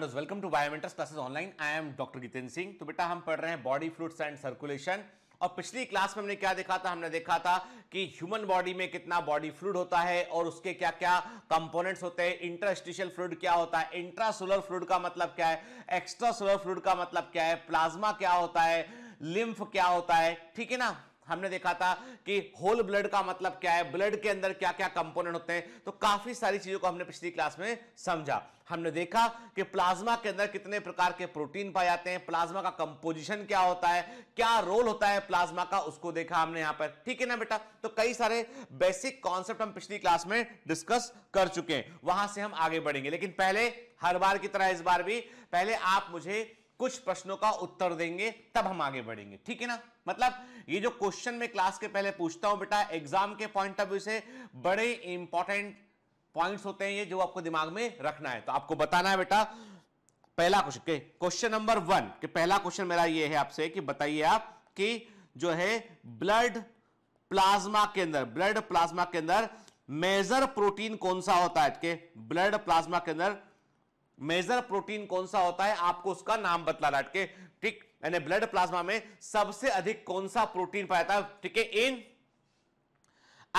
Standards welcome to biometrics classes online I am doctor Jitendra Singh तो बेटा हम पढ़ रहे हैं बॉडी फ्लूड्स एंड सर्कुलेशन और पिछली क्लास में हमने क्या देखा था हमने देखा था कि ह्यूमन बॉडी में कितना बॉडी फ्लूड होता है और उसके क्या क्या कंपोनेंट्स होते हैं इंटरस्टिशियल फ्लूड क्या होता है इंट्रासोलर फ्लूड का मतलब क्या है एक्स्ट्रा सोलर फ्लूड का मतलब क्या है प्लाज्मा क्या होता है लिम्फ क्या होता है ठीक है ना हमने देखा था कि होल ब्लड का मतलब क्या है ब्लड के अंदर क्या क्या कंपोनेंट होते हैं तो काफी सारी चीजों को हमने पिछली क्लास में समझा हमने देखा कि प्लाज्मा के अंदर कितने प्रकार के प्रोटीन पाए जाते हैं प्लाज्मा का कंपोजिशन क्या होता है क्या रोल होता है प्लाज्मा का उसको देखा हमने यहां पर ठीक है ना बेटा तो कई सारे बेसिक कॉन्सेप्ट हम पिछली क्लास में डिस्कस कर चुके हैं वहां से हम आगे बढ़ेंगे लेकिन पहले हर बार की तरह इस बार भी पहले आप मुझे कुछ प्रश्नों का उत्तर देंगे तब हम आगे बढ़ेंगे ठीक है ना मतलब ये जो क्वेश्चन में क्लास के पहले पूछता हूं बेटा एग्जाम के पॉइंट ऑफ व्यू से बड़े इंपॉर्टेंट पॉइंट्स होते हैं ये जो आपको दिमाग में रखना है तो आपको बताना है बेटा पहला क्वेश्चन क्वेश्चन नंबर वन के पहला क्वेश्चन मेरा ये है आपसे कि बताइए आप कि जो है ब्लड प्लाज्मा के अंदर ब्लड प्लाज्मा के अंदर मेजर प्रोटीन कौन सा होता है ब्लड प्लाज्मा के अंदर मेजर प्रोटीन कौन सा होता है आपको उसका नाम बतला डाट के ठीक यानी ब्लड प्लाज्मा में सबसे अधिक कौन सा प्रोटीन पाया जाता है ठीक है इन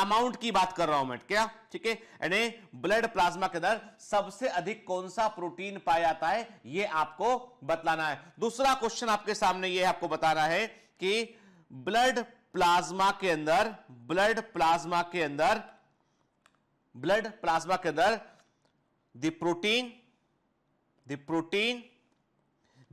अमाउंट की बात कर रहा हूं मैं क्या ठीक है यानी ब्लड प्लाज्मा के अंदर सबसे अधिक कौन सा प्रोटीन पाया जाता है यह आपको बतलाना है दूसरा क्वेश्चन आपके सामने यह आपको बताना है कि ब्लड प्लाज्मा के अंदर ब्लड प्लाज्मा के अंदर ब्लड प्लाज्मा के अंदर the protein the protein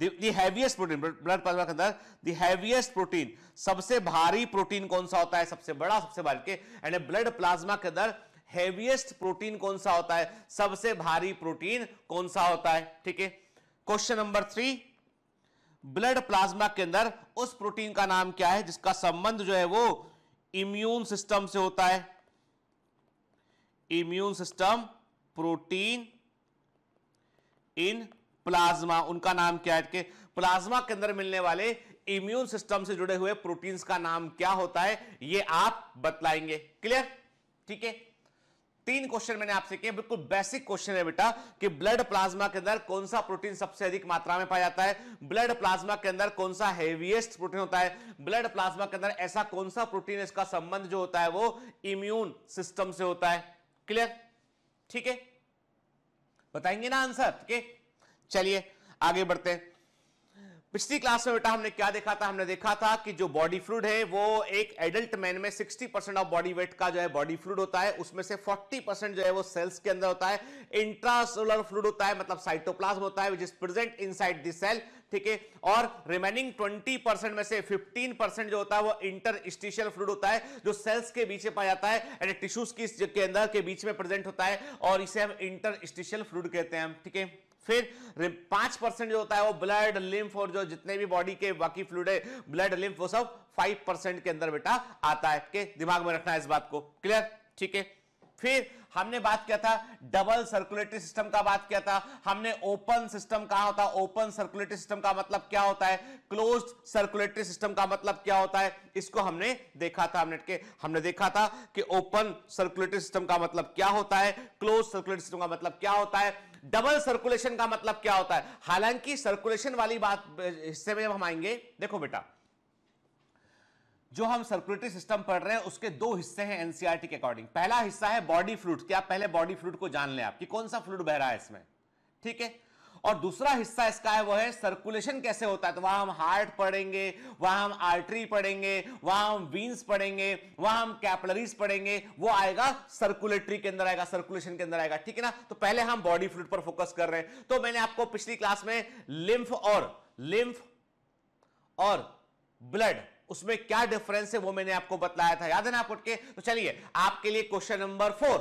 the, the heaviest protein blood plasma के अंदर the heaviest protein सबसे भारी प्रोटीन कौन सा होता है सबसे बड़ा सबसे भारी के एंड ब्लड प्लाज्मा के अंदर हेवीएस्ट प्रोटीन कौन सा होता है सबसे भारी प्रोटीन कौन सा होता है ठीक है question number three blood plasma के अंदर उस प्रोटीन का नाम क्या है जिसका संबंध जो है वो इम्यून सिस्टम से होता है immune system protein in plasma उनका नाम क्या है प्लाज्मा के अंदर मिलने वाले इम्यून सिस्टम से जुड़े हुए प्रोटीन्स का नाम क्या होता है ये आप बतलाएंगे क्लियर ठीक है तीन क्वेश्चन मैंने आपसे किए बिल्कुल बेसिक क्वेश्चन है बेटा कि ब्लड प्लाज्मा के अंदर कौन सा प्रोटीन सबसे अधिक मात्रा में पाया जाता है ब्लड प्लाज्मा के अंदर कौन सा हेवीएस्ट प्रोटीन होता है ब्लड प्लाज्मा के अंदर ऐसा कौन सा प्रोटीन इसका संबंध जो होता है वो इम्यून सिस्टम से होता है क्लियर ठीक है बताएंगे ना आंसर ओके चलिए आगे बढ़ते हैं पिछली क्लास में बेटा हमने क्या देखा था हमने देखा था कि जो बॉडी फ्लूड है वो एक एडल्ट मैन में 60 परसेंट ऑफ बॉडी वेट का जो है बॉडी फ्लूड होता है उसमें से 40 परसेंट जो है वो सेल्स के अंदर होता है इंट्रासोलर फ्लूड होता है मतलब साइटोप्लाज्म होता है which is present inside the cell ठीक है और रिमेनिंग 20 परसेंट में से 15 परसेंट जो होता है वो इंटर स्टिशियल फ्लूड होता है जो सेल्स के बीच में पाया जाता है एंड टिश्यूज के अंदर के बीच में प्रेजेंट होता है और इसे हम इंटर स्टिशियल फ्लूड कहते हैं ठीक है फिर पांच परसेंट जो होता है वो ब्लड लिम्फ और जो जितने भी बॉडी के बाकी फ्लूड है ब्लड लिम्फ वो सब फाइव परसेंट के अंदर बेटा आता है के दिमाग में रखना है इस बात को क्लियर ठीक है फिर हमने बात किया था डबल सर्कुलेटरी सिस्टम का बात किया था हमने ओपन सिस्टम कहा होता ओपन सर्कुलेटरी सिस्टम का मतलब क्या होता है क्लोज सर्कुलेटरी सिस्टम का मतलब क्या होता है इसको हमने देखा था हमने के हमने देखा था कि ओपन सर्कुलेटरी सिस्टम का मतलब क्या होता है क्लोज सर्कुलेटरी सिस्टम का मतलब क्या होता है डबल सर्कुलेशन का मतलब क्या होता है हालांकि सर्कुलेशन वाली बात हिस्से में जब हम आएंगे देखो बेटा जो हम सर्कुलेटरी सिस्टम पढ़ रहे हैं उसके दो हिस्से हैं एनसीईआरटी e के अकॉर्डिंग पहला हिस्सा है बॉडी फ्लूड क्या पहले बॉडी फ्लूड को जान लें आप कि कौन सा फ्लूड बह रहा है इसमें ठीक है और दूसरा हिस्सा इसका है वो है सर्कुलेशन कैसे होता है तो वहां हम हार्ट पढ़ेंगे वहां हम आर्टरी पढ़ेंगे वहां हम वीन्स पढ़ेंगे वहां हम कैपलरीज पढ़ेंगे वो आएगा सर्कुलेटरी के अंदर आएगा सर्कुलेशन के अंदर आएगा ठीक है ना तो पहले हम बॉडी फ्लूड पर फोकस कर रहे हैं तो मैंने आपको पिछली क्लास में लिम्फ और लिम्फ और ब्लड उसमें क्या डिफरेंस है वो मैंने आपको बताया था याद है ना आप उठ के तो चलिए आपके लिए question number four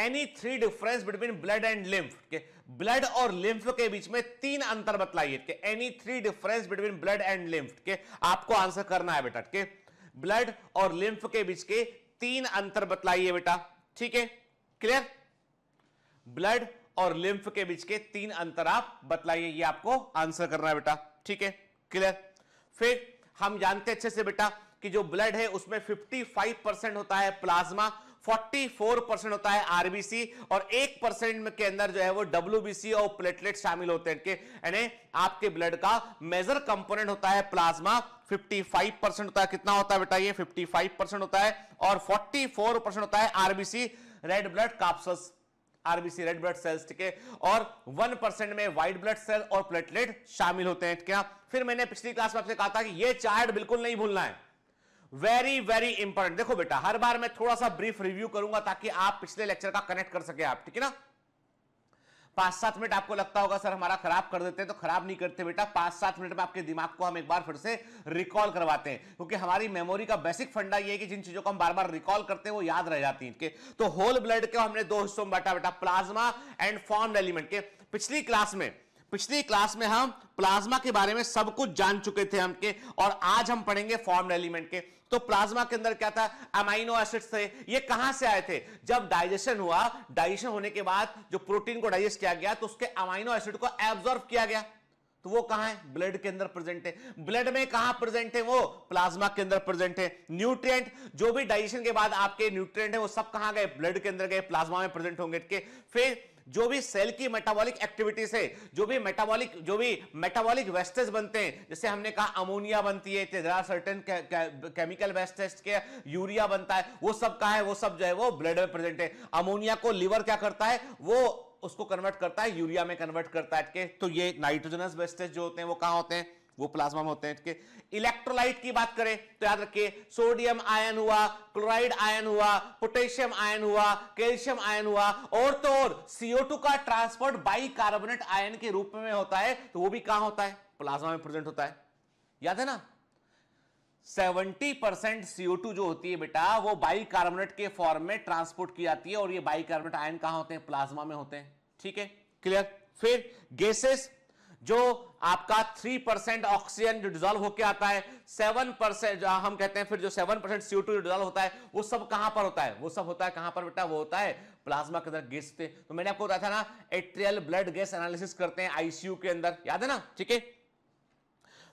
any three difference between blood and lymph blood और लिम्फ के बीच में तीन अंतर बतलाइए any three difference between blood and lymph के आपको आंसर करना है बेटा के ब्लड और लिम्फ के बीच के तीन अंतर बतलाइए बेटा ठीक है क्लियर ब्लड और लिम्फ के बीच के तीन अंतर आप बतलाइए ये आपको आंसर करना है बेटा ठीक है क्लियर फिर हम जानते अच्छे से बेटा कि जो ब्लड है उसमें 55 परसेंट होता है प्लाज्मा 44 परसेंट होता है आरबीसी और एक परसेंट के अंदर जो है वो डब्ल्यूबीसी और प्लेटलेट शामिल होते हैं यानी आपके ब्लड का मेजर कंपोनेंट होता है प्लाज्मा 55 परसेंट होता है कितना होता है बेटा ये 55 परसेंट होता है और 44 परसेंट होता है आरबीसी रेड ब्लड काप्स आरबीसी रेड ब्लड सेल्स ठीक है और वन परसेंट में व्हाइट ब्लड सेल और प्लेटलेट शामिल होते हैं क्या फिर मैंने पिछली क्लास में आपसे कहा था कि यह चार्ट बिल्कुल नहीं भूलना है वेरी वेरी इंपॉर्टेंट देखो बेटा हर बार मैं थोड़ा सा ब्रीफ रिव्यू करूंगा ताकि आप पिछले लेक्चर का कनेक्ट कर सके आप ठीक है ना पांच सात मिनट आपको लगता होगा सर हमारा खराब कर देते हैं तो खराब नहीं करते बेटा पांच सात मिनट में आपके दिमाग को हम एक बार फिर से रिकॉल करवाते हैं क्योंकि हमारी मेमोरी का बेसिक फंडा यह है कि जिन चीजों को हम बार बार रिकॉल करते हैं वो याद रह जाती है तो होल ब्लड के हमने दो हिस्सों में बांटा बेटा प्लाज्मा एंड फॉर्म एलिमेंट के पिछली क्लास में पिछली क्लास में हम प्लाज्मा के बारे में सब कुछ जान चुके थे हम के और आज हम पढ़ेंगे फॉर्म एलिमेंट के तो प्लाज्मा के अंदर क्या था अमाइनो एसिड्स थे ये कहां से आए थे जब डाइजेशन हुआ डाइजेशन होने के बाद जो प्रोटीन को डाइजेस्ट किया गया तो उसके अमाइनो एसिड को एब्जॉर्व किया गया तो वो कहां है ब्लड के अंदर प्रेजेंट है ब्लड में कहां प्रेजेंट है वो प्लाज्मा के अंदर प्रेजेंट है न्यूट्रिएंट जो भी डाइजेशन के बाद आपके न्यूट्रिएंट है वो सब कहां गए ब्लड के अंदर गए प्लाज्मा में प्रेजेंट होंगे फिर जो भी सेल की मेटाबॉलिक एक्टिविटीज है जो भी मेटाबॉलिक जो भी मेटाबॉलिक वेस्टेज बनते हैं जैसे हमने कहा अमोनिया बनती है सर्टेन केमिकल वेस्टेज के यूरिया बनता है वो सब कहा है वो सब जो है वो ब्लड में प्रेजेंट है अमोनिया को लिवर क्या करता है वो उसको कन्वर्ट करता है यूरिया में कन्वर्ट करता है के तो ये नाइट्रोजनस वेस्टेज जो होते हैं वो कहां होते हैं वो प्लाज्मा में होते हैं ठीक है इलेक्ट्रोलाइट की बात करें तो याद रखिए सोडियम आयन हुआ क्लोराइड आयन हुआ पोटेशियम आयन हुआ कैल्शियम आयन हुआ और तो और सीओ का ट्रांसपोर्ट बाइकार्बोनेट आयन के रूप में होता है तो वो भी कहां होता है प्लाज्मा में प्रेजेंट होता है याद है ना 70 परसेंट सीओ जो होती है बेटा वो बाइकार्बोनेट के फॉर्म में ट्रांसपोर्ट की जाती है और ये बाइकार्बोनेट आयन कहां होते हैं प्लाज्मा में होते हैं ठीक है क्लियर फिर गैसेस जो आपका थ्री परसेंट ऑक्सीजन जो डिजोल्व होकर आता है सेवन परसेंट हम कहते हैं फिर जो seven percent CO two dissolve होता है वो सब कहां पर होता है वो सब होता है कहां पर बेटा वो होता है प्लाज्मा के अंदर गैस थे तो मैंने आपको बताया था ना एट्रियल ब्लड गैस एनालिसिस करते हैं आईसीयू के अंदर याद है ना ठीक है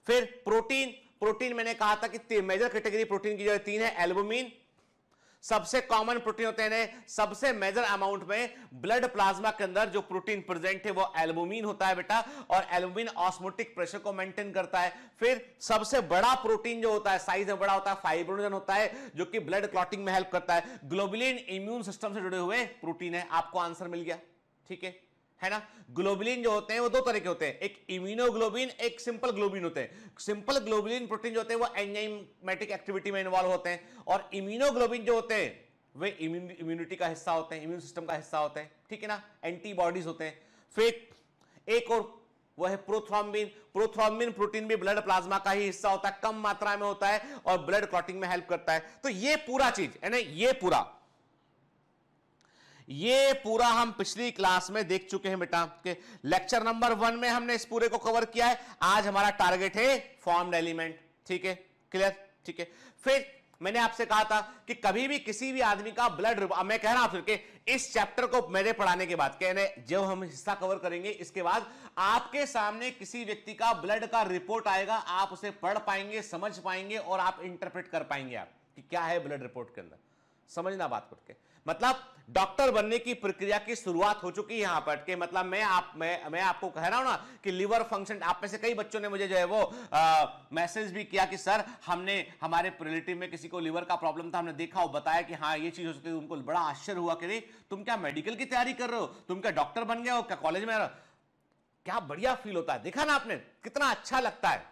फिर प्रोटीन प्रोटीन मैंने कहा था कि मेजर कैटेगरी प्रोटीन की जो है तीन है एल्बुमिन सबसे कॉमन प्रोटीन होते हैं सबसे मेजर अमाउंट में ब्लड प्लाज्मा के अंदर जो प्रोटीन प्रेजेंट है वो एल्बुमिन होता है बेटा और एल्बुमिन ऑस्मोटिक प्रेशर को मेंटेन करता है फिर सबसे बड़ा प्रोटीन जो होता है साइज में बड़ा होता है फाइब्रोजन होता है जो कि ब्लड क्लॉटिंग में हेल्प करता है ग्लोबुलिन इम्यून सिस्टम से जुड़े हुए प्रोटीन है आपको आंसर मिल गया ठीक है है ना ग्लोबुलिन जो होते हैं वो दो तरह के होते हैं एक इम्यूनोग्लोबिन एक सिंपल ग्लोबिन होते हैं सिंपल ग्लोबुलिन प्रोटीन जो होते हैं वो एंजाइमेटिक एक्टिविटी में इन्वॉल्व होते हैं और इम्यूनोग्लोबिन जो होते हैं वे इम्यूनिटी का हिस्सा होते हैं इम्यून सिस्टम का हिस्सा होते हैं ठीक है ना एंटीबॉडीज होते हैं फिर एक और वह है प्रोथ्रॉम्बिन प्रोथ्रॉम्बिन प्रोटीन भी ब्लड प्लाज्मा का ही हिस्सा होता है कम मात्रा में होता है और ब्लड क्लॉटिंग में हेल्प करता है तो ये पूरा चीज ना ये पूरा ये पूरा हम पिछली क्लास में देख चुके हैं बेटा के लेक्चर नंबर वन में हमने इस पूरे को कवर किया है आज हमारा टारगेट है फॉर्म्ड एलिमेंट ठीक है क्लियर ठीक है फिर मैंने आपसे कहा था कि कभी भी किसी भी आदमी का ब्लड मैं कह रहा फिर के इस चैप्टर को मेरे पढ़ाने के बाद कहने जब हम हिस्सा कवर करेंगे इसके बाद आपके सामने किसी व्यक्ति का ब्लड का रिपोर्ट आएगा आप उसे पढ़ पाएंगे समझ पाएंगे और आप इंटरप्रेट कर पाएंगे आप कि क्या है ब्लड रिपोर्ट के अंदर समझना बात करके मतलब डॉक्टर बनने की प्रक्रिया की शुरुआत हो चुकी है यहां पर के मतलब मैं आप मैं मैं आपको कह रहा हूं ना कि लिवर फंक्शन आप में से कई बच्चों ने मुझे जो है वो मैसेज भी किया कि सर हमने हमारे रिलेटिव में किसी को लिवर का प्रॉब्लम था हमने देखा और बताया कि हाँ ये चीज़ हो सकती है उनको बड़ा आश्चर्य हुआ कि नहीं तुम क्या मेडिकल की तैयारी कर रहे हो तुम क्या डॉक्टर बन गए हो क्या कॉलेज में क्या बढ़िया फील होता है देखा ना आपने कितना अच्छा लगता है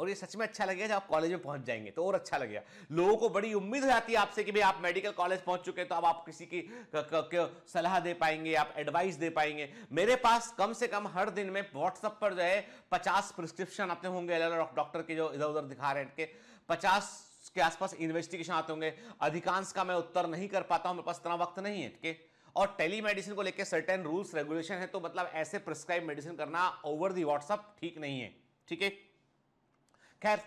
और ये सच में अच्छा लगेगा जब आप कॉलेज में पहुंच जाएंगे तो और अच्छा लगेगा लोगों को बड़ी उम्मीद हो जाती है आपसे कि भाई आप मेडिकल कॉलेज पहुंच चुके हैं तो अब आप किसी की सलाह दे पाएंगे आप एडवाइस दे पाएंगे मेरे पास कम से कम हर दिन में व्हाट्सअप पर जो है पचास प्रिस्क्रिप्शन आते होंगे अलग अलग डॉक्टर के जो इधर उधर दिखा रहे हैं के पचास के आसपास इन्वेस्टिगेशन आते होंगे अधिकांश का मैं उत्तर नहीं कर पाता हूं मेरे पास इतना वक्त नहीं है ठीक और टेली मेडिसिन को लेकर सर्टेन रूल्स रेगुलेशन है तो मतलब ऐसे प्रिस्क्राइब मेडिसिन करना ओवर दी व्हाट्सअप ठीक नहीं है ठीक है खैर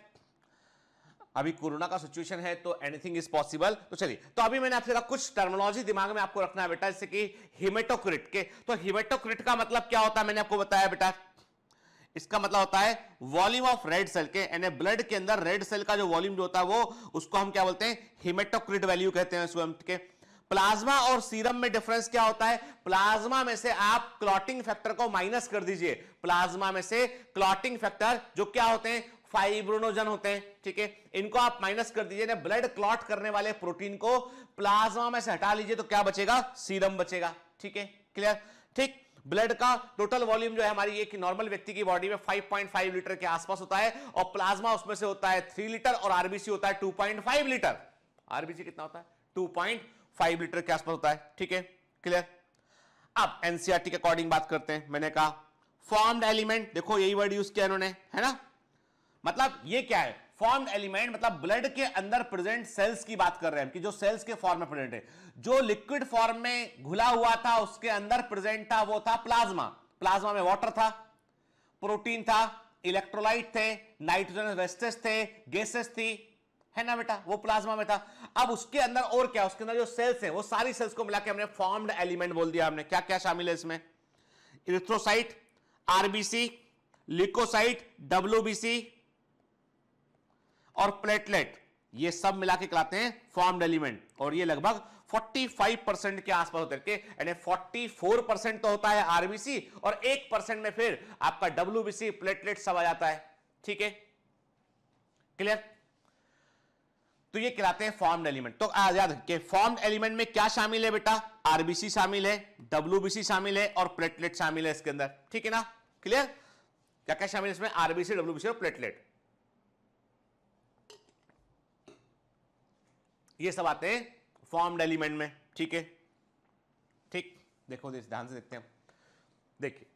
अभी कोरोना का सिचुएशन है तो एनीथिंग इज पॉसिबल तो चलिए तो अभी मैंने आपसे कहा कुछ टर्मोलॉजी दिमाग में आपको रखना है बेटा जैसे कि हिमेटोक्रिट के तो हिमेटोक्रिट का मतलब क्या होता है मैंने आपको बताया बेटा इसका मतलब होता है वॉल्यूम ऑफ रेड सेल के यानी ब्लड के अंदर रेड सेल का जो वॉल्यूम जो होता है वो उसको हम क्या बोलते हैं हिमेटोक्रिट वैल्यू कहते हैं स्वयं के प्लाज्मा और सीरम में डिफरेंस क्या होता है प्लाज्मा में से आप क्लॉटिंग फैक्टर को माइनस कर दीजिए प्लाज्मा में से क्लॉटिंग फैक्टर जो क्या होते हैं फाइब्रोनोजन होते हैं ठीक है इनको आप माइनस कर दीजिए ब्लड क्लॉट करने वाले प्रोटीन को प्लाज्मा में से हटा लीजिए तो क्या बचेगा सीरम बचेगा ठीक है क्लियर ठीक ब्लड का टोटल वॉल्यूम जो है हमारी एक नॉर्मल व्यक्ति की बॉडी में 5.5 लीटर के आसपास होता है और प्लाज्मा उसमें से होता है 3 लीटर और आरबीसी होता है 2.5 लीटर आरबीसी कितना होता है 2.5 लीटर के आसपास होता है ठीक है क्लियर अब एनसीआरटी e के अकॉर्डिंग बात करते हैं मैंने कहा फॉर्म्ड एलिमेंट देखो यही वर्ड यूज किया इन्होंने है ना मतलब ये क्या है फॉर्म एलिमेंट मतलब ब्लड के अंदर प्रेजेंट सेल्स की बात कर रहे हैं कि जो सेल्स के फॉर्म में प्रेजेंट है जो लिक्विड फॉर्म में घुला हुआ था उसके अंदर प्रेजेंट था वो था प्लाज्मा प्लाज्मा में वाटर था प्रोटीन था इलेक्ट्रोलाइट थे नाइट्रोजन वेस्टेस थे गैसेस थी है ना बेटा वो प्लाज्मा में था अब उसके अंदर और क्या उसके अंदर जो सेल्स है वो सारी सेल्स को मिला के हमने फॉर्म्ड एलिमेंट बोल दिया हमने क्या क्या शामिल है इसमें इलेक्ट्रोसाइट आरबीसी लिकोसाइट डब्ल्यूबीसी और प्लेटलेट ये सब मिला के कहलाते हैं फॉर्म्ड एलिमेंट और ये लगभग 45 परसेंट के आसपास होते हैं फोर्टी 44 परसेंट तो होता है आरबीसी और एक परसेंट में फिर आपका डब्ल्यूबीसी प्लेटलेट सब आ जाता है ठीक है क्लियर तो ये कहलाते हैं फॉर्म्ड एलिमेंट तो याद के फॉर्म्ड एलिमेंट में क्या शामिल है बेटा आरबीसी शामिल है डब्ल्यूबीसी शामिल है और प्लेटलेट शामिल है इसके अंदर ठीक है ना क्लियर क्या क्या शामिल इसमें आरबीसी डब्ल्यूबीसी और प्लेटलेट ये सब आते हैं फॉर्म्ड एलिमेंट में ठीक है ठीक देखो देख ध्यान से देखते हैं देखिए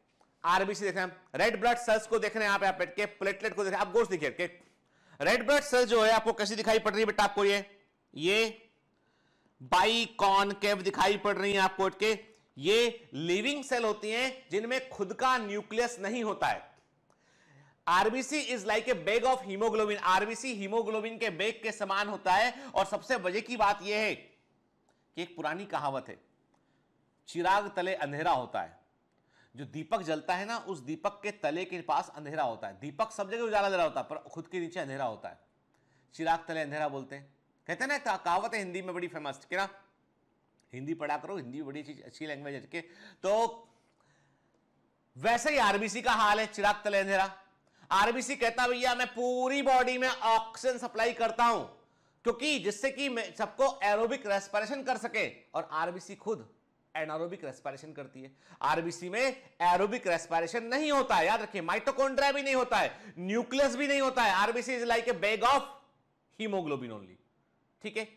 आरबीसी देख हैं रेड ब्लड सेल्स को देख रहे हैं आप बैठ के प्लेटलेट को देख रहे हैं आप गोश्त देखिए के रेड ब्लड सेल्स जो है आपको कैसी दिखाई पड़ रही है बेटा आपको ये ये बाई कॉनकेव दिखाई पड़ रही है आपको के ये लिविंग सेल होती हैं जिनमें खुद का न्यूक्लियस नहीं होता है RBC is like a bag of haemoglobin RBC haemoglobin के बैग के समान होता है और सबसे वजह की बात यह है कि एक पुरानी कहावत है चिराग तले अंधेरा होता है जो दीपक जलता है ना उस दीपक के तले के पास अंधेरा होता है दीपक सब जगह उजाला दे रहा होता है पर खुद के नीचे अंधेरा होता है चिराग तले अंधेरा बोलते हैं कहते हैं ना कहावत है हिंदी में बड़ी फेमस क्या ना हिंदी पढ़ा करो हिंदी बड़ी चीज अच्छी लैंग्वेज है तो वैसे ही आरबीसी का हाल है चिराग तले अंधेरा आरबीसी कहता भैया मैं पूरी बॉडी में ऑक्सीजन सप्लाई करता हूं क्योंकि जिससे कि सबको एरोबिक रेस्पिरेशन कर सके और आरबीसी खुद एनारोबिक रेस्पिरेशन करती है आरबीसी में एरोबिक रेस्पिरेशन नहीं होता है याद रखिए माइटोकॉन्ड्रिया भी नहीं होता है न्यूक्लियस भी नहीं होता है RBC is like a bag of haemoglobin only ठीक है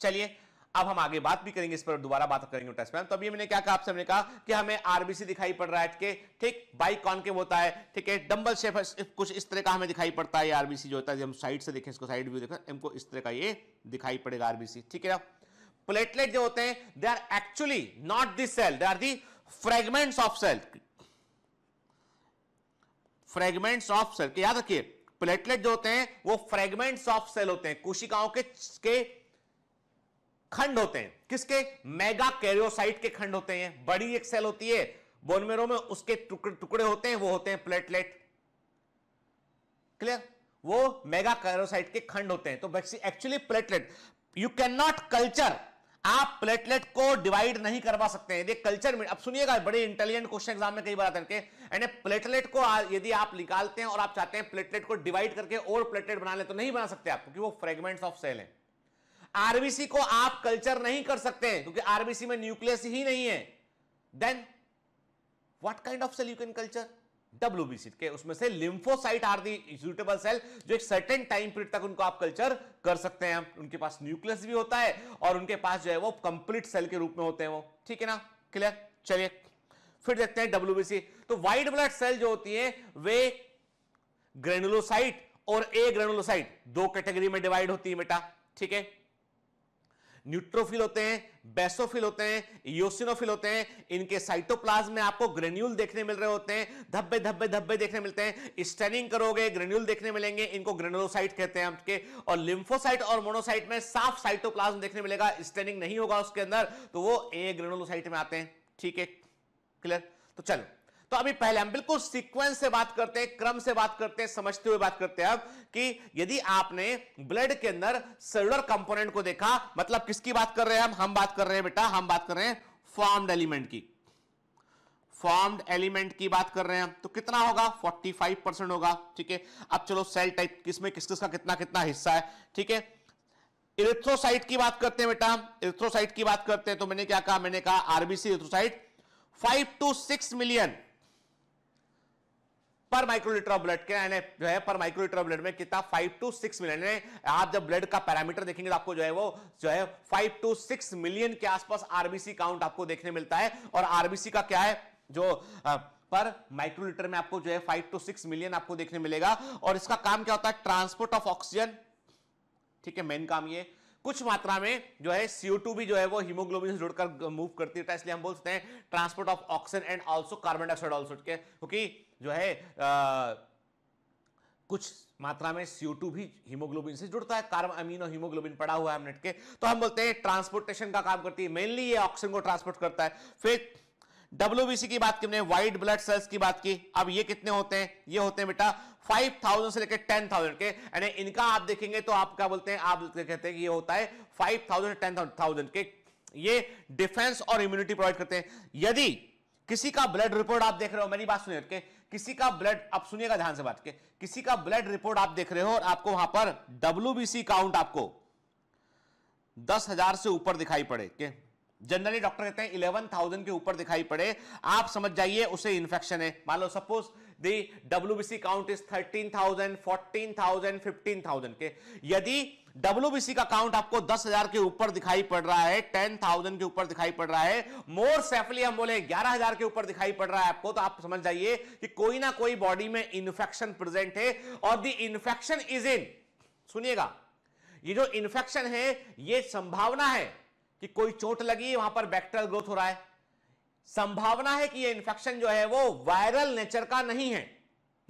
चलिए अब हम आगे बात भी करेंगे इस पर दोबारा बात करेंगे टेस्ट मैम तो अभी मैंने क्या कहा आपसे हमने कहा कि हमें आरबीसी दिखाई पड़ रहा है के ठीक बाइक कौन के होता है ठीक है डंबल शेप कुछ इस तरह का हमें दिखाई पड़ता है आरबीसी जो होता है हम साइड से देखें इसको साइड व्यू देखें हमको इस तरह का ये दिखाई पड़ेगा आरबीसी ठीक है प्लेटलेट जो होते हैं they are actually not this cell they are the fragments of cell fragments of cell याद रखिए प्लेटलेट जो होते हैं वो फ्रेगमेंट्स ऑफ सेल होते हैं कोशिकाओं के, के खंड होते हैं किसके मेगा कैरियोसाइट के खंड होते हैं बड़ी एक सेल होती है बोनमेरो में उसके टुकड़े टुकड़े होते हैं वो होते हैं प्लेटलेट क्लियर वो मेगा कैरोसाइट के खंड होते हैं तो बच्चे एक्चुअली प्लेटलेट यू कैन नॉट कल्चर आप प्लेटलेट को डिवाइड नहीं करवा सकते हैं कल्चर में अब सुनिएगा बड़े इंटेलिजेंट क्वेश्चन एग्जाम में कई बार आते हैं यानी प्लेटलेट को यदि आप निकालते हैं और आप चाहते हैं प्लेटलेट को डिवाइड करके और प्लेटलेट बना ले तो नहीं बना सकते आप क्योंकि वो फ्रेगमेंट्स ऑफ सेल है आरबीसी को आप कल्चर नहीं कर सकते क्योंकि आरबीसी में न्यूक्लियस ही नहीं है then what kind of cell you can culture WBC के उसमें से lymphocyte are the suitable cell जो एक सर्टेन टाइम पीरियड तक उनको आप कल्चर कर सकते हैं उनके पास न्यूक्लियस भी होता है और उनके पास जो है वो कंप्लीट सेल के रूप में होते हैं वो ठीक है ना क्लियर चलिए फिर देखते हैं डब्ल्यूबीसी तो व्हाइट ब्लड सेल जो होती है वे ग्रेनुलोसाइट और ए ग्रेनुलोसाइट दो कैटेगरी में डिवाइड होती है बेटा ठीक है न्यूट्रोफिल होते हैं बेसोफिल होते हैं योसिनोफिल होते हैं इनके साइटोप्लाज्म में आपको ग्रेन्यूल देखने मिल रहे होते हैं धब्बे धब्बे धब्बे देखने मिलते हैं स्टेनिंग करोगे ग्रेन्यूल देखने मिलेंगे इनको ग्रेनोसाइट कहते हैं आपके और लिम्फोसाइट और मोनोसाइट में साफ साइटोप्लाज्म देखने मिलेगा स्टेनिंग नहीं होगा उसके अंदर तो वो ए ग्रेनोलोसाइट में आते हैं ठीक है क्लियर तो चलो तो अभी पहले हम बिल्कुल सीक्वेंस से बात करते हैं क्रम से बात करते हैं समझते हुए बात करते हैं अब कि यदि आपने ब्लड के अंदर सेलुलर कंपोनेंट को देखा मतलब किसकी बात कर रहे हैं हम हम बात कर रहे हैं बेटा हम बात कर रहे हैं फॉर्म्ड एलिमेंट की फॉर्म्ड एलिमेंट की बात कर रहे हैं तो कितना होगा 45 परसेंट होगा ठीक है अब चलो सेल टाइप किसमें किस किस का कितना कितना हिस्सा है ठीक है इलेक्ट्रोसाइट की बात करते हैं बेटा इलेक्ट्रोसाइट की बात करते हैं तो मैंने क्या कहा मैंने कहा RBC erythrocyte five two six million per microlitre of blood के जो है पर माइक्रोलीटर ऑफ ब्लड में कितना फाइव टू सिक्स मिलियन आप जब ब्लड का पैरामीटर देखेंगे तो आपको जो है वो जो है फाइव टू सिक्स मिलियन के आसपास आरबीसी काउंट आपको देखने मिलता है और आरबीसी का क्या है जो आ, पर माइक्रोलीटर में आपको जो है फाइव टू सिक्स मिलियन आपको देखने मिलेगा और इसका काम क्या होता है ट्रांसपोर्ट ऑफ ऑक्सीजन ठीक है मेन काम ये कुछ मात्रा में जो है CO2 भी जो है वो हीमोग्लोबिन से जुड़कर मूव करती रहता है इसलिए हम बोल सकते हैं transport of oxygen and also carbon dioxide also क्योंकि जो है आ, कुछ मात्रा में CO2 भी हीमोग्लोबिन से जुड़ता है कार्ब अमीनो हीमोग्लोबिन पड़ा हुआ है हमनेट के तो हम बोलते हैं ट्रांसपोर्टेशन का काम करती है मेनली ये ऑक्सीजन को ट्रांसपोर्ट करता है फिर डब्ल्यूबीसी की बात की हमने व्हाइट ब्लड सेल्स की बात की अब ये कितने होते हैं ये होते हैं बेटा 5000 से लेकर 10000 के यानी इनका आप देखेंगे तो आप क्या बोलते हैं आप कहते हैं कि ये होता है 5000 थाउजेंड टेन थाउजेंड के ये डिफेंस और इम्यूनिटी प्रोवाइड करते हैं यदि किसी का ब्लड रिपोर्ट आप देख रहे हो मेरी बात सुनिए के किसी का ब्लड आप सुनिएगा ध्यान से बात के किसी का ब्लड रिपोर्ट आप देख रहे हो और आपको वहां पर डब्ल्यू काउंट आपको दस हजार से ऊपर दिखाई पड़े के जनरली डॉक्टर कहते हैं इलेवन थाउजेंड के ऊपर दिखाई पड़े आप समझ जाइए उसे इन्फेक्शन है मान लो suppose the WBC count is 13,000, 14,000, 15,000 के यदि WBC का काउंट आपको 10,000 के ऊपर दिखाई पड़ रहा है 10,000 के ऊपर दिखाई पड़ रहा है मोर सेफली हम बोले 11,000 के ऊपर दिखाई पड़ रहा है आपको तो आप समझ जाइए कि कोई ना कोई बॉडी में इन्फेक्शन प्रेजेंट है और द इन्फेक्शन इज इन सुनिएगा ये जो इन्फेक्शन है ये संभावना है कि कोई चोट लगी वहां पर बैक्टेरियल ग्रोथ हो रहा है संभावना है कि यह इंफेक्शन जो है वो वायरल नेचर का नहीं है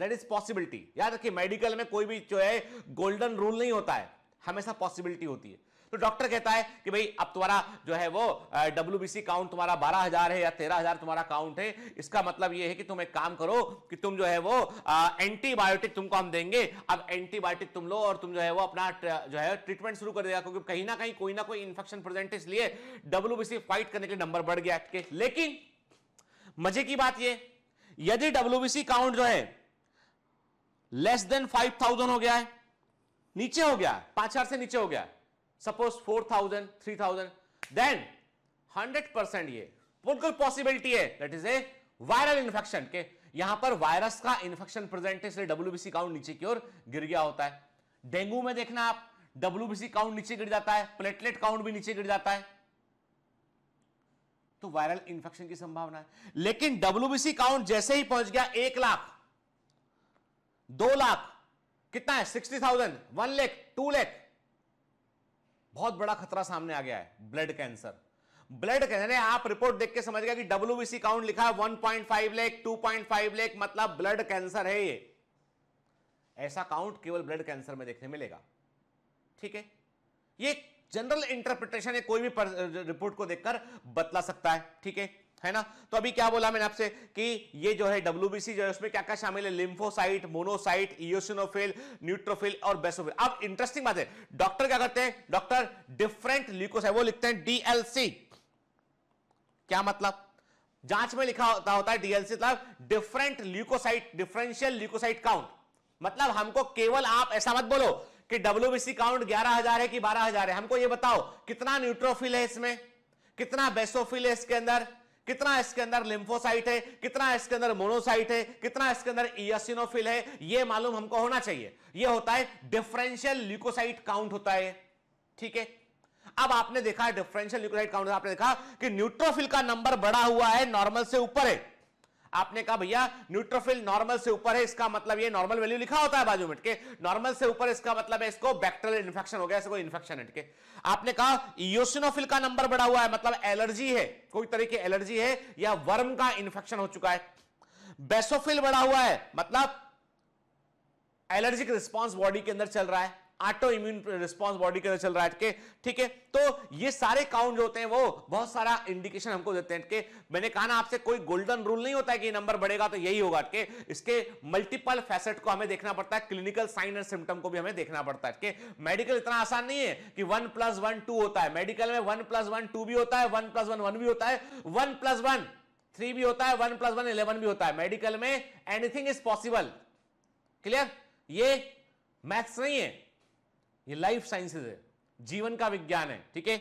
दैट इज पॉसिबिलिटी याद रखिए मेडिकल में कोई भी जो है गोल्डन रूल नहीं होता है हमेशा पॉसिबिलिटी होती है तो डॉक्टर कहता है कि भाई अब तुम्हारा जो है वो डब्ल्यू काउंट तुम्हारा बारह हजार है या तेरह हजार तुम्हारा काउंट है इसका मतलब ये है कि तुम एक काम करो कि तुम जो है वो एंटीबायोटिक तुमको हम देंगे अब एंटीबायोटिक तुम लो और तुम जो है वो अपना जो है ट्रीटमेंट शुरू कर देगा क्योंकि कहीं ना कहीं कोई ना कोई इन्फेक्शन प्रेजेंट है इसलिए डब्ल्यू फाइट करने के नंबर बढ़ गया के लेकिन मजे की बात यह यदि डब्ल्यू काउंट जो है लेस देन फाइव हो गया है नीचे हो गया पांच हजार से नीचे हो गया suppose four thousand three thousand then hundred percent ये बिल्कुल पॉसिबिलिटी है that is a viral infection के यहां पर वायरस का इन्फेक्शन प्रेजेंट है इसलिए डब्ल्यू काउंट नीचे की ओर गिर गया होता है डेंगू में देखना आप डब्ल्यू काउंट नीचे गिर जाता है प्लेटलेट काउंट भी नीचे गिर जाता है तो वायरल इन्फेक्शन की संभावना है लेकिन डब्ल्यू काउंट जैसे ही पहुंच गया एक लाख दो लाख कितना है sixty thousand one lakh two lakh बहुत बड़ा खतरा सामने आ गया है ब्लड कैंसर ब्लड कैंसर आप रिपोर्ट देख के समझ गया कि डब्ल्यू काउंट लिखा है 1.5 लेख फाइव लेख मतलब ब्लड कैंसर है ये ऐसा काउंट केवल ब्लड कैंसर में देखने मिलेगा ठीक है ये जनरल इंटरप्रिटेशन है कोई भी रिपोर्ट को देखकर बतला सकता है ठीक है है ना तो अभी क्या बोला मैंने आपसे कि ये जो है डब्ल्यूबीसी जो है उसमें क्या क्या शामिल है लिम्फोसाइट मोनोसाइट इोसिनोफिल न्यूट्रोफिल और बेसोफिल अब इंटरेस्टिंग बात है डॉक्टर क्या करते हैं डॉक्टर डिफरेंट ल्यूकोसाइट वो लिखते हैं डीएलसी क्या मतलब जांच में लिखा होता होता है डीएलसी मतलब different leucocyte differential leucocyte count मतलब हमको केवल आप ऐसा मत बोलो कि डब्ल्यूबीसी काउंट ग्यारह हजार है कि बारह हजार है हमको ये बताओ कितना न्यूट्रोफिल है इसमें कितना बेसोफिल है इसके अंदर कितना इसके अंदर लिम्फोसाइट है कितना इसके अंदर मोनोसाइट है कितना इसके अंदर इसिनोफिल है यह मालूम हमको होना चाहिए यह होता है डिफरेंशियल ल्यूकोसाइट काउंट होता है ठीक है अब आपने देखा डिफरेंशियल ल्यूकोसाइट काउंट आपने देखा कि न्यूट्रोफिल का नंबर बढ़ा हुआ है नॉर्मल से ऊपर है आपने कहा भैया न्यूट्रोफिल नॉर्मल से ऊपर है इसका मतलब ये नॉर्मल वैल्यू लिखा होता है बाजू में के नॉर्मल से ऊपर इसका मतलब है इसको बैक्टेरियल इन्फेक्शन हो गया ऐसे कोई इन्फेक्शन हटके आपने कहा यूसिनोफिल का नंबर बढ़ा हुआ है मतलब एलर्जी है कोई तरह की एलर्जी है या वर्म का इन्फेक्शन हो चुका है बेसोफिल बढ़ा हुआ है मतलब एलर्जिक रिस्पॉन्स बॉडी के अंदर चल रहा है ऑटो इम्यून रिस्पॉन्स बॉडी के अंदर चल रहा है ठीक है तो ये सारे काउंट जो होते हैं वो बहुत सारा इंडिकेशन हमको देते हैं मैंने कहा ना आपसे कोई गोल्डन रूल नहीं होता है कि नंबर बढ़ेगा तो यही होगा के इसके मल्टीपल फैसेट को हमें देखना पड़ता है क्लिनिकल साइन एंड सिम्टम को भी हमें देखना पड़ता है मेडिकल इतना आसान नहीं है कि वन प्लस वन टू होता है मेडिकल में वन प्लस वन टू भी होता है वन प्लस वन वन भी होता है वन प्लस वन थ्री भी होता है वन प्लस वन इलेवन भी होता है मेडिकल में एनीथिंग इज पॉसिबल क्लियर ये मैथ्स नहीं है ये लाइफ साइंसेज है जीवन का विज्ञान है ठीक है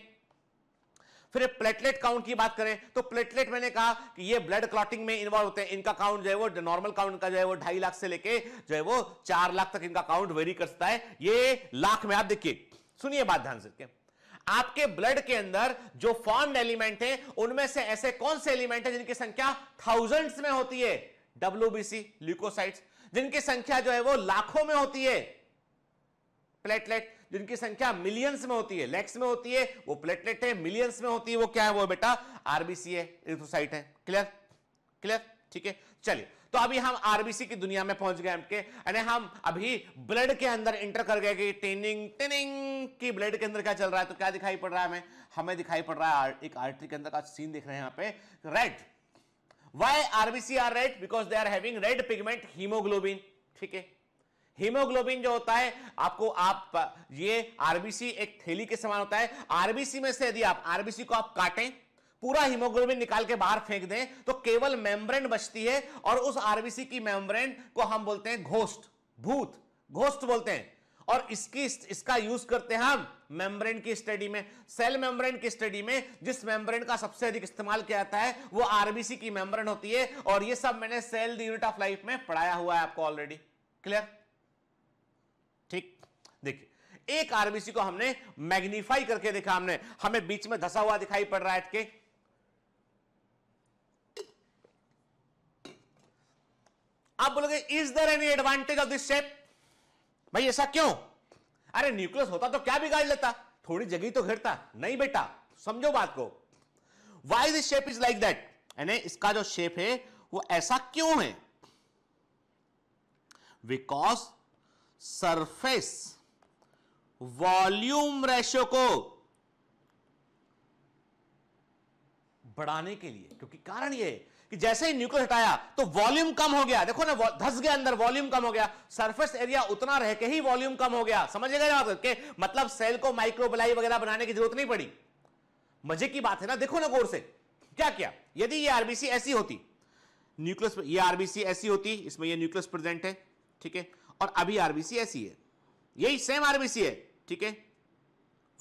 फिर प्लेटलेट काउंट की बात करें तो प्लेटलेट मैंने कहा कि ये ब्लड क्लॉटिंग में इन्वॉल्व होते हैं इनका काउंट जो है वो नॉर्मल काउंट का जो है वो ढाई लाख से लेके जो है वो चार लाख तक इनका काउंट वेरी कर सकता है ये लाख में आप देखिए सुनिए बात ध्यान से आपके ब्लड के अंदर जो फॉर्म एलिमेंट है उनमें से ऐसे कौन से एलिमेंट है जिनकी संख्या थाउजेंड्स में होती है डब्ल्यू बी जिनकी संख्या जो है वो लाखों में होती है प्लेटलेट जिनकी संख्या मिलियंस में होती है लैक्स में होती है वो प्लेटलेट है मिलियंस में होती है वो क्या है वो बेटा आरबीसी है है क्लियर क्लियर ठीक है चलिए तो अभी हम आरबीसी की दुनिया में पहुंच गए हम अभी ब्लड के अंदर इंटर कर गए कि टेनिंग टेनिंग की ब्लड के अंदर क्या चल रहा है तो क्या दिखाई पड़ रहा है हमें हमें दिखाई पड़ रहा है एक आर्टरी के अंदर का सीन देख रहे हैं यहाँ पे red why RBC are red because they are having red pigment haemoglobin ठीक है हीमोग्लोबिन जो होता है आपको आप ये आरबीसी एक थैली के समान होता है आरबीसी में से यदि आप आरबीसी को आप काटें पूरा हीमोग्लोबिन निकाल के बाहर फेंक दें तो केवल मेम्ब्रेन बचती है और उस आरबीसी की मेम्ब्रेन को हम बोलते हैं घोष्ट भूत घोष्ट बोलते हैं और इसकी इसका यूज करते हैं हम मेम्ब्रेन की स्टडी में सेल मेम्ब्रेन की स्टडी में जिस मेम्ब्रेन का सबसे अधिक इस्तेमाल किया जाता है वो आरबीसी की मेम्ब्रेन होती है और ये सब मैंने cell the unit of life में पढ़ाया हुआ है आपको ऑलरेडी क्लियर ठीक देखिए एक आरबीसी को हमने मैग्नीफाई करके देखा हमने हमें बीच में धसा हुआ दिखाई पड़ रहा है के आप बोलोगे is there any advantage of this shape भाई ऐसा क्यों अरे न्यूक्लियस होता तो क्या बिगाड़ लेता थोड़ी जगह तो घेरता नहीं बेटा समझो बात को why this shape is like that यानी इसका जो शेप है वो ऐसा क्यों है बिकॉज सरफेस वॉल्यूम रेशो को बढ़ाने के लिए क्योंकि कारण यह कि जैसे ही न्यूक्लियस हटाया तो वॉल्यूम कम हो गया देखो ना धस गया अंदर वॉल्यूम कम हो गया सरफेस एरिया उतना रह के ही वॉल्यूम कम हो गया समझेगा के मतलब सेल को माइक्रोबलाई वगैरह बनाने की जरूरत नहीं पड़ी मजे की बात है ना देखो ना गौर से क्या क्या यदि ये आरबीसी ऐसी होती न्यूक्लियस ये आरबीसी ऐसी होती इसमें ये न्यूक्लियस प्रेजेंट है ठीक है और अभी आरबीसी ऐसी है यही सेम आरबीसी है ठीक है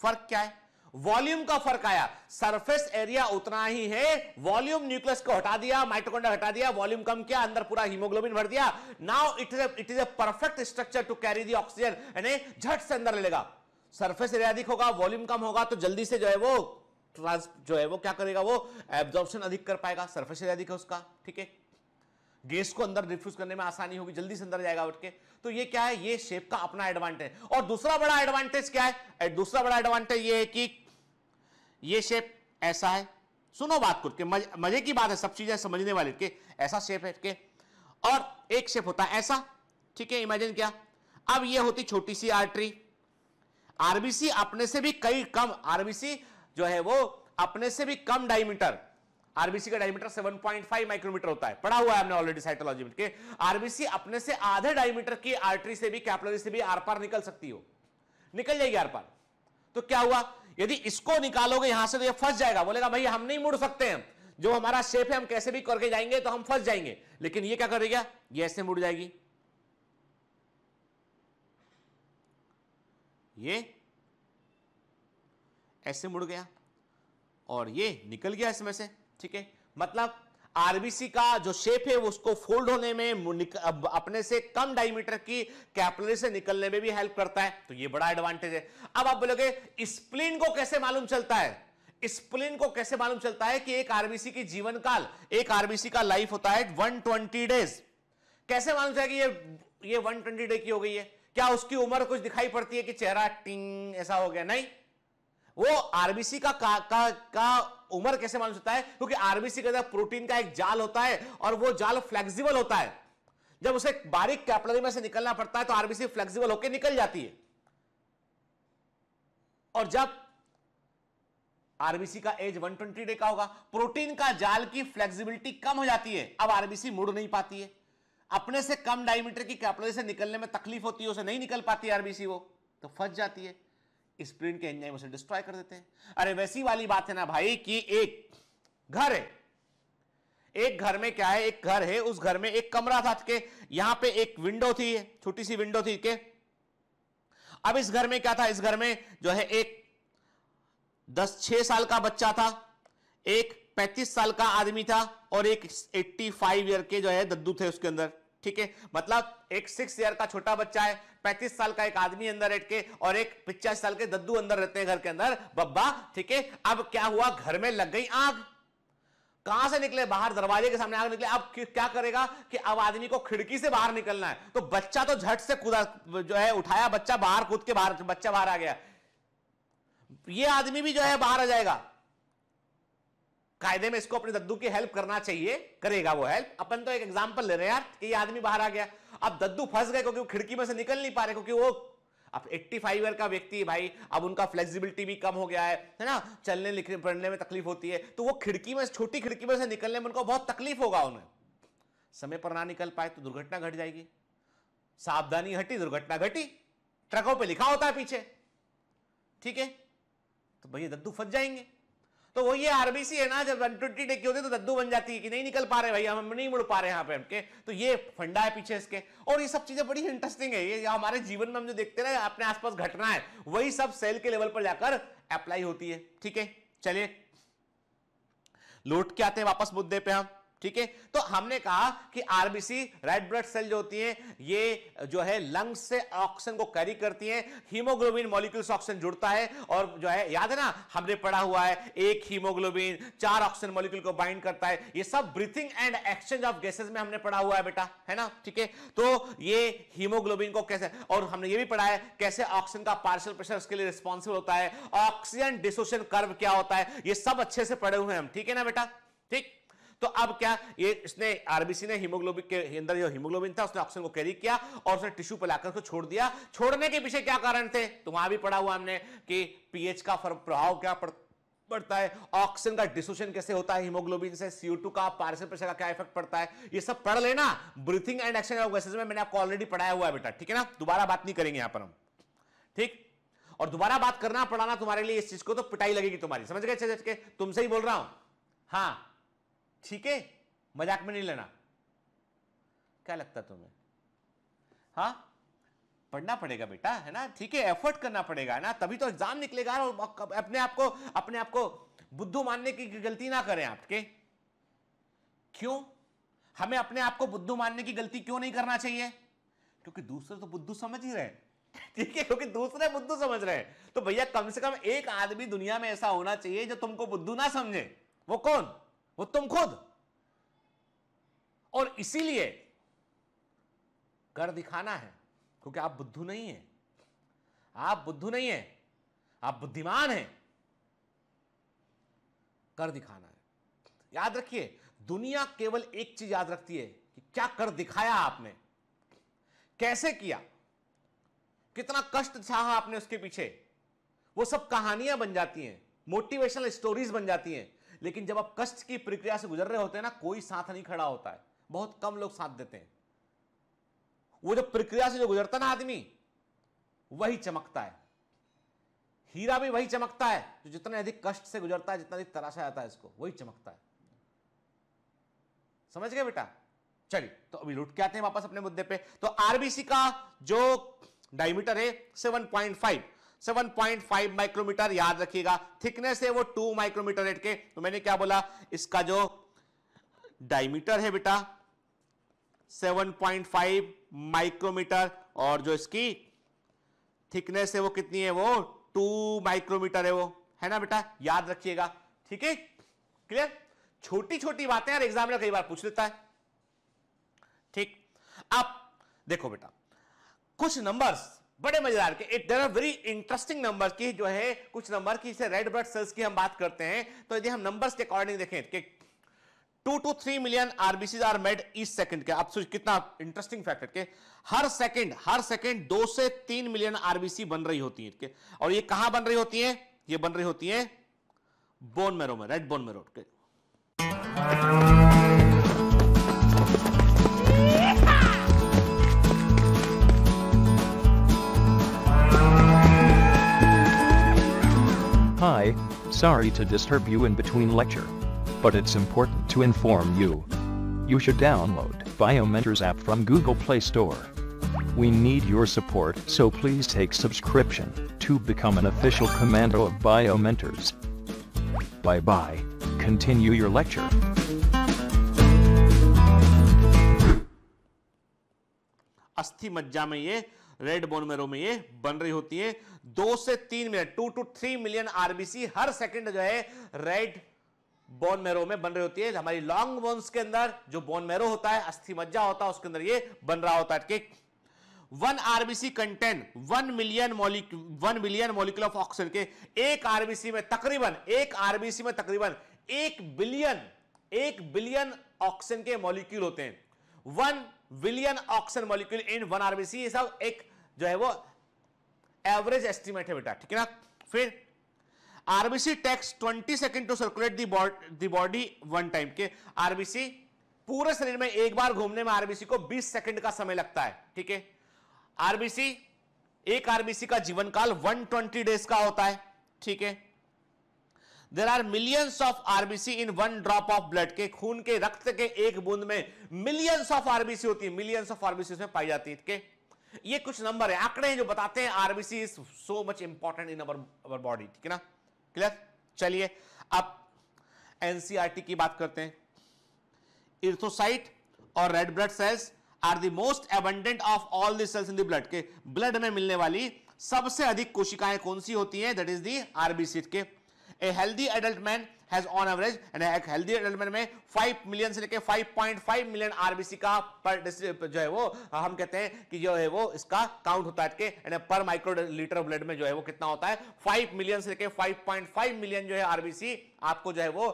फर्क क्या है वॉल्यूम का फर्क आया सरफेस एरिया उतना ही है वॉल्यूम न्यूक्लियस को हटा दिया माइटोकॉन्ड्रिया हटा दिया वॉल्यूम कम किया अंदर पूरा हीमोग्लोबिन भर दिया now it is it is a perfect structure to carry the oxygen यानी झट से अंदर ले लेगा सरफेस एरिया अधिक होगा वॉल्यूम कम होगा तो जल्दी से जो है वो ट्रांस जो है वो क्या करेगा वो एब्जॉर्प्शन अधिक कर पाएगा सरफेस एरिया अधिक है उसका ठीक है गैस को अंदर डिफ्यूज करने में आसानी होगी जल्दी से अंदर जाएगा उठ के तो ये क्या है ये शेप का अपना एडवांटेज और दूसरा बड़ा एडवांटेज क्या है दूसरा बड़ा एडवांटेज ये है कि ये शेप ऐसा है सुनो बात कुछ के मजे की बात है सब चीजें समझने वाले के ऐसा शेप है के और एक शेप होता है ऐसा ठीक है इमेजिन क्या अब ये होती छोटी सी आर्टरी आरबीसी अपने से भी कई कम आरबीसी जो है वो अपने से भी कम डायमीटर आरबीसी का डायमीटर 7.5 माइक्रोमीटर होता है पढ़ा हुआ है हमने ऑलरेडी साइटोलॉजी में आरबीसी अपने से आधे डायमीटर की आर्टरी से भी कैपलरी से भी आर पार निकल सकती हो निकल जाएगी आर पार तो क्या हुआ यदि इसको निकालोगे यहां से तो ये फंस जाएगा बोलेगा भाई हम नहीं मुड़ सकते हैं जो हमारा शेप है हम कैसे भी करके जाएंगे तो हम फंस जाएंगे लेकिन ये क्या करेगा ये ऐसे मुड़ जाएगी ये ऐसे मुड़ गया और ये निकल गया इसमें से ठीक है मतलब आरबीसी का जो शेप है उसको फोल्ड होने में अपने से कम डायमीटर की कैपिलरी से निकलने में भी हेल्प करता है तो ये बड़ा एडवांटेज है अब आप बोलोगे स्प्लिन को कैसे मालूम चलता है स्प्लिन को कैसे मालूम चलता है कि एक आरबीसी की जीवन काल एक आरबीसी का लाइफ होता है 120 डेज कैसे मालूम चला ये ये 120 डे की हो गई है क्या उसकी उम्र कुछ दिखाई पड़ती है कि चेहरा टिंग ऐसा हो गया नहीं वो आरबीसी का का, का, का उम्र कैसे मालूम होता है क्योंकि आरबीसी के अंदर प्रोटीन का एक जाल होता है और वो जाल फ्लेक्सिबल होता है जब उसे बारीक कैपलरी में से निकलना पड़ता है तो आरबीसी फ्लेक्सिबल होकर निकल जाती है और जब आरबीसी का एज 120 डे का होगा प्रोटीन का जाल की फ्लेक्सिबिलिटी कम हो जाती है अब आरबीसी मुड़ नहीं पाती है अपने से कम डायमीटर की कैपलरी से निकलने में तकलीफ होती है उसे नहीं निकल पाती आरबीसी वो तो फंस जाती है स्प्रिंट के एंजाइम उसे डिस्ट्रॉय कर देते हैं अरे वैसी वाली बात है ना भाई कि एक घर है एक घर में क्या है एक घर है उस घर में एक कमरा था के यहां पे एक विंडो थी छोटी सी विंडो थी के अब इस घर में क्या था इस घर में जो है एक दस छह साल का बच्चा था एक पैंतीस साल का आदमी था और एक एट्टी फाइव ईयर के जो है दद्दू थे उसके अंदर ठीक है मतलब एक सिक्स ईयर का छोटा बच्चा है पैंतीस साल का एक आदमी अंदर के और एक पिचासी साल के दद्दू अंदर रहते हैं घर के अंदर बब्बा ठीक है अब क्या हुआ घर में लग गई आग कहां से निकले बाहर दरवाजे के सामने आग निकले अब क्या करेगा कि अब आदमी को खिड़की से बाहर निकलना है तो बच्चा तो झट से कूदा जो है उठाया बच्चा बाहर कूद के बाहर बच्चा बाहर आ गया ये आदमी भी जो है बाहर आ जाएगा कायदे में इसको अपने दद्दू की हेल्प करना चाहिए करेगा वो हेल्प अपन तो एक एग्जाम्पल ले रहे हैं यार कि ये आदमी बाहर आ गया अब दद्दू फंस गए क्योंकि वो खिड़की में से निकल नहीं पा रहे क्योंकि वो अब 85 ईयर का व्यक्ति है भाई अब उनका फ्लेक्सिबिलिटी भी कम हो गया है है ना चलने लिखने पढ़ने में तकलीफ होती है तो वो खिड़की में छोटी खिड़की में से निकलने में उनको बहुत तकलीफ होगा उन्हें समय पर ना निकल पाए तो दुर्घटना घट जाएगी सावधानी हटी दुर्घटना घटी ट्रकों पर लिखा होता है पीछे ठीक है तो भैया दद्दू फंस जाएंगे तो वो ये आरबीसी है ना जब वन ट्वेंटी डे की होती है तो दद्दू बन जाती है कि नहीं निकल पा रहे भाई हम नहीं मुड़ पा रहे यहाँ पे हमके तो ये फंडा है पीछे इसके और ये सब चीजें बड़ी इंटरेस्टिंग है ये हमारे जीवन में हम जो देखते हैं ना अपने आसपास घटना है वही सब सेल के लेवल पर जाकर अप्लाई होती है ठीक है चलिए लौट के आते हैं वापस मुद्दे पे हम ठीक है तो हमने कहा कि आरबीसी रेड ब्लड सेल जो होती हैं ये जो है लंग्स से ऑक्सीजन को कैरी करती हैं हीमोग्लोबिन मॉलिक्यूल से ऑक्सीजन जुड़ता है और जो है याद है ना हमने पढ़ा हुआ है एक हीमोग्लोबिन चार ऑक्सीजन मॉलिक्यूल को बाइंड करता है ये सब breathing and exchange of gases में हमने पढ़ा हुआ है बेटा है ना ठीक है तो ये हीमोग्लोबिन को कैसे और हमने ये भी पढ़ा है कैसे ऑक्सीजन का पार्शियल प्रेशर उसके लिए रिस्पॉन्सिबल होता है ऑक्सीजन डिसोशन कर्व क्या होता है ये सब अच्छे से पढ़े हुए हैं हम ठीक है ना बेटा ठीक तो अब क्या ये इसने आरबीसी ने हीमोग्लोबिन के अंदर जो हीमोग्लोबिन था उसने ऑक्सीजन को कैरी किया और उसने टिश्यू पिलाकर उसको छोड़ दिया छोड़ने के पीछे क्या कारण थे तो वहां भी पढ़ा हुआ हमने कि पीएच का प्रभाव क्या पड़, पड़ता है ऑक्सीजन का डिसोशन कैसे होता है हीमोग्लोबिन से CO2 का पार्सल प्रेशर का क्या इफेक्ट पड़ता है ये सब पढ़ लेना breathing and action of gases में मैंने आपको ऑलरेडी पढ़ाया हुआ है बेटा ठीक है ना दोबारा बात नहीं करेंगे यहां पर हम ठीक और दोबारा बात करना पढ़ाना तुम्हारे लिए इस चीज को तो पिटाई लगेगी तुम्हारी समझ गए अच्छे तुमसे ही बोल रहा हूं हाँ ठीक है मजाक में नहीं लेना क्या लगता तुम्हें हाँ पढ़ना पड़ेगा बेटा है ना ठीक है एफर्ट करना पड़ेगा है ना तभी तो एग्जाम निकलेगा और अपने आप को अपने आप को बुद्धू मानने की गलती ना करें आपके क्यों हमें अपने आप को बुद्धू मानने की गलती क्यों नहीं करना चाहिए क्योंकि दूसरे तो बुद्धू समझ ही रहे हैं ठीक है क्योंकि दूसरे बुद्धू समझ रहे हैं तो भैया कम से कम एक आदमी दुनिया में ऐसा होना चाहिए जो तुमको बुद्धू ना समझे वो कौन वो तुम खुद और इसीलिए कर दिखाना है क्योंकि आप बुद्धू नहीं है आप बुद्धू नहीं है आप बुद्धिमान हैं कर दिखाना है याद रखिए दुनिया केवल एक चीज याद रखती है कि क्या कर दिखाया आपने कैसे किया कितना कष्ट सहा आपने उसके पीछे वो सब कहानियां बन जाती हैं मोटिवेशनल स्टोरीज बन जाती हैं लेकिन जब आप कष्ट की प्रक्रिया से गुजर रहे होते हैं ना कोई साथ नहीं खड़ा होता है बहुत कम लोग साथ देते हैं वो जो प्रक्रिया से जो गुजरता ना आदमी वही चमकता है हीरा भी वही चमकता है जो जितने अधिक कष्ट से गुजरता है जितना अधिक तराशा जाता है इसको वही चमकता है समझ गए बेटा चलिए तो अभी लुट के आते हैं वापस अपने मुद्दे पे तो आरबीसी का जो डायमीटर है 7.5 7.5 माइक्रोमीटर याद रखिएगा थिकनेस है वो 2 माइक्रोमीटर रेट के तो मैंने क्या बोला इसका जो डायमीटर है बेटा 7.5 माइक्रोमीटर और जो इसकी थिकनेस है वो कितनी है वो 2 माइक्रोमीटर है वो है ना बेटा याद रखिएगा ठीक है क्लियर छोटी छोटी बातें यार एग्जाम में कई बार पूछ लेता है ठीक अब देखो बेटा कुछ नंबर्स बड़े मजेदार के it there very interesting number की जो है कुछ नंबर की जैसे रेड ब्लड सेल्स की हम बात करते हैं तो यदि हम नंबर्स के अकॉर्डिंग देखें कि two to three million RBCs are made इस सेकंड के आप सोच कितना इंटरेस्टिंग फैक्टर के हर सेकंड हर सेकंड दो से तीन मिलियन आरबीसी बन रही होती है और ये कहां बन रही होती है ये बन रही होती है बोन मेरो में रेड बोन मेरो के Hi, sorry to disturb you in between lecture. But it's important to inform you. You should download BioMentors app from Google Play Store. We need your support so please take subscription to become an official commando of BioMentors. Bye bye. Continue your lecture. अस्थि मज्जा में ये red bone मेरो में ये बन रही होती है दो से तीन minute two to three million RBC हर सेकंड जो है रेड बोन मेरो में बन रही होती है हमारी लॉन्ग बोन्स के अंदर जो बोन मेरो होता है अस्थि मज्जा होता है उसके अंदर ये बन रहा होता है ठीक one RBC contain one million molecule one million molecule of oxygen के एक आरबीसी में तकरीबन एक आरबीसी में तकरीबन एक बिलियन एक बिलियन ऑक्सीजन के मॉलिक्यूल होते हैं one billion oxygen molecule in one RBC ये सब एक जो है वो एवरेज एस्टिमेट है बेटा ठीक है ना फिर RBC takes 20 second to circulate the body one time के आरबीसी पूरे शरीर में एक बार घूमने में आरबीसी को 20 सेकंड का समय लगता है ठीक है आरबीसी एक आरबीसी का जीवन काल 120 डेज का होता है ठीक है there are millions of RBC in one drop of blood के खून के रक्त के एक बूंद में मिलियंस ऑफ आरबीसी होती है मिलियंस ऑफ आरबीसी पाई जाती है ठीक है ये कुछ नंबर है आंकड़े हैं जो बताते हैं RBC is so much important in our our body ठीक है ना क्लियर चलिए अब एनसीआरटी e की बात करते हैं इर्थोसाइट और red blood cells are the most abundant of all the cells in the blood के ब्लड में मिलने वाली सबसे अधिक कोशिकाएं कौन सी होती हैं दैट इज दी आरबीसी के a healthy adult man has on average and healthy adult men में 5 मिलियन से लेकर 5.5 मिलियन आरबीसी का पर जो है वो हम कहते हैं कि जो है वो इसका काउंट होता है एंड पर माइक्रो लीटर ब्लड में जो है वो कितना होता है 5 मिलियन से लेकर 5.5 मिलियन जो है आरबीसी आपको जो है वो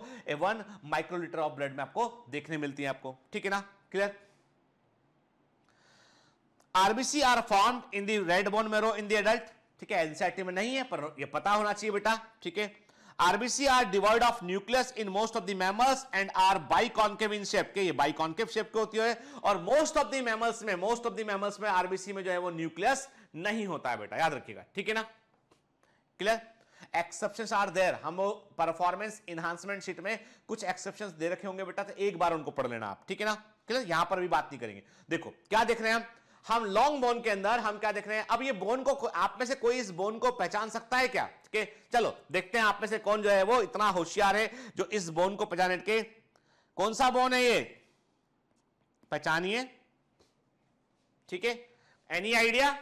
one microlitre of blood में आपको देखने मिलती है आपको ठीक है ना clear RBC are form in the red bone marrow in the adult ठीक है एनसीआरटी e में नहीं है पर ये पता होना चाहिए बेटा ठीक है RBC are devoid of nucleus in most of the mammals and are biconcave in shape के ये बाइकॉन्केव शेप के होती है और मोस्ट ऑफ द मैमल्स में मोस्ट ऑफ द मैमल्स में आरबीसी में जो है वो न्यूक्लियस नहीं होता है बेटा याद रखिएगा ठीक है ना क्लियर एक्सेप्शन आर देर हम परफॉर्मेंस इनहांसमेंट शीट में कुछ एक्सेप्शन दे रखे होंगे बेटा तो एक बार उनको पढ़ लेना आप ठीक है ना क्लियर यहां पर भी बात नहीं करेंगे देखो क्या देख रहे हैं हम हम लॉन्ग बोन के अंदर हम क्या देख रहे हैं अब ये बोन को आप में से कोई इस बोन को पहचान सकता है क्या के चलो देखते हैं आप में से कौन जो है वो इतना होशियार है जो इस बोन को पहचाने के कौन सा बोन है ये पहचानिए ठीक है एनी आइडिया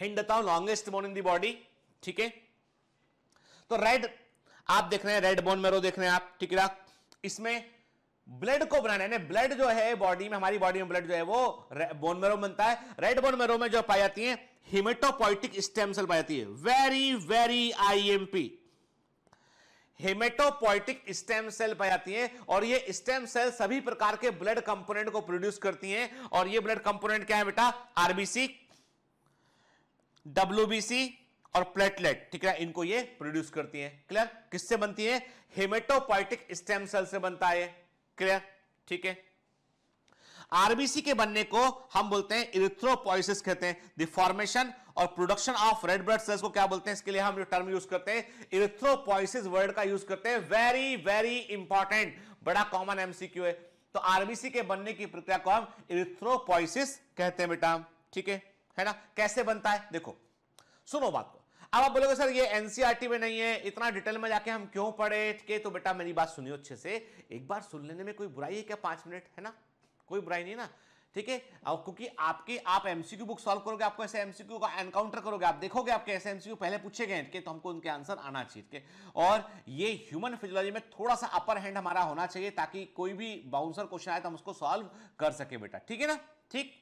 हिंट बताओ longest bone in the body ठीक है तो रेड आप देख रहे हैं रेड बोन मेरो देख रहे हैं आप ठीक है इसमें ब्लड को बनाना है ब्लड जो है बॉडी में हमारी बॉडी में ब्लड जो है वो बोन मेरो बनता है रेड बोन मेरो में जो पाई जाती है हिमेटोपोइटिक स्टेम सेल पाई जाती है very very IMP haematopoietic stem cell पाई जाती है और ये स्टेम सेल सभी प्रकार के ब्लड कंपोनेंट को प्रोड्यूस करती हैं और ये ब्लड कंपोनेंट क्या है बेटा आरबीसी डब्ल्यूबीसी और प्लेटलेट ठीक है इनको ये प्रोड्यूस करती हैं क्लियर किससे बनती है हेमेटोपोइटिक स्टेम सेल से बनता है क्लियर ठीक है आरबीसी के बनने को हम बोलते हैं इरिथ्रोपोइसिस कहते हैं द फॉर्मेशन और production of red blood cells को क्या बोलते हैं इसके लिए हम टर्म यूज करते हैं इरिथ्रोपोइसिस वर्ड का यूज करते हैं वेरी वेरी इंपॉर्टेंट बड़ा कॉमन एमसीक्यू है तो आरबीसी के बनने की प्रक्रिया को हम इरिथ्रोपोइसिस कहते हैं बेटा ठीक है है ना कैसे बनता है देखो सुनो बात को अब आप बोलोगे सर ये एनसीआरटी e में नहीं है इतना डिटेल में जाके हम क्यों पढ़े के तो बेटा मेरी बात सुनियो अच्छे से एक बार सुन लेने में कोई बुराई है क्या पांच मिनट है ना कोई बुराई नहीं ना ठीक है क्योंकि आपके आप एमसीक्यू बुक सॉल्व करोगे आपको ऐसे एमसीक्यू का एनकाउंटर करोगे आप देखोगे आपके ऐसे एमसीक्यू पहले पूछे गए के तो हमको उनके आंसर आना चाहिए के और ये ह्यूमन फिजियोलॉजी में थोड़ा सा अपर हैंड हमारा होना चाहिए ताकि कोई भी बाउंसर क्वेश्चन आए तो हम उसको सॉल्व कर सके बेटा ठीक है ना ठीक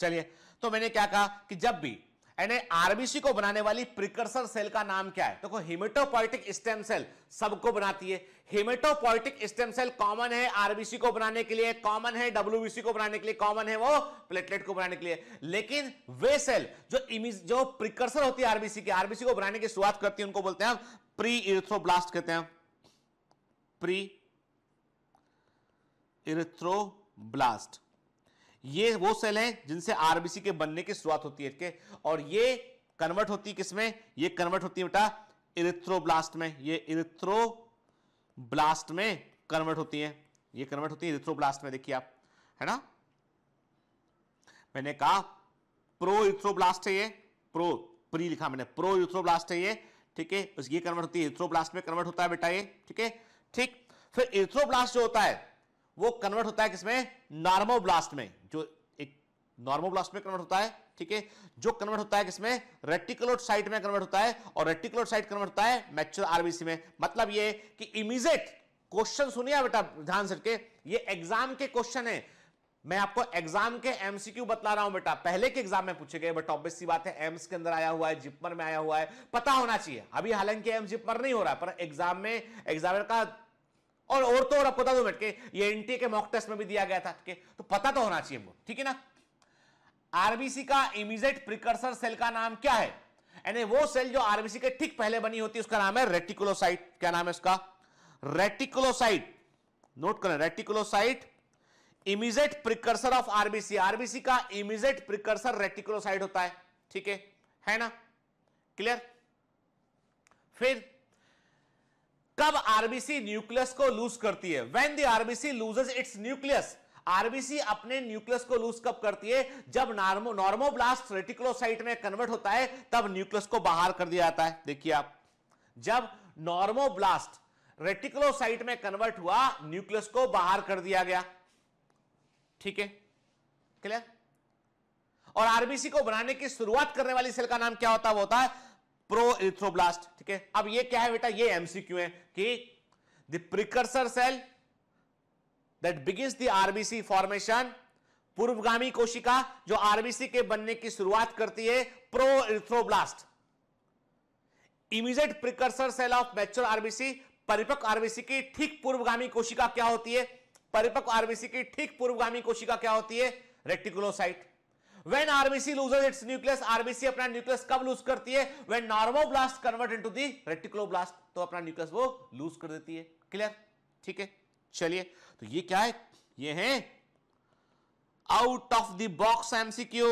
चलिए तो मैंने क्या कहा कि जब भी आरबीसी को बनाने वाली प्रिकर्सर सेल का नाम क्या है देखो तो हिमेटोपोइटिक स्टेम सेल सबको बनाती है हिमेटोपोइटिक स्टेम सेल कॉमन है आरबीसी को बनाने के लिए कॉमन है डब्ल्यूबीसी को बनाने के लिए कॉमन है वो प्लेटलेट को बनाने के लिए लेकिन वे सेल जो इमिज जो प्रिकर्सर होती है आरबीसी की आरबीसी को बनाने की शुरुआत करती है उनको बोलते हैं प्री इथ्रो कहते हैं प्री इथ्रो ये वो सेल हैं जिनसे आरबीसी के बनने की शुरुआत होती है के और ये कन्वर्ट होती है किसमें ये कन्वर्ट होती है बेटा इरिथ्रोब्लास्ट में ये इरिथ्रोब्लास्ट में कन्वर्ट होती है ये कन्वर्ट होती है इरिथ्रोब्लास्ट में देखिए आप है ना मैंने कहा प्रो इथ्रोब्लास्ट है ये प्रो प्री लिखा मैंने प्रो इथ्रोब्लास्ट है ये ठीक है ये कन्वर्ट होती है इथ्रोब्लास्ट में कन्वर्ट होता है बेटा ये ठीक है ठीक फिर इथ्रोब्लास्ट जो होता है वो कन्वर्ट होता है किसमें नॉर्मोब्लास्ट में जो एक नॉर्मोब्लास्ट में कन्वर्ट होता है ठीक है जो कन्वर्ट होता है किसमें साइट में कन्वर्ट होता है और साइट कन्वर्ट होता है मैच्योर आरबीसी में मतलब ये कि इमीजिएट क्वेश्चन सुनिए बेटा ध्यान से के ये एग्जाम के क्वेश्चन है मैं आपको एग्जाम के एमसीक्यू बतला रहा हूं बेटा पहले के एग्जाम में पूछे गए बट ऑब्वियस सी बात है एम्स के अंदर आया हुआ है जिपमर में आया हुआ है पता होना चाहिए अभी हालांकि एम जिपमर नहीं हो रहा पर एग्जाम में एग्जामिनर का और और तो और अब बता दो तो मिनट के ये एनटीए के मॉक टेस्ट में भी दिया गया था के तो पता तो होना चाहिए हमको ठीक है ना आरबीसी का इमीजिएट प्रिकर्सर सेल का नाम क्या है यानी वो सेल जो आरबीसी के ठीक पहले बनी होती है उसका नाम है रेटिकुलोसाइट क्या नाम है उसका रेटिकुलोसाइट नोट करें reticulocyte immediate precursor of RBC RBC का इमीजिएट प्रिकर्सर रेटिकुलोसाइट होता है ठीक है है ना क्लियर फिर कब आरबीसी न्यूक्लियस को लूज करती है when the RBC loses its nucleus RBC अपने न्यूक्लियस को लूज कब करती है जब नॉर्मो नॉर्मोब्लास्ट रेटिकुलोसाइट में कन्वर्ट होता है तब न्यूक्लियस को बाहर कर दिया जाता है देखिए आप जब नॉर्मोब्लास्ट रेटिकुलोसाइट में कन्वर्ट हुआ न्यूक्लियस को बाहर कर दिया गया ठीक है क्लियर और आरबीसी को बनाने की शुरुआत करने वाली सेल का नाम क्या होता है वो होता है प्रो इरिथ्रोब्लास्ट ठीक है अब ये क्या है बेटा ये एमसीक्यू है कि the precursor cell that begins the RBC formation पूर्वगामी कोशिका जो आरबीसी के बनने की शुरुआत करती है proerythroblast immediate precursor cell of mature RBC परिपक्व आरबीसी की ठीक पूर्वगामी कोशिका क्या होती है परिपक्व आरबीसी की ठीक पूर्वगामी कोशिका क्या होती है reticulocyte when RBC loses its nucleus RBC अपना न्यूक्लियस कब लूज करती है when normoblast convert into the reticuloblast तो अपना न्यूक्लियस वो लूज कर देती है क्लियर ठीक है चलिए तो ये क्या है ये है out of the box MCQ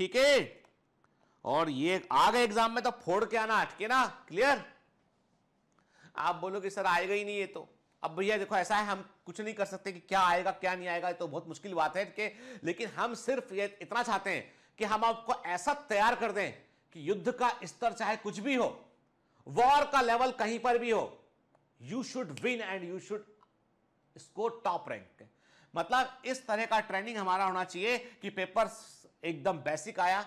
ठीक है और ये आ गए एग्जाम में तो फोड़ के आना अटके ना क्लियर आप बोलो कि सर आएगा ही नहीं ये तो अब भैया देखो ऐसा है हम कुछ नहीं कर सकते कि क्या आएगा क्या नहीं आएगा तो बहुत मुश्किल बात है कि लेकिन हम सिर्फ ये इतना चाहते हैं कि हम आपको ऐसा तैयार कर दें कि युद्ध का स्तर चाहे कुछ भी हो वॉर का लेवल कहीं पर भी हो you should win and you should score top rank मतलब इस तरह का ट्रेनिंग हमारा होना चाहिए कि पेपर एकदम बेसिक आया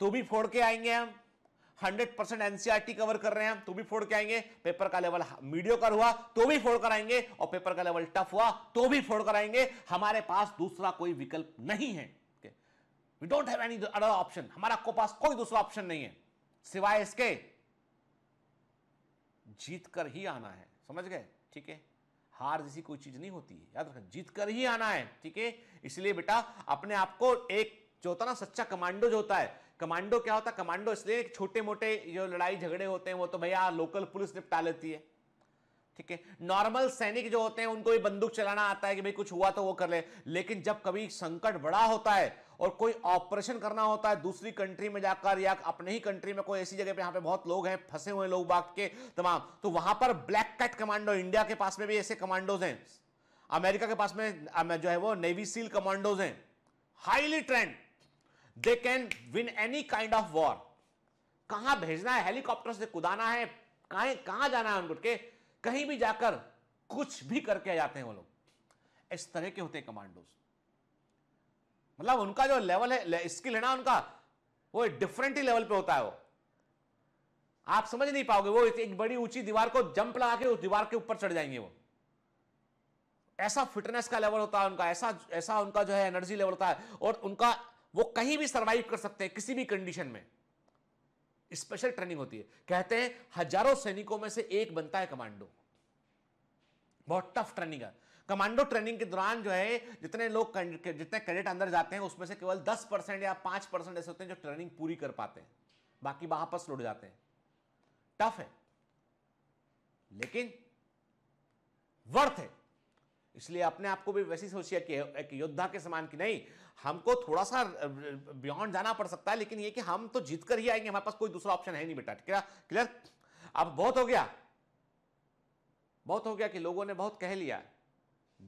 तो भी फोड़ के आएंगे हम हंड्रेड परसेंट एनसीआरटी कवर कर रहे हैं तो भी फोड़ के आएंगे पेपर का लेवल मीडियो कर हुआ तो भी फोड़ कर आएंगे और पेपर का लेवल टफ हुआ तो भी फोड़ कर आएंगे हमारे पास दूसरा कोई विकल्प नहीं है we don't have any other option हमारा को पास कोई दूसरा ऑप्शन नहीं है सिवाय इसके जीत कर ही आना है समझ गए ठीक है हार जैसी कोई चीज नहीं होती है याद रखना जीत कर ही आना है ठीक है इसलिए बेटा अपने आप को एक जो होता ना सच्चा कमांडो जो होता है कमांडो क्या होता कमांडो इसलिए छोटे मोटे जो लड़ाई झगड़े होते हैं वो तो भैया लोकल पुलिस निपटा लेती है ठीक है नॉर्मल सैनिक जो होते हैं उनको भी बंदूक चलाना आता है कि भाई कुछ हुआ तो वो कर ले लेकिन जब कभी संकट बड़ा होता है और कोई ऑपरेशन करना होता है दूसरी कंट्री में जाकर या अपने ही कंट्री में कोई ऐसी जगह पे यहाँ पे बहुत लोग हैं फंसे हुए लोग बाग के तमाम तो वहां पर ब्लैक कैट कमांडो इंडिया के पास में भी ऐसे कमांडोज हैं अमेरिका के पास में जो है वो नेवी सील कमांडोज हैं highly trained they can win any kind of war कहां भेजना है हेलीकॉप्टर से कुदाना है कहां कहां जाना है उनको के कहीं भी जाकर कुछ भी करके आ जाते हैं वो लोग इस तरह के होते हैं कमांडोज मतलब उनका जो लेवल है ले, स्किल है ना उनका वो डिफरेंट ही लेवल पे होता है वो आप समझ नहीं पाओगे वो एक बड़ी ऊंची दीवार को जंप लगा के उस दीवार के ऊपर चढ़ जाएंगे वो ऐसा फिटनेस का लेवल होता है उनका ऐसा ऐसा उनका जो है एनर्जी लेवल होता है और उनका वो कहीं भी सर्वाइव कर सकते हैं किसी भी कंडीशन में स्पेशल ट्रेनिंग होती है कहते हैं हजारों सैनिकों में से एक बनता है कमांडो बहुत टफ ट्रेनिंग है कमांडो ट्रेनिंग के दौरान जो है जितने लोग जितने कैडेट अंदर जाते हैं उसमें से केवल दस परसेंट या पांच परसेंट ऐसे होते हैं जो ट्रेनिंग पूरी कर पाते हैं बाकी वापस लौट जाते हैं टफ है लेकिन वर्थ है इसलिए अपने आप को भी वैसे सोचिए कि एक योद्धा के समान की नहीं हमको थोड़ा सा बियॉन्ड जाना पड़ सकता है लेकिन ये कि हम तो जीत कर ही आएंगे हमारे पास कोई दूसरा ऑप्शन है नहीं बेटा ठीक क्लियर अब बहुत हो गया बहुत हो गया कि लोगों ने बहुत कह लिया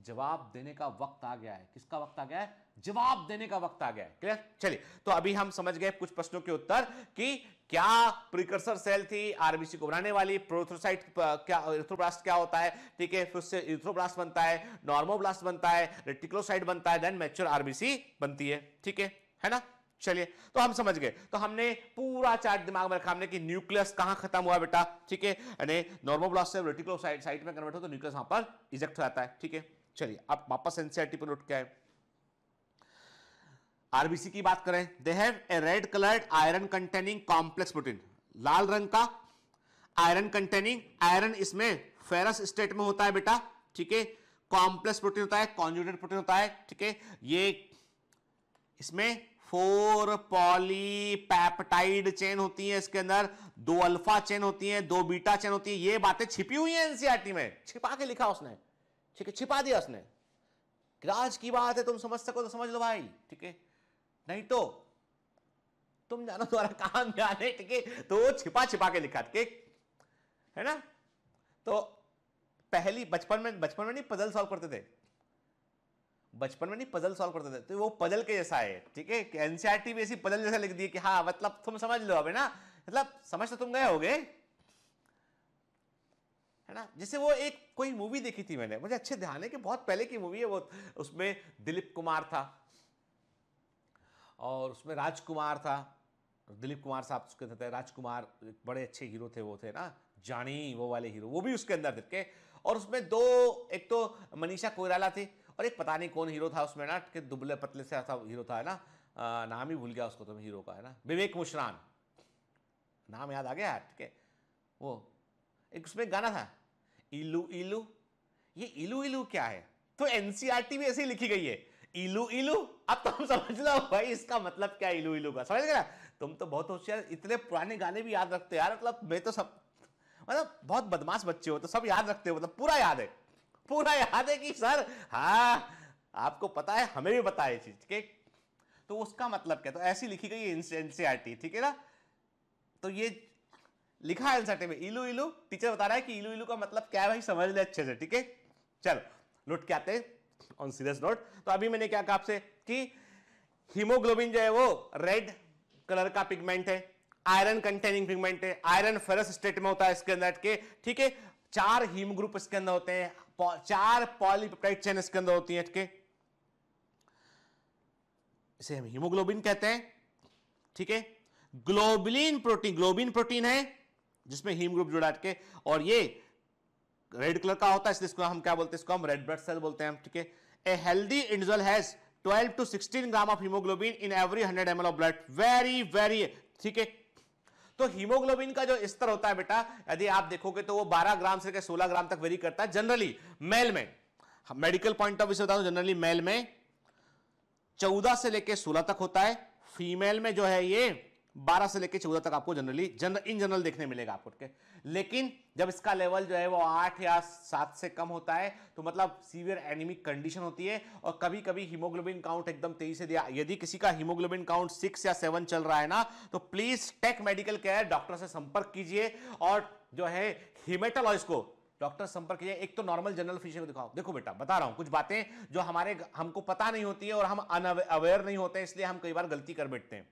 जवाब देने का वक्त आ गया है किसका वक्त आ गया है जवाब देने का वक्त आ गया है क्लियर चलिए तो अभी हम समझ गए कुछ प्रश्नों के उत्तर कि क्या प्रिकर्सर सेल थी आरबीसी को बनाने वाली प्रोथ्रोसाइट क्या इथ्रोब्लास्ट क्या होता है ठीक है फिर उससे इथ्रोब्लास्ट बनता है नॉर्मोब्लास्ट बनता है रेटिक्लोसाइट बनता है देन मैच्योर आरबीसी बनती है ठीक है है ना चलिए तो हम समझ गए तो हमने पूरा चार्ट दिमाग में रखा हमने कि न्यूक्लियस कहां खत्म हुआ बेटा ठीक है यानी नॉर्मोब्लास्ट से रेटिक्लोसाइट साइट में कन्वर्ट हो तो न्यूक्लियस वहां पर इजेक्ट हो जाता है ठीक है चलिए अब वापस एनसीआरटी पर लौट के आए आरबीसी की बात करें they have a red coloured iron containing complex protein लाल रंग का आयरन कंटेनिंग आयरन इसमें फेरस स्टेट में होता है बेटा ठीक है कॉम्प्लेक्स प्रोटीन होता है कॉन्जुगेट प्रोटीन होता है ठीक है ये इसमें फोर पॉलीपैप्टाइड चेन होती है इसके अंदर दो अल्फा चेन होती है दो बीटा चेन होती है ये बातें छिपी हुई है एनसीआरटी में छिपा के लिखा उसने ठीक है छिपा दिया उसने राज की बात है तुम समझ सको तो समझ लो भाई ठीक है नहीं तो तुम जानो तुम्हारा काम जाने टिके तो, तो छिपा छिपा के लिखा ठीक है ना तो पहली बचपन में बचपन में नहीं पजल सॉल्व करते थे बचपन में नहीं पजल सॉल्व करते थे तो वो पजल के जैसा है ठीक है एनसीआरटी भी ऐसी पजल जैसा लिख दिए कि हाँ मतलब तुम समझ लो अब ना मतलब समझ तो तुम गए होगे है ना जैसे वो एक कोई मूवी देखी थी मैंने मुझे अच्छे ध्यान है कि बहुत पहले की मूवी है वो उसमें दिलीप कुमार था और उसमें राजकुमार था दिलीप कुमार साहब तो उसके अंदर थे राजकुमार बड़े अच्छे हीरो थे वो थे ना जानी वो वाले हीरो वो भी उसके अंदर थे और उसमें दो एक तो मनीषा कोयराला थी और एक पता नहीं कौन हीरो था उसमें ना कि दुबले पतले से ऐसा हीरो था है ना आ, नाम ही भूल गया उसको तो मैं हीरो का है ना विवेक मुश्रान नाम याद आ गया ठीक है वो एक उसमें गाना था इलू इलू ये इलू इलू क्या है तो एनसीईआरटी भी ऐसे ही लिखी गई है इलू इलू अब तुम तो समझ लो भाई इसका मतलब क्या इलू इलू का समझ गया तुम तो बहुत होशियार इतने पुराने गाने भी याद रखते हो यार मतलब मैं तो सब मतलब बहुत बदमाश बच्चे हो तो सब याद रखते हो मतलब पूरा याद है पूरा याद है कि सर हाँ आपको पता है हमें भी पता है चीज़ के तो उसका मतलब क्या तो ऐसी लिखी गई एन सी टी ठीक है ना तो ये लिखा है एनसीआरटी e में इलू इलू टीचर बता रहा है कि इलू इलू का मतलब क्या है भाई समझ ले अच्छे से ठीक है चलो लुट के आते हैं ऑन सीरियस नोट तो अभी मैंने क्या कहा आपसे कि हीमोग्लोबिन जो है वो रेड कलर का पिगमेंट है आयरन कंटेनिंग पिगमेंट है आयरन फेरस स्टेट में होता है इसके अंदर के ठीक है चार हीम ग्रुप इसके अंदर होते हैं चार पॉलीपेप्टाइड चेन इसके अंदर होती है इसे हम हीमोग्लोबिन कहते हैं ठीक है ग्लोबिलिन प्रोटीन ग्लोबिन प्रोटीन है जिसमें हीम ग्रुप जुड़ा के और ये रेड कलर का होता है इसलिए इसको हम क्या बोलते हैं इसको हम रेड ब्लड सेल बोलते हैं ठीक है a healthy individual has 12 to 16 gram of haemoglobin in every 100 M of blood very very ठीक है तो हीमोग्लोबिन का जो स्तर होता है बेटा यदि आप देखोगे तो वो 12 ग्राम से लेकर 16 ग्राम तक वेरी करता है जनरली मेल में मेडिकल पॉइंट ऑफ व्यू से बता जनरली मेल में 14 से लेकर 16 तक होता है फीमेल में जो है ये 12 से लेकर 14 तक आपको जनरली जनरल इन जनरल देखने मिलेगा आपको ठीक है लेकिन जब इसका लेवल जो है वो 8 या 7 से कम होता है तो मतलब सीवियर एनिमिक कंडीशन होती है और कभी कभी हीमोग्लोबिन काउंट एकदम तेजी से दिया यदि किसी का हीमोग्लोबिन काउंट सिक्स या सेवन चल रहा है ना तो please take medical care doctor से संपर्क कीजिए और जो है हिमेटोलॉजिस्ट को डॉक्टर संपर्क कीजिए एक तो नॉर्मल जनरल फिजिशियन को दिखाओ देखो बेटा बता रहा हूं कुछ बातें जो हमारे हमको पता नहीं होती है और हम अवेयर नहीं होते इसलिए हम कई बार गलती कर बैठते हैं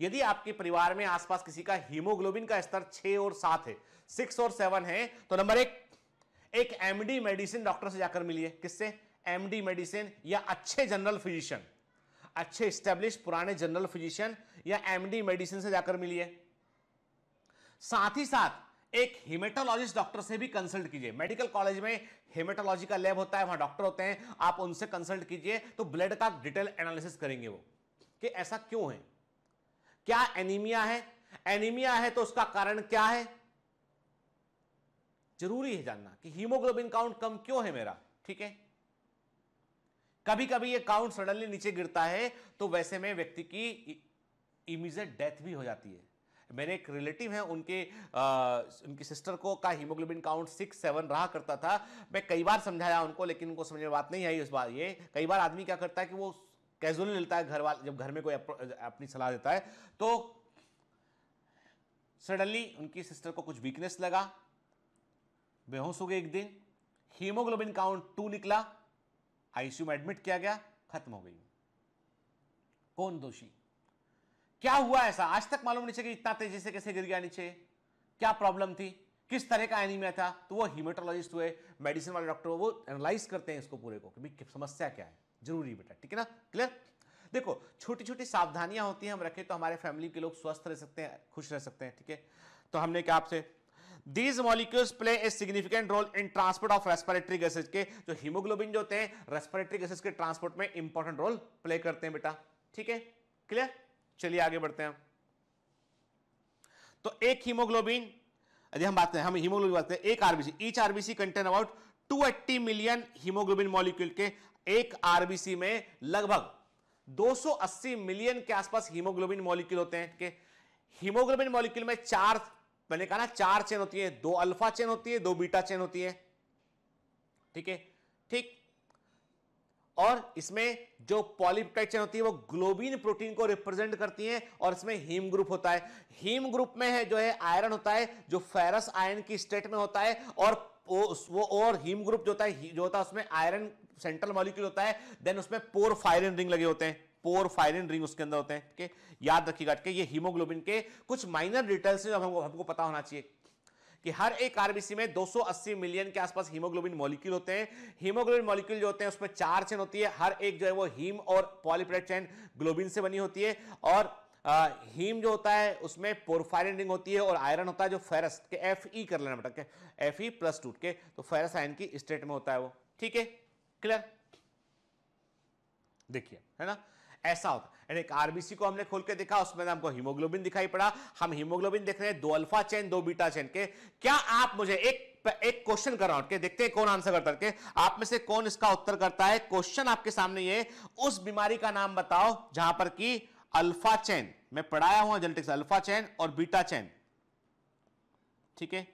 यदि आपके परिवार में आसपास किसी का हीमोग्लोबिन का स्तर छह और सात है सिक्स और सेवन है तो नंबर एक एक एमडी मेडिसिन डॉक्टर से जाकर मिलिए किससे एमडी मेडिसिन या अच्छे जनरल फिजिशियन अच्छे स्टेब्लिश पुराने जनरल फिजिशियन या एमडी मेडिसिन से जाकर मिलिए साथ ही साथ एक हिमेटोलॉजिस्ट डॉक्टर से भी कंसल्ट कीजिए मेडिकल कॉलेज में हिमेटोलॉजी का लैब होता है वहां डॉक्टर होते हैं आप उनसे कंसल्ट कीजिए तो ब्लड का डिटेल एनालिसिस करेंगे वो कि ऐसा क्यों है क्या एनीमिया है एनीमिया है तो उसका कारण क्या है जरूरी है जानना कि हीमोग्लोबिन काउंट कम क्यों है मेरा ठीक है कभी कभी ये काउंट सडनली नीचे गिरता है तो वैसे में व्यक्ति की इमीजिएट डेथ भी हो जाती है मेरे एक रिलेटिव हैं उनके आ, उनकी सिस्टर को का हीमोग्लोबिन काउंट सिक्स सेवन रहा करता था मैं कई बार समझाया उनको लेकिन उनको समझ में बात नहीं आई उस बार ये कई बार आदमी क्या करता है कि वो कैजुअली लेता है घर वाले जब घर में कोई अपनी सलाह देता है तो सडनली उनकी सिस्टर को कुछ वीकनेस लगा बेहोश हो गए एक दिन हीमोग्लोबिन काउंट टू निकला आईसीयू में एडमिट किया गया खत्म हो गई कौन दोषी क्या हुआ ऐसा आज तक मालूम नहीं चाहिए कि इतना तेजी से कैसे गिर गया नीचे क्या प्रॉब्लम थी किस तरह का एनीमिया था तो वो हीमेटोलॉजिस्ट हुए मेडिसिन वाले डॉक्टर वो एनालाइज करते हैं इसको पूरे को कि समस्या क्या है जरूरी बेटा ठीक है ना क्लियर देखो छोटी छोटी सावधानियां होती हैं हम रखें तो हमारे फैमिली के लोग स्वस्थ रह सकते हैं खुश रह सकते हैं ठीक है तो हमने क्या आपसे these molecules play a significant role in transport of respiratory gases के जो हीमोग्लोबिन जो होते हैं रेस्पिरेटरी गैसेज के ट्रांसपोर्ट में इंपॉर्टेंट रोल प्ले करते हैं बेटा ठीक है क्लियर चलिए आगे बढ़ते हैं तो एक हीमोग्लोबिन यदि हम बात करें हम हीमोग्लोबिन बात करें एक RBC each RBC contain about 280 million haemoglobin molecule के एक आरबीसी में लगभग 280 मिलियन के आसपास हीमोग्लोबिन मॉलिक्यूल होते हैं के हीमोग्लोबिन मॉलिक्यूल में चार मैंने कहा ना चार चेन होती है दो अल्फा चेन होती है दो बीटा चेन होती है ठीक है ठीक और इसमें जो पॉलीपेप्टाइड चेन होती है वो ग्लोबिन प्रोटीन को रिप्रेजेंट करती है और इसमें हीम ग्रुप होता है हीम ग्रुप में है जो है आयरन होता है जो फेरस आयन की स्टेट में होता है और ओ, वो और हीम ग्रुप जो होता है जो होता है उसमें आयरन सेंट्रल मॉलिक्यूल होता है देन उसमें पोर फायरन रिंग लगे होते हैं पोर फायरन रिंग उसके अंदर होते हैं ठीक है याद रखिएगा ठीक है ये हीमोग्लोबिन के कुछ माइनर डिटेल्स हैं जो हमको हमको पता होना चाहिए कि हर एक आरबीसी में 280 मिलियन के आसपास हीमोग्लोबिन मॉलिक्यूल होते हैं हीमोग्लोबिन मॉलिक्यूल जो होते हैं उसमें चार चेन होती है हर एक जो है वो हीम और पॉलीप्रेड चेन ग्लोबिन से बनी होती है और हीम जो होता है उसमें पोरफायरिन रिंग होती है और आयरन होता है जो फेरस के एफ ई कर लेना बेटा के एफ ई प्लस टूट के तो फेरस आयन की स्टेट में होता है वो ठीक है क्लियर देखिए है ना ऐसा होता है एक आरबीसी को हमने खोल के देखा उसमें हमको हीमोग्लोबिन दिखाई पड़ा हम हीमोग्लोबिन देख रहे हैं दो अल्फा चेन दो बीटा चेन के क्या आप मुझे एक एक क्वेश्चन कर रहा हूं देखते हैं कौन आंसर करता है आप में से कौन इसका उत्तर करता है क्वेश्चन आपके सामने ये उस बीमारी का नाम बताओ जहां पर की अल्फा चैन मैं पढ़ाया हुआ जेनेटिक्स अल्फा चैन और बीटा चैन ठीक है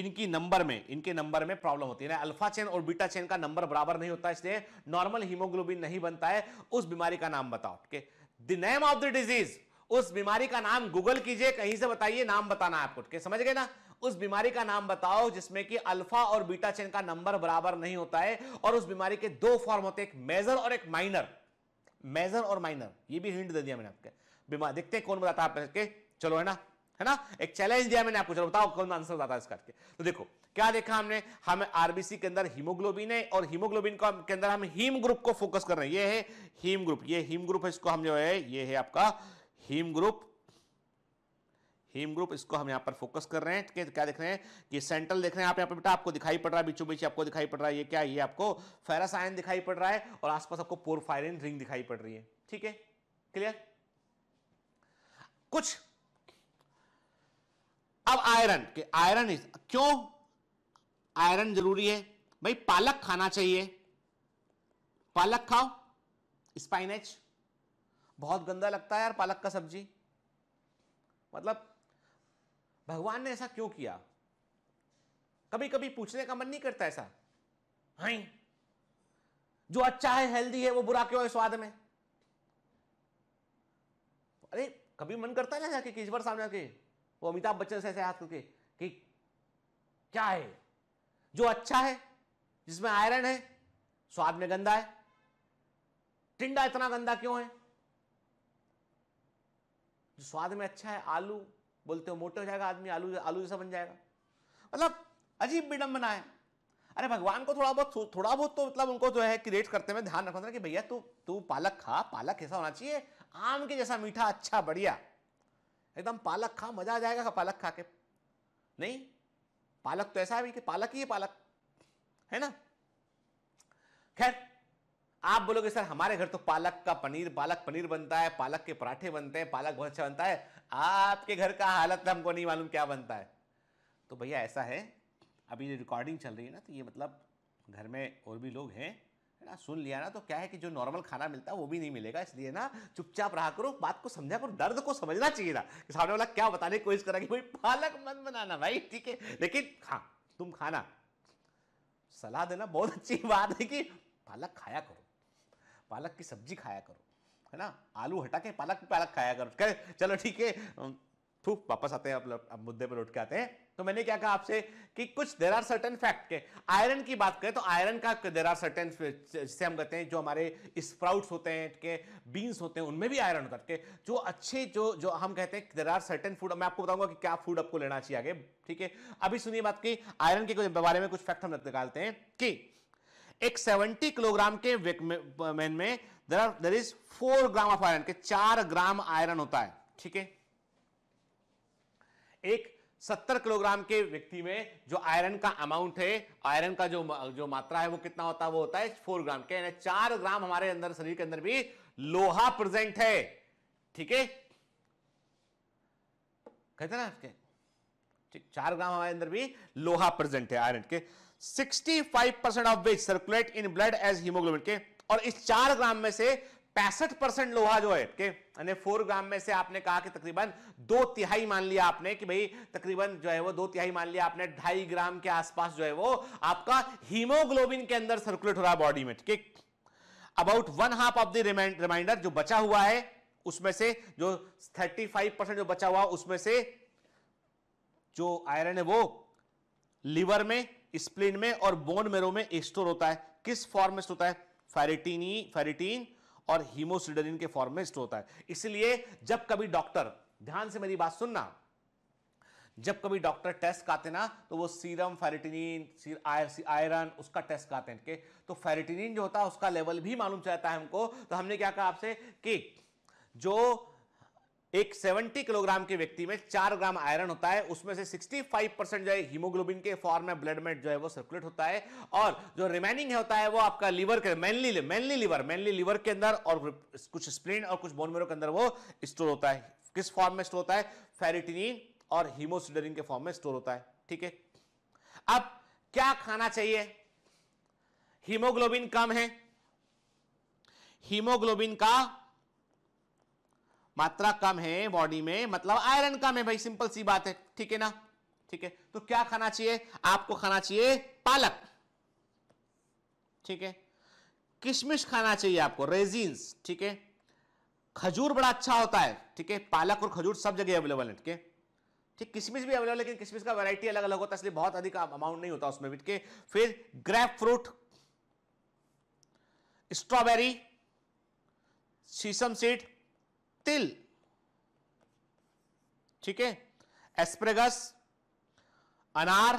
इनकी नंबर में इनके नंबर में प्रॉब्लम होती है ना अल्फा चैन और बीटा चैन का नंबर बराबर नहीं होता इसलिए नॉर्मल हीमोग्लोबिन नहीं बनता है उस बीमारी का नाम बताओ ठीक the name of the disease उस बीमारी का नाम गूगल कीजिए कहीं से बताइए नाम बताना आपको ठीक है समझ गए ना उस बीमारी का नाम बताओ जिसमें कि अल्फा और बीटा चेन का नंबर बराबर नहीं होता है और उस बीमारी के दो फॉर्म होते हैं एक मेजर और एक माइनर मेजर और माइनर ये भी हिंट दे दिया मैंने आपके बीमार देखते हैं कौन बताता है आप चलो है ना है ना एक चैलेंज दिया मैंने आपको चलो बताओ कौन आंसर बताता है इसका तो देखो क्या देखा हमने हमें आरबीसी के अंदर हीमोग्लोबिन है और हीमोग्लोबिन को के अंदर हम हीम ग्रुप को फोकस कर रहे हैं ये है हीम ग्रुप ये हीम ग्रुप है इसको हम जो है ये है आपका हीम ग्रुप हीम ग्रुप इसको हम यहाँ पर फोकस कर रहे हैं क्या देख रहे हैं कि सेंट्रल देख रहे हैं आप यहाँ पर बेटा आपको दिखाई पड़ रहा है बीचों बीच आपको दिखाई पड़ रहा है ये क्या ये आपको फेरस आयन दिखाई पड़ रहा है और आसपास आपको पोरफायरिन रिंग दिखाई पड़ रही है ठीक है क्लियर कुछ अब आयरन के आयरन इस क्यों आयरन जरूरी है भाई पालक खाना चाहिए पालक खाओ स्पाइनेच बहुत गंदा लगता है यार पालक का सब्जी मतलब भगवान ने ऐसा क्यों किया कभी कभी पूछने का मन नहीं करता ऐसा हाँ जो अच्छा है हेल्दी है वो बुरा क्यों है स्वाद में अरे कभी मन करता है ना जाके कि बार सामने आके वो अमिताभ बच्चन से ऐसे हाथ करके कि क्या है जो अच्छा है जिसमें आयरन है स्वाद में गंदा है टिंडा इतना गंदा क्यों है जो स्वाद में अच्छा है आलू बोलते हो मोटे हो जाएगा आदमी आलू आलू जैसा बन जाएगा मतलब अजीब विडम्बना है अरे भगवान को थोड़ा बहुत थोड़ा बहुत तो मतलब उनको जो है क्रिएट करते में ध्यान रखना था कि भैया तू तू पालक खा पालक ऐसा होना चाहिए आम के जैसा मीठा अच्छा बढ़िया एकदम पालक खा मजा आ जाएगा पालक खा के नहीं पालक तो ऐसा है भी कि पालक ही है पालक है ना खैर आप बोलोगे सर हमारे घर तो पालक का पनीर पालक पनीर बनता है पालक के पराठे बनते हैं पालक बहुत अच्छा बनता है आपके घर का हालत हमको नहीं मालूम क्या बनता है तो भैया ऐसा है अभी रिकॉर्डिंग चल रही है ना तो ये मतलब घर में और भी लोग हैं है ना सुन लिया ना तो क्या है कि जो नॉर्मल खाना मिलता है वो भी नहीं मिलेगा इसलिए ना चुपचाप रहा करो बात को समझा करो दर्द को समझना चाहिए ना कि सामने वाला क्या बताने की कोशिश करा कि भाई पालक मन बनाना भाई ठीक है लेकिन हाँ तुम खाना सलाह देना बहुत अच्छी बात है कि पालक खाया करो पालक की सब्जी खाया करो है ना आलू हटा के पालक पालक खाया करो कह चलो ठीक है थूक वापस आते हैं अब अब मुद्दे पर उठ के आते हैं तो मैंने क्या कहा आपसे कि कुछ देर आर सर्टन फैक्ट के आयरन की बात करें तो आयरन का देर आर सर्टन जिसे हम कहते हैं जो हमारे स्प्राउट्स होते हैं के बीन्स होते हैं उनमें भी आयरन होता है जो अच्छे जो जो हम कहते हैं देर आर सर्टन फूड मैं आपको बताऊंगा कि क्या फूड आपको लेना चाहिए आगे ठीक है अभी सुनिए बात की आयरन के बारे में कुछ फैक्ट हम निकालते हैं कि एक 70 किलोग्राम के मैन में there is four gram of iron के चार ग्राम आयरन होता है ठीक है एक 70 किलोग्राम के व्यक्ति में जो आयरन का अमाउंट है आयरन का जो जो मात्रा है वो कितना होता है वो होता है फोर ग्राम के यानी चार ग्राम हमारे अंदर शरीर के अंदर भी लोहा प्रेजेंट है ठीक है कहते ना ठीक चार ग्राम हमारे अंदर भी लोहा प्रेजेंट है आयरन के 65 percent of which circulate in blood as haemoglobin के और इस चार ग्राम में से पैंसठ परसेंट लोहा जो है के यानी फोर ग्राम में से आपने कहा कि तकरीबन दो तिहाई मान लिया आपने कि भाई तकरीबन जो है वो दो तिहाई मान लिया आपने ढाई ग्राम के आसपास जो है वो आपका हीमोग्लोबिन के अंदर सर्कुलेट हो रहा है बॉडी में ठीक about one half of the reminder जो बचा हुआ है उसमें से जो 35 परसेंट जो बचा हुआ उसमें से जो आयरन है वो लिवर में स्प्लिन में और बोन मेरो में स्टोर होता है किस फॉर्म में स्टोर होता है फेरेटिनी फेरेटीन और हीमोसिडरिन के फॉर्म में स्टोर होता है इसलिए जब कभी डॉक्टर ध्यान से मेरी बात सुनना जब कभी डॉक्टर टेस्ट कराते ना तो वो सीरम फेरेटिनिन आयरन उसका टेस्ट कराते हैं तो फेरेटिनिन जो होता है उसका लेवल भी मालूम चलता है हमको तो हमने क्या कहा आपसे कि जो एक 70 किलोग्राम के व्यक्ति में चार ग्राम आयरन होता है उसमें से 65 परसेंट जो है हीमोग्लोबिन के फॉर्म में ब्लड में जो है वो सर्कुलेट होता है और जो रिमेनिंग है होता है वो आपका लीवर के mainly mainly liver mainly liver के अंदर और कुछ स्प्लिन और कुछ बोनमेरो के अंदर वो स्टोर होता है किस फॉर्म में स्टोर होता है फेरिटिन और हीमोसिडरिन के फॉर्म में स्टोर होता है ठीक है अब क्या खाना चाहिए हीमोग्लोबिन कम है हीमोग्लोबिन का मात्रा कम है बॉडी में मतलब आयरन कम है भाई सिंपल सी बात है ठीक है ना ठीक है तो क्या खाना चाहिए आपको खाना चाहिए पालक ठीक है किशमिश खाना चाहिए आपको रेजिन्स ठीक है खजूर बड़ा अच्छा होता है ठीक है पालक और खजूर सब जगह अवेलेबल है ठीक है ठीक किशमिश भी अवेलेबल लेकिन किशमिश का वैरायटी अलग अलग होता है इसलिए बहुत अधिक अमाउंट नहीं होता उसमें भी ठीक है फिर grapefruit strawberry sesame seed तिल ठीक है एस्प्रेगस अनार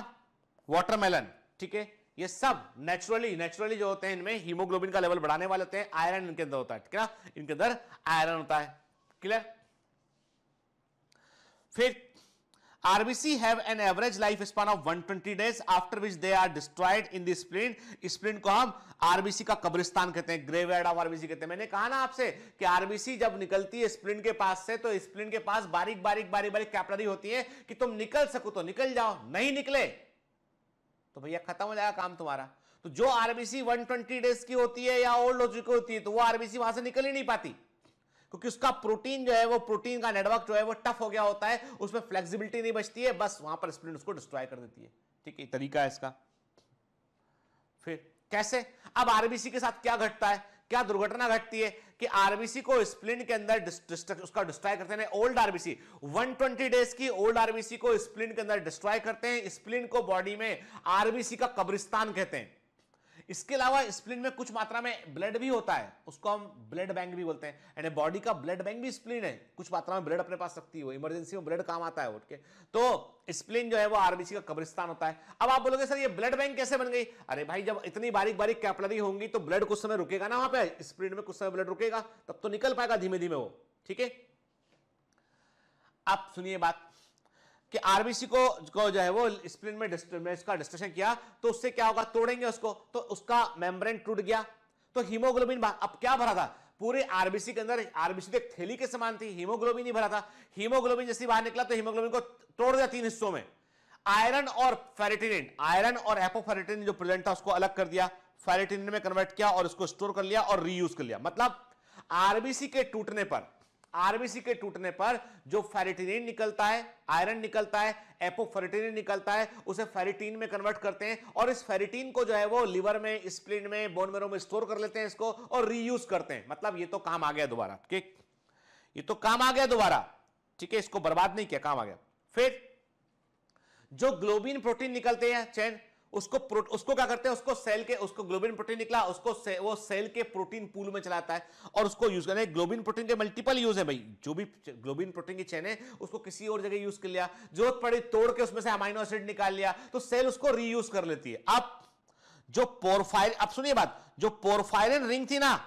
वाटरमेलन ठीक है ये सब नेचुरली नेचुरली जो होते हैं इनमें हीमोग्लोबिन का लेवल बढ़ाने वाले होते हैं आयरन इनके अंदर होता है ठीक है ना इनके अंदर आयरन होता है क्लियर फिर RBC have an average life span of 120 days after which they are destroyed in the splint. splint को हम RBC का कब्रिस्तान कहते हैं ग्रेवयार्ड ऑफ RBC कहते हैं मैंने कहा ना आपसे कि RBC जब निकलती है स्प्लिंट के पास से तो स्प्लिंट के पास बारीक बारीक बारीक बारीक कैपलरी होती है कि तुम निकल सको तो निकल जाओ नहीं निकले तो भैया खत्म हो जाएगा काम तुम्हारा तो जो आरबीसी 120 डेज की होती है या ओल्ड हो चुकी होती है तो वो आरबीसी वहां से निकल ही नहीं पाती क्योंकि उसका प्रोटीन जो है वो प्रोटीन का नेटवर्क जो है वो टफ हो गया होता है उसमें फ्लेक्सिबिलिटी नहीं बचती है बस वहां पर स्प्लिन उसको डिस्ट्रॉय कर देती है ठीक है तरीका है इसका फिर कैसे अब आरबीसी के साथ क्या घटता है क्या दुर्घटना घटती है कि आरबीसी को स्प्लिन के अंदर उसका डिस्ट्रॉय करते हैं ओल्ड आरबीसी 120 डेज की ओल्ड आरबीसी को स्प्लिन के अंदर डिस्ट्रॉय करते हैं स्प्लिन को बॉडी में आरबीसी का कब्रिस्तान कहते हैं इसके अलावा स्प्लिन में कुछ मात्रा में ब्लड भी होता है उसको हम ब्लड बैंक भी बोलते हैं बॉडी का ब्लड बैंक भी स्प्लिन है कुछ मात्रा में ब्लड अपने पास रखती है इमरजेंसी में ब्लड काम आता है उठ के तो स्प्लिन जो है वो आरबीसी का कब्रिस्तान होता है अब आप बोलोगे सर ये ब्लड बैंक कैसे बन गई अरे भाई जब इतनी बारीक बारीक कैपलरी होंगी तो ब्लड कुछ समय रुकेगा ना वहां पर स्प्लिन में कुछ समय ब्लड रुकेगा तब तो निकल पाएगा धीमे धीमे वो ठीक है आप सुनिए बात कि आरबीसी को को जो है वो स्प्लिन में, इसका डिस्ट्रक्शन किया तो उससे क्या होगा तोड़ेंगे उसको तो उसका मेम्ब्रेन टूट गया तो हीमोग्लोबिन अब क्या भरा था पूरे आरबीसी के अंदर आरबीसी तो एक थैली के समान थी हीमोग्लोबिन ही भरा था हीमोग्लोबिन जैसे बाहर निकला तो हीमोग्लोबिन को तोड़ दिया तीन हिस्सों में आयरन और फेरेटिन आयरन और एपोफेरेटिन जो प्रेजेंट था उसको अलग कर दिया फेरेटिन में कन्वर्ट किया और उसको स्टोर कर लिया और रीयूज कर लिया मतलब आरबीसी के टूटने पर आरबीसी के टूटने पर जो फेरिटिनिन निकलता है आयरन निकलता है एपोफेरिटिनिन निकलता है उसे फेरिटिन में कन्वर्ट करते हैं और इस फेरिटिन को जो है वो लिवर में स्प्लिन में बोन मेरो में स्टोर कर लेते हैं इसको और रीयूज करते हैं मतलब ये तो काम आ गया दोबारा ठीक ये तो काम आ गया दोबारा ठीक है इसको बर्बाद नहीं किया काम आ गया फिर जो ग्लोबिन प्रोटीन निकलते हैं चैन उसको उसको क्या करते हैं उसको सेल के उसको ग्लोबिन प्रोटीन निकला उसको से, वो सेल के प्रोटीन पूल में चलाता है और उसको यूज करना है ग्लोबिन प्रोटीन के मल्टीपल यूज है भाई जो भी ग्लोबिन प्रोटीन की चेन है उसको किसी और जगह यूज कर लिया जरूरत पड़ी तोड़ के उसमें से अमाइनो एसिड निकाल लिया तो सेल उसको रीयूज कर लेती है अब जो पोरफाइल अब सुनिए बात जो पोरफाइलिन रिंग थी ना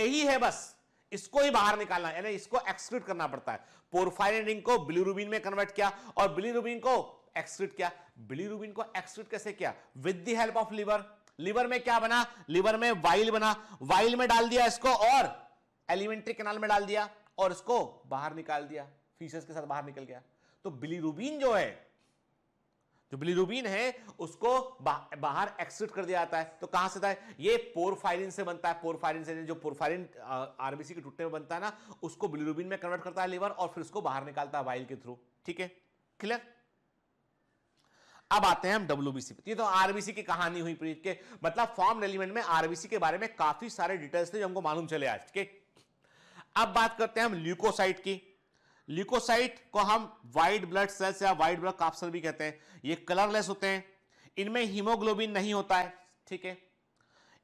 यही है बस इसको ही बाहर निकालना यानी इसको एक्सक्लूड करना पड़ता है पोरफाइलिन रिंग को बिलीरुबिन में कन्वर्ट किया और बिलीरुबिन को एक्सक्रीट किया बिलीरुबिन को एक्सक्रीट कैसे किया with the help of liver liver में क्या बना लिवर में वाइल बना वाइल में डाल दिया इसको और एलिमेंट्री कैनाल में डाल दिया और इसको बाहर निकाल दिया फीचर्स के साथ बाहर निकल गया तो बिलीरुबिन जो है जो बिलीरुबिन है उसको बा, बाहर एक्सक्रीट कर दिया जाता है तो कहां से है ये पोरफाइरिन से बनता है पोरफाइरिन से जो पोरफाइरिन आरबीसी के टूटने में बनता है ना उसको बिलीरुबिन में कन्वर्ट करता है लिवर और फिर उसको बाहर निकालता है वाइल के थ्रू ठीक है क्लियर अब आते हैं हम डब्ल्यूबीसी पे ये तो आरबीसी की कहानी हुई प्रीत के मतलब फॉर्म रेलिमेंट में आरबीसी के बारे में काफी सारे डिटेल्स थे जो हमको मालूम चले आज के अब बात करते हैं हम ल्यूकोसाइट की ल्यूकोसाइट को हम व्हाइट ब्लड सेल्स या व्हाइट ब्लड काप्सल भी कहते हैं ये कलरलेस होते हैं इनमें हीमोग्लोबिन नहीं होता है ठीक है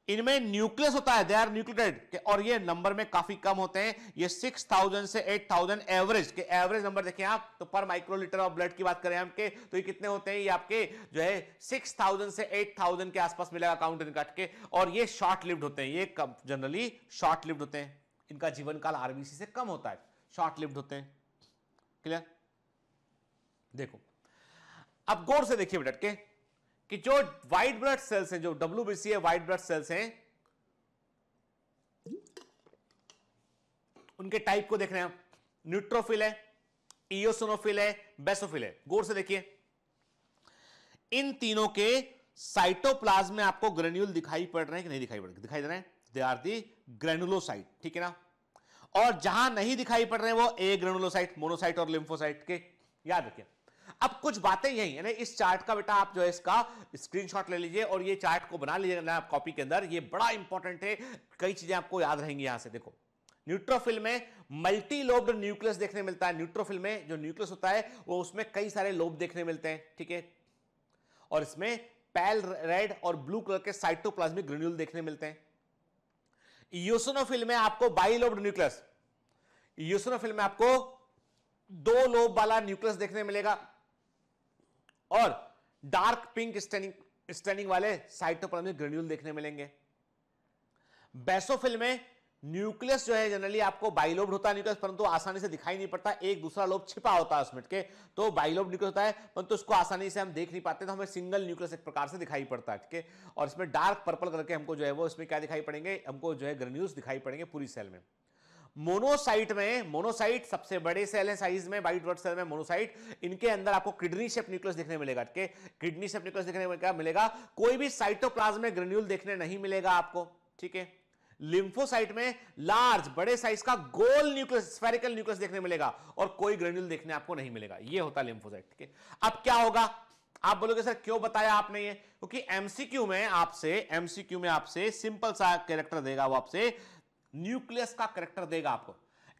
इनमें न्यूक्लियस होता है दे आर न्यूक्लियटेड और ये नंबर में काफी कम होते हैं ये 6000 से 8000 एवरेज के एवरेज नंबर देखें आप तो पर माइक्रोलीटर ऑफ ब्लड की बात करें हम के तो ये कितने होते हैं ये आपके जो है 6000 से 8000 के आसपास मिलेगा काउंट इनका के और ये शॉर्ट लिव्ड होते हैं ये जनरली शॉर्ट लिव्ड होते हैं इनका जीवन काल आरबीसी से कम होता है शॉर्ट लिव्ड होते हैं क्लियर देखो अब गौर से देखिए बेटा के कि जो व्हाइट ब्लड सेल्स हैं जो डब्ल्यू बी सी है व्हाइट ब्लड सेल्स हैं उनके टाइप को देख रहे हैं न्यूट्रोफिल है इोसोनोफिल है बेसोफिल है गौर से देखिए इन तीनों के साइटोप्लाज्म में आपको ग्रेन्यूल दिखाई पड़ रहे हैं कि नहीं दिखाई पड़ रहे दिखाई दे रहे हैं दे आर दी ग्रेनुलोसाइट ठीक है ना और जहां नहीं दिखाई पड़ रहे हैं वो ए ग्रेनुलोसाइट मोनोसाइट और लिम्फोसाइट के याद रखिए अब कुछ बातें यही है ना इस चार्ट का बेटा आप जो है इसका स्क्रीनशॉट ले लीजिए और ये चार्ट को बना लीजिए आप कॉपी के अंदर ये बड़ा इंपॉर्टेंट है कई चीजें आपको याद रहेंगी यहां से देखो न्यूट्रोफिल में मल्टी लोब्ड न्यूक्लियस देखने मिलता है न्यूट्रोफिल में जो न्यूक्लियस होता है वो उसमें कई सारे लोब देखने मिलते हैं ठीक है और इसमें पैल रेड और ब्लू कलर के साइटोप्लाज्मिक ग्रेन्यूल देखने मिलते हैं यूसोनोफिल में आपको बाइलोब्ड न्यूक्लियस यूसोनोफिल में आपको दो लोब वाला न्यूक्लियस देखने मिलेगा और डार्क पिंक स्टेनिंग स्टेनिंग वाले साइटोप्लाज्मिक ग्रेन्यूल देखने मिलेंगे बेसोफिल में न्यूक्लियस जो है जनरली आपको बाइलोब्ड होता है न्यूक्लियस परंतु आसानी से दिखाई नहीं पड़ता एक दूसरा लोब छिपा होता है उसमें के तो बाइलोब न्यूक्लियस होता है परंतु उसको आसानी से हम देख नहीं पाते तो हमें सिंगल न्यूक्लियस एक प्रकार से दिखाई पड़ता है ठीक है और इसमें डार्क पर्पल करके हमको जो है वो इसमें क्या दिखाई पड़ेंगे हमको जो है ग्रेन्यूल्स दिखाई पड़ेंगे पूरी सेल में मोनोसाइट में मोनोसाइट सबसे बड़े सेल है साइज में वाइट ब्लड सेल में मोनोसाइट इनके अंदर आपको किडनी शेप न्यूक्लियस देखने मिलेगा ठीक है किडनी शेप न्यूक्लियस देखने में क्या मिलेगा कोई भी साइटोप्लाज्म में ग्रेन्यूल देखने नहीं मिलेगा आपको ठीक है लिम्फोसाइट में लार्ज बड़े साइज का गोल न्यूक्लियस स्फेरिकल न्यूक्लियस देखने मिलेगा और कोई ग्रेन्यूल देखने आपको नहीं मिलेगा ये होता लिम्फोसाइट ठीक है अब क्या होगा आप बोलोगे सर क्यों बताया आपने ये क्योंकि एमसीक्यू में आपसे एमसीक्यू में आपसे सिंपल सा कैरेक्टर देगा वो आपसे न्यूक्लियस का करेक्टर देगा आपको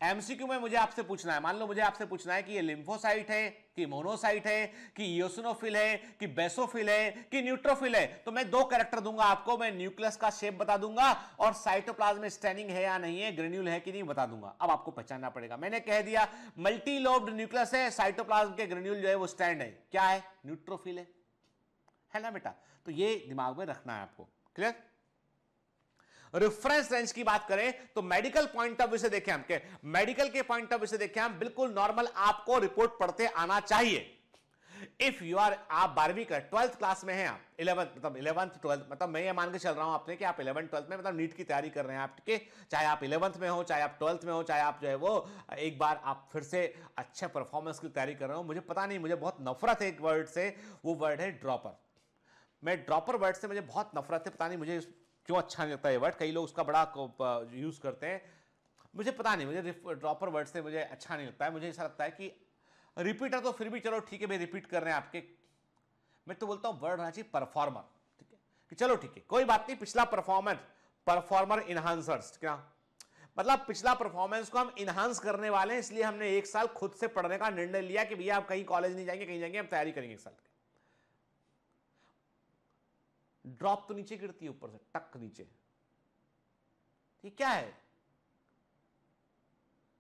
एमसीक्यू में मुझे आपसे पूछना है मान लो मुझे आपसे पूछना है कि ये लिम्फोसाइट है कि मोनोसाइट है कि योसिनोफिल है कि बेसोफिल है कि न्यूट्रोफिल है तो मैं दो कैरेक्टर दूंगा आपको मैं न्यूक्लियस का शेप बता दूंगा और साइटोप्लाज्म स्टैनिंग है या नहीं है ग्रेन्यूल है कि नहीं बता दूंगा अब आपको पहचानना पड़ेगा मैंने कह दिया मल्टीलोब्ड न्यूक्लियस है साइटोप्लाज्म के ग्रेन्यूल जो है वो स्टैंड है क्या है न्यूट्रोफिल है है ना बेटा तो ये दिमाग में रखना है आपको क्लियर रेफरेंस रेंज की बात करें तो मेडिकल पॉइंट ऑफ व्यू से देखें हमके मेडिकल के पॉइंट ऑफ व्यू से देखें हम बिल्कुल नॉर्मल आपको रिपोर्ट पढ़ते आना चाहिए इफ यू आर आप बारहवीं का ट्वेल्थ क्लास में हैं आप इलेवंथ मतलब इलेवंथ ट्वेल्थ मतलब मैं ये मान के चल रहा हूं आपने कि आप इलेवंथ ट्वेल्थ में मतलब नीट की तैयारी कर रहे हैं आपके चाहे आप इलेवंथ में हो चाहे आप ट्वेल्थ में हो चाहे आप जो है वो एक बार आप फिर से अच्छे परफॉर्मेंस की तैयारी कर रहे हो मुझे पता नहीं मुझे बहुत नफरत है एक वर्ड से वो वर्ड है ड्रॉपर मैं ड्रॉपर वर्ड से मुझे बहुत नफरत है पता नहीं मुझे क्यों अच्छा नहीं लगता ये वर्ड कई लोग उसका बड़ा यूज़ करते हैं मुझे पता नहीं मुझे प्रॉपर वर्ड से मुझे अच्छा नहीं लगता है मुझे ऐसा लगता है कि रिपीटर तो फिर भी चलो ठीक है भाई रिपीट कर रहे हैं आपके मैं तो बोलता हूँ वर्ड होना चाहिए परफॉर्मर ठीक है कि चलो ठीक है कोई बात नहीं पिछला परफॉर्मेंस परफॉर्मर इन्हांसर्स क्या मतलब पिछला परफॉर्मेंस को हम इन्हांस करने वाले हैं इसलिए हमने एक साल खुद से पढ़ने का निर्णय लिया कि भैया आप कहीं कॉलेज नहीं जाएंगे कहीं जाएंगे हम तैयारी करेंगे एक साल ड्रॉप तो नीचे गिरती है ऊपर से टक नीचे ये क्या है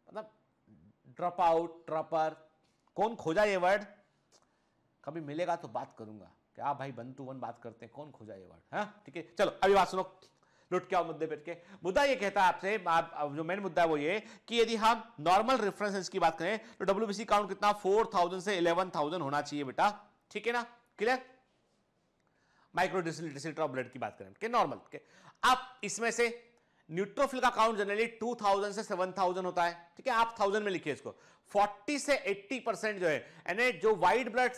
मतलब ड्रॉप आउट ड्रॉपर कौन खोजा ये वर्ड कभी मिलेगा तो बात करूंगा क्या हाँ भाई वन टू वन बात करते हैं कौन खोजा ये वर्ड हाँ ठीक है चलो अभी बात सुनो लुट क्या मुद्दे पेट के मुद्दा ये कहता है आपसे आप, जो मेन मुद्दा है वो ये कि यदि हम नॉर्मल रेफरेंसेस की बात करें तो डब्ल्यू काउंट कितना फोर थाउजेंड से इलेवन थाउजेंड होना चाहिए बेटा ठीक है ना clear micro decilitre of blood की बात करें के नॉर्मल के आप इसमें से न्यूट्रोफिल का काउंट जनरली 2000 से 7000 होता है ठीक है आप 1000 में लिखिए इसको 40 से 80 परसेंट जो है यानी जो वाइट ब्लड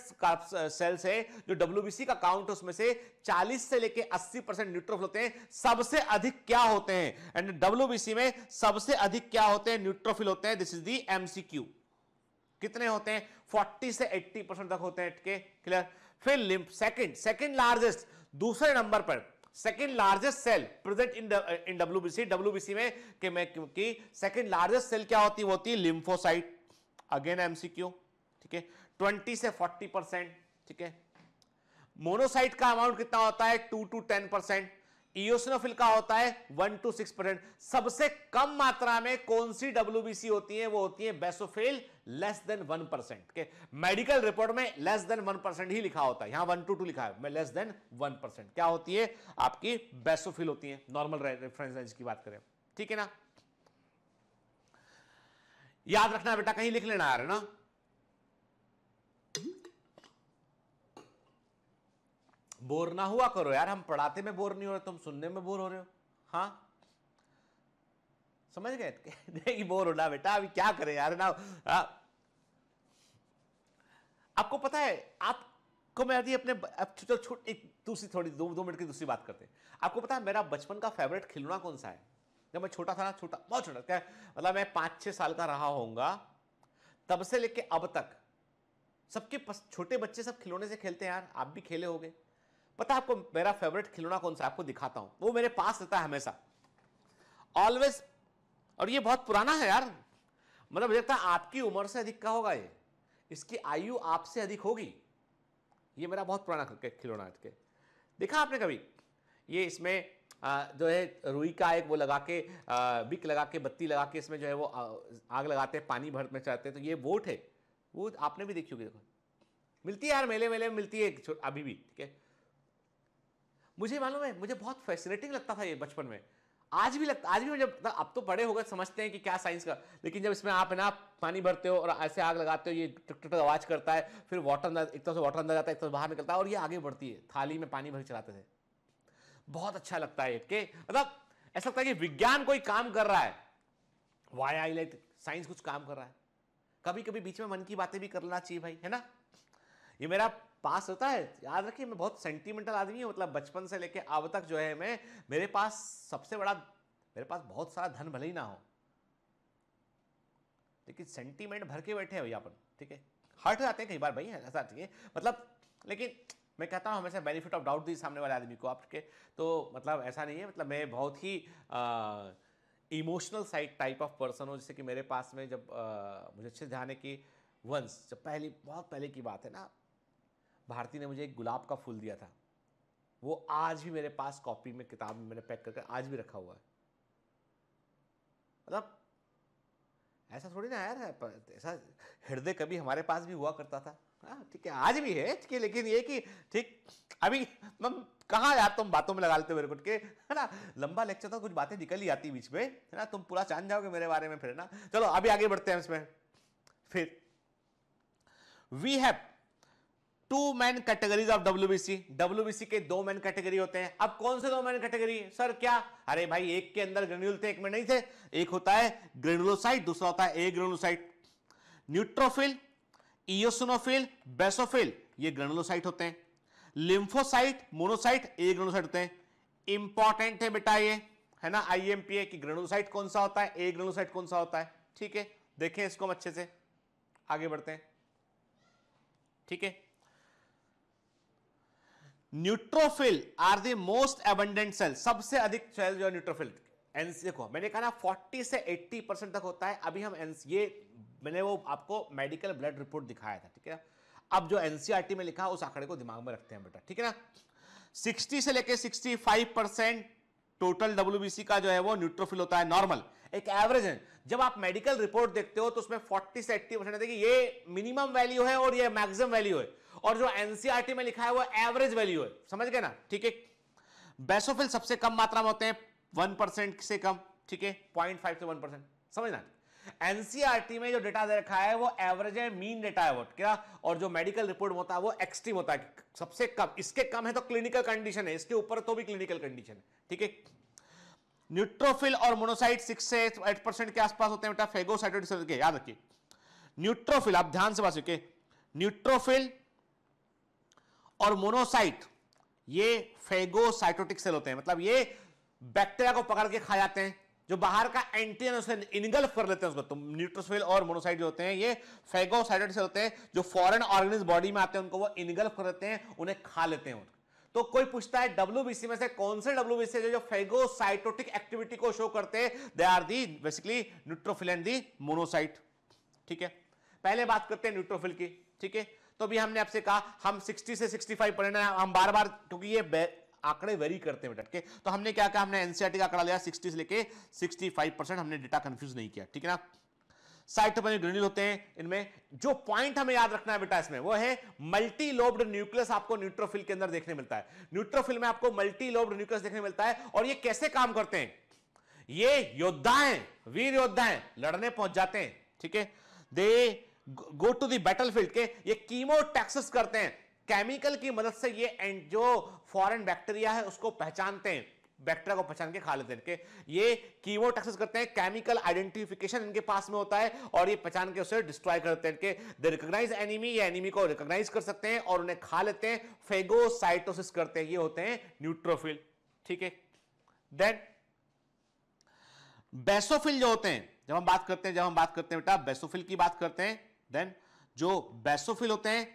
सेल्स है जो डब्ल्यू का काउंट उसमें से 40 से लेके 80 परसेंट न्यूट्रोफिल होते हैं सबसे अधिक क्या होते हैं एंड डब्ल्यू में सबसे अधिक क्या होते हैं न्यूट्रोफिल होते हैं दिस इज दी एमसीक्यू कितने होते हैं 40 से 80 परसेंट तक होते हैं क्लियर फिर लिम्फ सेकंड सेकंड लार्जेस्ट दूसरे नंबर पर second largest cell present in in WBC WBC में कि मैं क्योंकि सेकंड लार्जेस्ट सेल क्या होती है होती है लिम्फोसाइट अगेन एमसीक्यू ठीक है ट्वेंटी से फोर्टी परसेंट ठीक है मोनोसाइट का अमाउंट कितना होता है two to ten percent eosinophil का होता है वन टू सिक्स परसेंट सबसे कम मात्रा में कौन सी डब्ल्यू होती है वो होती है basophil less than one percent के मेडिकल रिपोर्ट में लेस देन वन परसेंट ही लिखा होता है यहां वन टू टू लिखा है लेस देन वन परसेंट क्या होती है आपकी बेसोफिल होती है नॉर्मल रेफरेंस रेंज की बात करें ठीक है ना याद रखना बेटा कहीं लिख लेना यार ना बोर ना हुआ करो यार हम पढ़ाते में बोर नहीं हो रहे तुम सुनने में बोर हो रहे हो हाँ समझ गए नहीं बोर होना बेटा अभी क्या करें यार ना आपको पता है आपको मैं यदि अपने छोटे छोट एक दूसरी थोड़ी दो दो मिनट की दूसरी बात करते हैं आपको पता है मेरा बचपन का फेवरेट खिलौना कौन सा है जब मैं छोटा था ना छोटा बहुत छोटा क्या मतलब मैं पाँच छः साल का रहा होऊंगा तब से लेके अब तक सबके छोटे बच्चे सब खिलौने से खेलते हैं यार आप भी खेले होंगे पता है आपको मेरा फेवरेट खिलौना कौन सा आपको दिखाता हूं वो मेरे पास रहता है हमेशा ऑलवेज और ये बहुत पुराना है यार मतलब लगता है आपकी उम्र से अधिक का होगा ये इसकी आयु आपसे अधिक होगी ये मेरा बहुत पुराना खिलौना है देखा आपने कभी ये इसमें जो है रुई का एक वो लगा के बिक लगा के बत्ती लगा के इसमें जो है वो आग लगाते हैं पानी भर में चढ़ाते हैं तो ये बोट है वो आपने भी देखी होगी देखो मिलती है यार मेले मेले में मिलती है अभी भी ठीक है मुझे मालूम है मुझे बहुत फैसिनेटिंग लगता था ये बचपन में आज भी लगता आज भी मुझे अब तो बड़े हो गए समझते हैं कि क्या साइंस का लेकिन जब इसमें आप ना पानी भरते हो और ऐसे आग लगाते हो ये टक टक आवाज़ करता है फिर वाटर अंदर एक तरह से वाटर अंदर जाता है एक तरह से बाहर निकलता है और ये आगे बढ़ती है थाली में पानी भर चलाते थे बहुत अच्छा लगता है के मतलब ऐसा लगता है कि विज्ञान कोई काम कर रहा है वाई आई लाइक साइंस कुछ काम कर रहा है कभी कभी बीच में मन की बातें भी कर लेना चाहिए भाई है ना ये मेरा पास होता है याद रखिए मैं बहुत सेंटिमेंटल आदमी हूँ मतलब बचपन से लेके अब तक जो है मैं मेरे पास सबसे बड़ा मेरे पास बहुत सारा धन भले ही ना हो लेकिन सेंटीमेंट भर के बैठे हुए अपन ठीक है हर्ट जाते हैं कई बार भाई ऐसा ठीक है मतलब लेकिन मैं कहता हूँ हमेशा बेनिफिट ऑफ डाउट दी सामने वाले आदमी को आपके तो मतलब ऐसा नहीं है मतलब मैं बहुत ही emotional side type of person हूँ जैसे कि मेरे पास में जब आ, मुझे अच्छे ध्यान है कि वंस जब पहली बहुत पहले की बात है ना भारती ने मुझे एक गुलाब का फूल दिया था वो आज भी मेरे पास कॉपी में किताब में मैंने पैक करके आज भी रखा हुआ है मतलब ऐसा थोड़ी ना था ऐसा हृदय कभी हमारे पास भी हुआ करता था हाँ, ठीक है आज भी है ठीक है लेकिन ये कि ठीक अभी मैम मतलब, कहाँ यार तुम बातों में लगा लेते मेरे को है ना लंबा लेक्चर था कुछ बातें निकल ही आती बीच में है ना तुम पूरा जान जाओगे मेरे बारे में फिर ना चलो अभी आगे बढ़ते हैं इसमें फिर we have two main categories of WBC WBC के दो मैन कैटेगरी होते हैं अब कौन से दो मैन कैटेगरी सर क्या अरे भाई एक के अंदर ग्रेन्यूल थे एक में नहीं थे एक होता है ग्रेनुलोसाइट दूसरा होता है agranulocyte neutrophil eosinophil basophil ये ग्रेनुलोसाइट होते हैं लिम्फोसाइट मोनोसाइट ए ग्रेनुलोसाइट होते हैं इंपॉर्टेंट है बेटा ये है ना आईएमपीए की ग्रेनुलोसाइट कौन सा होता है ए ग्रेनुलोसाइट कौन सा होता है ठीक है देखें इसको हम अच्छे से आगे बढ़ते हैं ठीक है neutrophil are the most abundant cell सबसे अधिक सेल जो है न्यूट्रोफिल एनसी देखो मैंने कहा ना 40 से 80 परसेंट तक होता है अभी हम एनस ये मैंने वो आपको मेडिकल ब्लड रिपोर्ट दिखाया था ठीक है अब जो एनसीआरटी e में लिखा उस आंकड़े को दिमाग में रखते हैं बेटा ठीक है ना 60 से लेके 65 परसेंट टोटल डब्ल्यू का जो है वो न्यूट्रोफिल होता है नॉर्मल एक एवरेज है जब आप मेडिकल रिपोर्ट देखते हो तो उसमें 40 से 80 परसेंट ये मिनिमम वैल्यू है और ये मैक्सिमम वैल्यू है और जो एनसीआरटी e में लिखा है वो एवरेज वैल्यू है समझ गए ना ठीक है बेसोफिल सबसे कम मात्रा में होते हैं वन परसेंट से कम ठीक है पॉइंट फाइव से वन परसेंट समझना एनसीआरटी में जो डेटा दे रखा है वो एवरेज है मीन डेटा है वो क्या और जो मेडिकल रिपोर्ट होता है वो एक्सट्रीम होता है सबसे कम इसके कम है तो क्लिनिकल कंडीशन है इसके ऊपर तो भी क्लिनिकल कंडीशन है ठीक है न्यूट्रोफिल और मोनोसाइट सिक्स से एट परसेंट के आसपास होते हैं बेटा के याद रखिए न्यूट्रोफिल आप ध्यान से बात न्यूट्रोफिल और मोनोसाइट ये फेगोसाइटोटिक सेल होते हैं मतलब ये बैक्टीरिया को पकड़ के खा जाते हैं जो बाहर का एंटीजन उसे इनगल्फ कर लेते हैं उसको तो न्यूट्रोफिल और मोनोसाइड जो होते हैं ये फेगोसाइटोटिक सेल होते हैं जो फॉरेन ऑर्गेनिज बॉडी में आते हैं उनको वो इनगल्फ कर लेते हैं उन्हें खा लेते हैं तो कोई पूछता है डब्ल्यू में से कौन से डब्ल्यू बी जो फेगोसाइटोटिक एक्टिविटी को शो करते हैं they are the basically neutrophil and the monocyte ठीक है पहले बात करते हैं न्यूट्रोफिल की ठीक है तो भी हमने आपसे कहा हम 60 से 65 पढ़ रहे हैं हम बार बार क्योंकि ये आंकड़े वेरी करते हैं बेटा के तो हमने क्या कहा हमने एनसीआरटी e का आंकड़ा लिया 60 से लेके 65 परसेंट हमने डेटा कंफ्यूज नहीं किया ठीक है ना साइट होते हैं इनमें जो पॉइंट हमें याद रखना है बेटा इसमें वो है मल्टी लोब्ड न्यूक्लियस आपको न्यूट्रोफिल के अंदर देखने मिलता है न्यूट्रोफिल में आपको मल्टी लोब्ड न्यूक्लियस देखने मिलता है और ये कैसे काम करते हैं ये योद्धाएं वीर योद्धाएं लड़ने पहुंच जाते हैं ठीक है they go to the battlefield के ये कीमो टैक्सेस करते हैं केमिकल की मदद से ये एंड जो फॉरेन बैक्टीरिया है उसको पहचानते हैं बैक्टीरिया को पहचान के खा लेते हैं इनके ये कीमो टैक्सेस करते हैं केमिकल आइडेंटिफिकेशन इनके पास में होता है और ये पहचान के उसे डिस्ट्रॉय करते हैं इनके दे रिकॉग्नाइज एनिमी या एनिमी को रिकॉग्नाइज कर सकते हैं और उन्हें खा लेते हैं फेगोसाइटोसिस करते हैं ये होते हैं न्यूट्रोफिल ठीक है देन बेसोफिल जो होते हैं जब हम बात करते हैं जब हम बात करते हैं बेटा बेसोफिल की बात करते हैं देन जो बेसोफिल होते हैं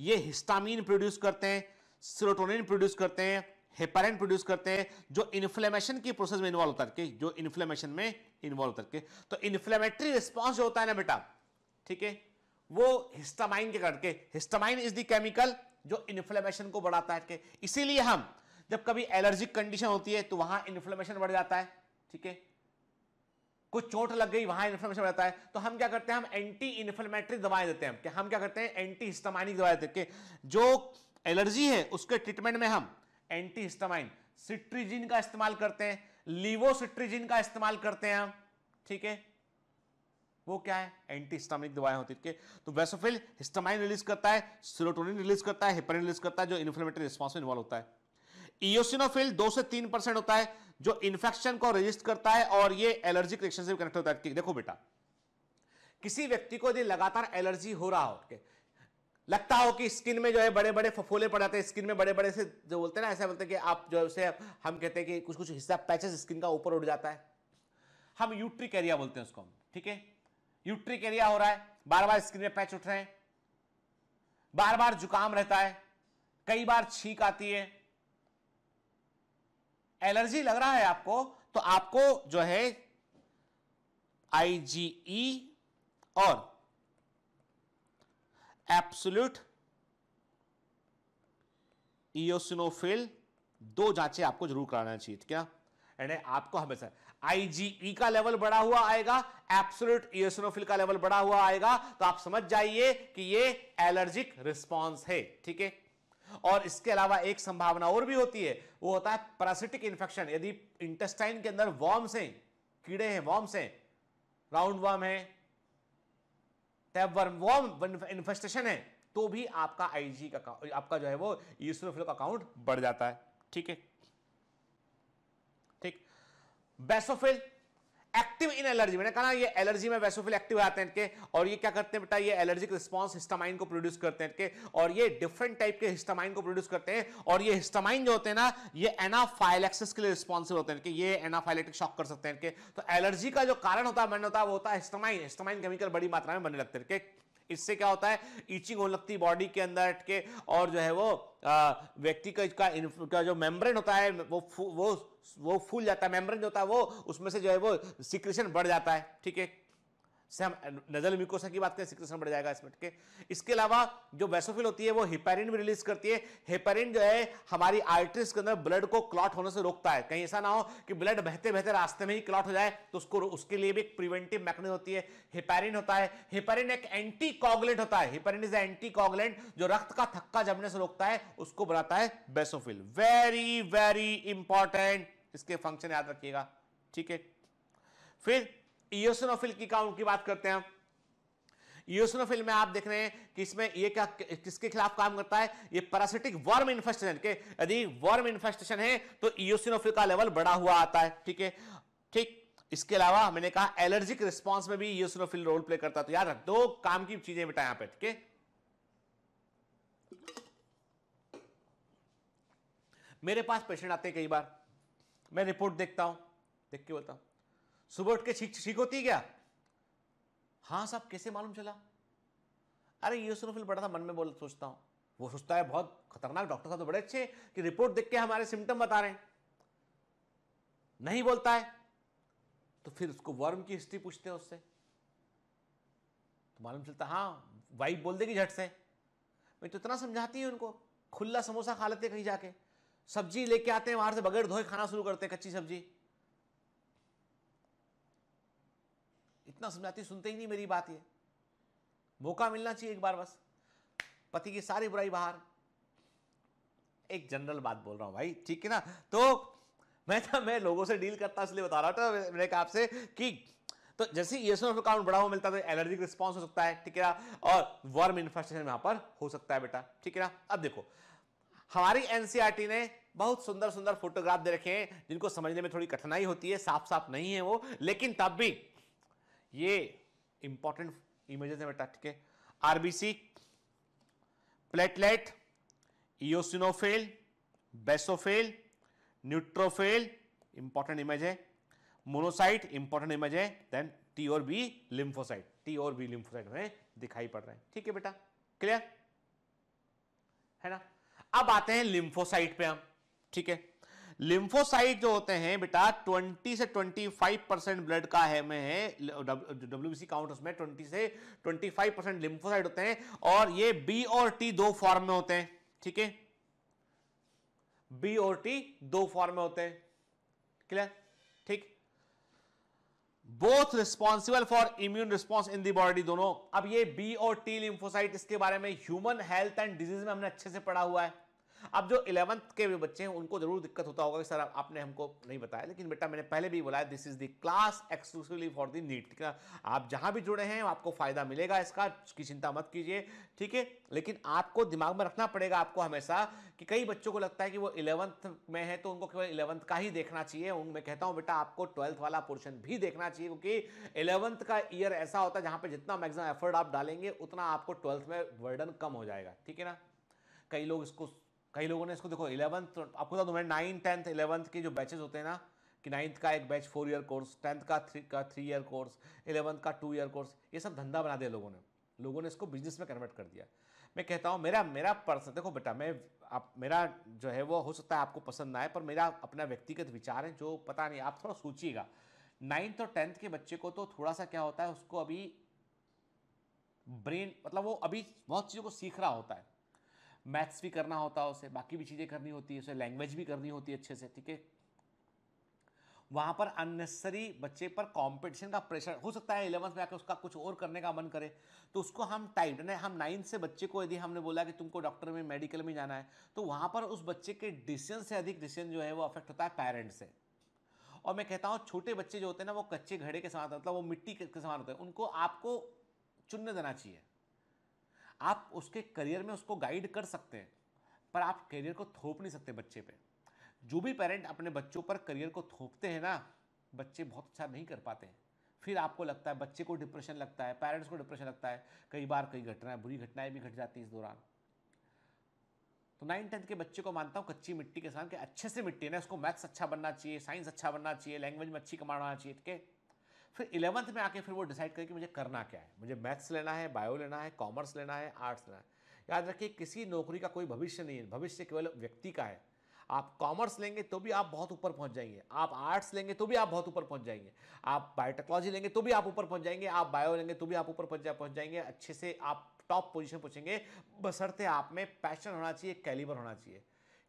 ये हिस्टामिन प्रोड्यूस करते हैं सिरोटोनिन प्रोड्यूस करते हैं हेपारिन प्रोड्यूस करते हैं जो इन्फ्लेमेशन की प्रोसेस में इन्वॉल्व होता है जो इन्फ्लेमेशन में इन्वॉल्व करके तो इन्फ्लेमेटरी रिस्पॉन्स जो होता है ना बेटा ठीक है वो हिस्टामाइन के करके हिस्टामाइन इज द केमिकल जो इन्फ्लेमेशन को बढ़ाता है इसीलिए हम जब कभी एलर्जिक कंडीशन होती है तो वहां इन्फ्लेमेशन बढ़ जाता है ठीक है कुछ चोट लग गई वहां इन्फ्लेमेशन रहता है तो हम क्या करते हैं हम एंटी इन्फ्लेमेटरी दवाएं देते हैं हम क्या करते हैं एंटी हिस्टामाइनिक दवाएं देते हैं जो एलर्जी है उसके ट्रीटमेंट में हम एंटी हिस्टामाइन सिट्रीजिन का इस्तेमाल करते हैं लिवोसिट्रीजिन का इस्तेमाल करते हैं हम ठीक है वो क्या है एंटी हिस्टामिक दवाएं होती है तो वैसोफिल हिस्टामाइन रिलीज करता है सिरोटोनिन रिलीज करता है हिपरिन रिलीज करता है जो इन्फ्लेमेटरी रिस्पॉन्स में इन्वॉल्व होता है इोसिनोफिल दो से तीन परसेंट होता है जो इन्फेक्शन को रजिस्ट करता है और ये एलर्जी रिएक्शन से भी कनेक्ट होता है देखो बेटा किसी व्यक्ति को यदि लगातार एलर्जी हो रहा हो लगता हो कि स्किन में जो है बड़े बड़े फफोले पड़ जाते हैं स्किन में बड़े बड़े से जो बोलते हैं ना ऐसा बोलते हैं कि आप जो है उसे हम कहते हैं कि कुछ कुछ हिस्सा पैचेस स्किन का ऊपर उड़ जाता है हम यूट्रिक एरिया बोलते हैं उसको हम ठीक है यूट्रिक एरिया हो रहा है बार बार स्किन में पैच उठ रहे हैं बार बार जुकाम रहता है कई बार छींक आती है एलर्जी लग रहा है आपको तो आपको जो है आई e और एप्सुलट इोसिनोफिल दो जांचे आपको जरूर कराना चाहिए क्या है यानी आपको हमेशा आईजीई e का लेवल बढ़ा हुआ आएगा एप्सुलट इोसिनोफिल का लेवल बढ़ा हुआ आएगा तो आप समझ जाइए कि ये एलर्जिक रिस्पॉन्स है ठीक है और इसके अलावा एक संभावना और भी होती है वो होता है पैरासिटिक इन्फेक्शन यदि इंटेस्टाइन के अंदर वॉर्म्स हैं कीड़े हैं वॉर्म्स हैं राउंड वर्म है टैबवर्म वर्म वॉर्म इन्फेस्टेशन है तो भी आपका आईजी का आपका जो है वो यूसोफिल का अकाउंट बढ़ जाता है ठीक है ठीक बेसोफिल एक्टिव इन एलर्जी मैंने कहा ये एलर्जी में वैसोफिल एक्टिव आते हैं के और ये क्या करते हैं बेटा ये एलर्जिक रिस्पॉन्स हिस्टामाइन को प्रोड्यूस करते हैं के और ये डिफरेंट टाइप के हिस्टामाइन को प्रोड्यूस करते हैं और ये हिस्टामाइन जो होते हैं ना ये एनाफाइलेक्सिस के लिए रिस्पॉन्सिबल होते हैं कि ये एनाफाइलेटिक शॉक कर सकते हैं इनके तो एलर्जी का जो कारण होता है मन होता है वो होता है हिस्टामाइन हिस्टामाइन केमिकल बड़ी मात्रा में बनने लगते हैं के इससे क्या होता है इचिंग होने लगती बॉडी के अंदर अटके और जो है वो व्यक्ति का, का जो मेम्ब्रेन होता है वो वो वो फूल जाता है मेम्ब्रेन जो होता है वो उसमें से जो है वो सिक्रेशन बढ़ जाता है ठीक है से हम नजल म्यूकोसा की बात करें सिक्रेशन बढ़ जाएगा इसमें ठीक है इसके अलावा जो बेसोफिल होती है वो हिपेरिन भी रिलीज करती है हिपेरिन जो है हमारी आर्टरीज के अंदर ब्लड को क्लॉट होने से रोकता है कहीं ऐसा ना हो कि ब्लड बहते बहते रास्ते में ही क्लॉट हो जाए तो उसको उसके लिए भी एक प्रिवेंटिव मैकेनिज्म होती है हिपेरिन होता है हिपेरिन एक एंटी कॉगलेंट होता है हिपेरिन इज एंटी कॉगलेंट जो रक्त का थक्का जमने से रोकता है उसको बनाता है बेसोफिल वेरी वेरी इंपॉर्टेंट इसके फंक्शन याद रखिएगा ठीक है फिर ईयोसनोफिल की काउंट की बात करते हैं हम में आप देख रहे हैं कि इसमें ये क्या किसके खिलाफ काम करता है ये पैरासिटिक वर्म इन्फेस्टेशन के यदि वर्म इन्फेस्टेशन है तो यूसनोफिल का लेवल बढ़ा हुआ आता है ठीक है ठीक इसके अलावा मैंने कहा एलर्जिक रिस्पॉन्स में भी यूसनोफिल रोल प्ले करता है तो याद रख दो काम की चीजें बेटा यहां पर ठीक है मेरे पास पेशेंट आते हैं कई बार मैं रिपोर्ट देखता हूं देख के बोलता हूं सुबह उठ के ठीक ठीक होती है क्या हाँ साहब कैसे मालूम चला अरे यूसनोफिल बड़ा था मन में बोल सोचता हूँ वो सोचता है बहुत खतरनाक डॉक्टर साहब तो बड़े अच्छे कि रिपोर्ट देख के हमारे सिम्टम बता रहे हैं नहीं बोलता है तो फिर उसको वर्म की हिस्ट्री पूछते हैं उससे तो मालूम चलता हाँ वाइफ बोल देगी झट से मैं तो इतना समझाती हूँ उनको खुला समोसा खा लेते कहीं जाके सब्जी लेके आते हैं बाहर से बगैर धोए खाना शुरू करते हैं कच्ची सब्जी इतना समझाती सुनते ही नहीं मेरी बात ये मौका मिलना चाहिए एक बार बस पति की सारी बुराई बाहर एक जनरल बात बोल रहा हूं भाई ठीक है ना तो मैं था तो, मैं लोगों से डील करता इसलिए बता रहा था तो मैंने कहा आपसे कि तो जैसे ये सो अकाउंट बड़ा हुआ मिलता है तो एलर्जिक रिस्पॉन्स हो सकता है ठीक है ना और वर्म इन्फेक्शन यहां पर हो सकता है बेटा ठीक है ना अब देखो हमारी एनसीईआरटी e ने बहुत सुंदर सुंदर फोटोग्राफ दे रखे हैं जिनको समझने में थोड़ी कठिनाई होती है साफ साफ नहीं है वो लेकिन तब भी ये इंपॉर्टेंट इमेजेस हैं बेटा ठीक है RBC platelet eosinophil basophil neutrophil important image है मोनोसाइट इंपॉर्टेंट इमेज है देन टी और बी लिम्फोसाइट टी और बी लिम्फोसाइट में दिखाई पड़ रहे हैं ठीक है बेटा क्लियर है ना अब आते हैं लिम्फोसाइट पे हम ठीक है लिम्फोसाइट जो होते हैं बेटा 20 से 25 परसेंट ब्लड का है में है डब्ल्यू काउंट उसमें 20 से 25 परसेंट लिम्फोसाइट होते हैं और ये बी और टी दो फॉर्म में होते हैं ठीक है बी और टी दो फॉर्म में होते हैं क्लियर ठीक both responsible for immune response in the body दोनों अब ये बी और टी लिम्फोसाइट इसके बारे में ह्यूमन हेल्थ एंड डिजीज में हमने अच्छे से पढ़ा हुआ है अब जो इलेवंथ के भी बच्चे हैं उनको जरूर दिक्कत होता होगा कि सर आपने हमको नहीं बताया लेकिन बेटा मैंने पहले भी बोला this is the class exclusively for the NEET ठीक है आप जहां भी जुड़े हैं आपको फायदा मिलेगा इसका की चिंता मत कीजिए ठीक है लेकिन आपको दिमाग में रखना पड़ेगा आपको हमेशा कि कई बच्चों को लगता है कि वो इलेवंथ में है तो उनको केवल इलेवंथ का ही देखना चाहिए मैं कहता हूँ बेटा आपको ट्वेल्थ वाला पोर्शन भी देखना चाहिए क्योंकि इलेवंथ का ईयर ऐसा होता है जहाँ पर जितना मैक्सिमम एफर्ट आप डालेंगे उतना आपको ट्वेल्थ में वर्डन कम हो जाएगा ठीक है ना कई लोग इसको कई लोगों ने इसको देखो इलेवंथ आपको बता दूँ मैं नाइन टेंथ इलेवंथ के जो बैचेज होते हैं ना कि नाइन्थ का एक batch four year course tenth का थ्री का थ्री ईयर कोर्स इलेवंथ का टू ईयर कोर्स ये सब धंधा बना दिया लोगों ने लोगों ने इसको बिजनेस में कन्वर्ट कर दिया मैं कहता हूँ मेरा मेरा पर्सन देखो बेटा मैं आप मेरा जो है वो हो सकता है आपको पसंद ना आए पर मेरा अपना व्यक्तिगत विचार है जो पता नहीं आप थोड़ा सोचिएगा नाइन्थ और टेंथ के बच्चे को तो थोड़ा सा क्या होता है उसको अभी ब्रेन मतलब वो अभी बहुत चीज़ों को सीख रहा होता है मैथ्स भी करना होता है उसे बाकी भी चीज़ें करनी होती है उसे लैंग्वेज भी करनी होती है अच्छे से ठीक है वहाँ पर अननेसरी बच्चे पर कंपटीशन का प्रेशर हो सकता है इलेवंथ में आकर उसका कुछ और करने का मन करे तो उसको हम टाइट ना हम नाइन्थ से बच्चे को यदि हमने बोला कि तुमको डॉक्टर में मेडिकल में जाना है तो वहाँ पर उस बच्चे के डिसीजन से अधिक डिसीजन जो है वो अफेक्ट होता है पेरेंट्स से और मैं कहता हूँ छोटे बच्चे जो होते हैं ना वो कच्चे घड़े के समान मतलब वो मिट्टी के समान होते हैं उनको आपको चुनने देना चाहिए आप उसके करियर में उसको गाइड कर सकते हैं पर आप करियर को थोप नहीं सकते बच्चे पे जो भी पेरेंट अपने बच्चों पर करियर को थोपते हैं ना बच्चे बहुत अच्छा नहीं कर पाते हैं फिर आपको लगता है बच्चे को डिप्रेशन लगता है पेरेंट्स को डिप्रेशन लगता है कई बार कई घटनाएं बुरी घटनाएं भी घट जाती है इस दौरान तो नाइन टेंथ के बच्चे को मानता हूँ कच्ची मिट्टी के साथ कि अच्छे से मिट्टी है ना उसको मैथ्स अच्छा बनना चाहिए साइंस अच्छा बनना चाहिए लैंग्वेज में अच्छी कमाना चाहिए ठीक है फिर इलेवंथ में आके फिर वो डिसाइड करें कि मुझे करना क्या है मुझे मैथ्स लेना है बायो लेना है कॉमर्स लेना है आर्ट्स लेना है याद रखिए किसी नौकरी का कोई भविष्य नहीं है भविष्य केवल व्यक्ति का है आप कॉमर्स लेंगे तो भी आप बहुत ऊपर पहुंच जाएंगे आप आर्ट्स लेंगे तो भी आप बहुत ऊपर पहुंच जाएंगे आप बायोटेक्नोलॉजी लेंगे तो भी आप ऊपर पहुंच जाएंगे आप बायो लेंगे तो भी आप ऊपर पहुंच जाएंगे अच्छे से आप टॉप पोजीशन पहुंचेंगे बसरते आप में पैशन होना चाहिए कैलिबर होना चाहिए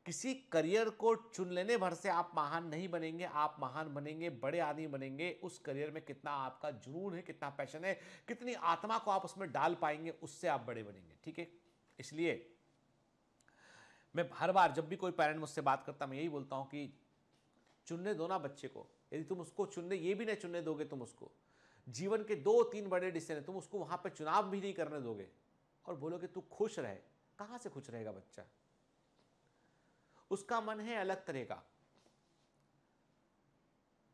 किसी करियर को चुन लेने भर से आप महान नहीं बनेंगे आप महान बनेंगे बड़े आदमी बनेंगे उस करियर में कितना आपका जुनून है कितना पैशन है कितनी आत्मा को आप उसमें डाल पाएंगे उससे आप बड़े बनेंगे ठीक है इसलिए मैं हर बार जब भी कोई पेरेंट मुझसे बात करता मैं यही बोलता हूँ कि चुनने दो ना बच्चे को यदि तुम उसको चुनने ये भी नहीं चुनने दोगे तुम उसको जीवन के दो तीन बड़े डिसीजन तुम उसको वहाँ पर चुनाव भी नहीं करने दोगे और बोलोगे तू खुश रहे कहाँ से खुश रहेगा बच्चा उसका मन है अलग तरह का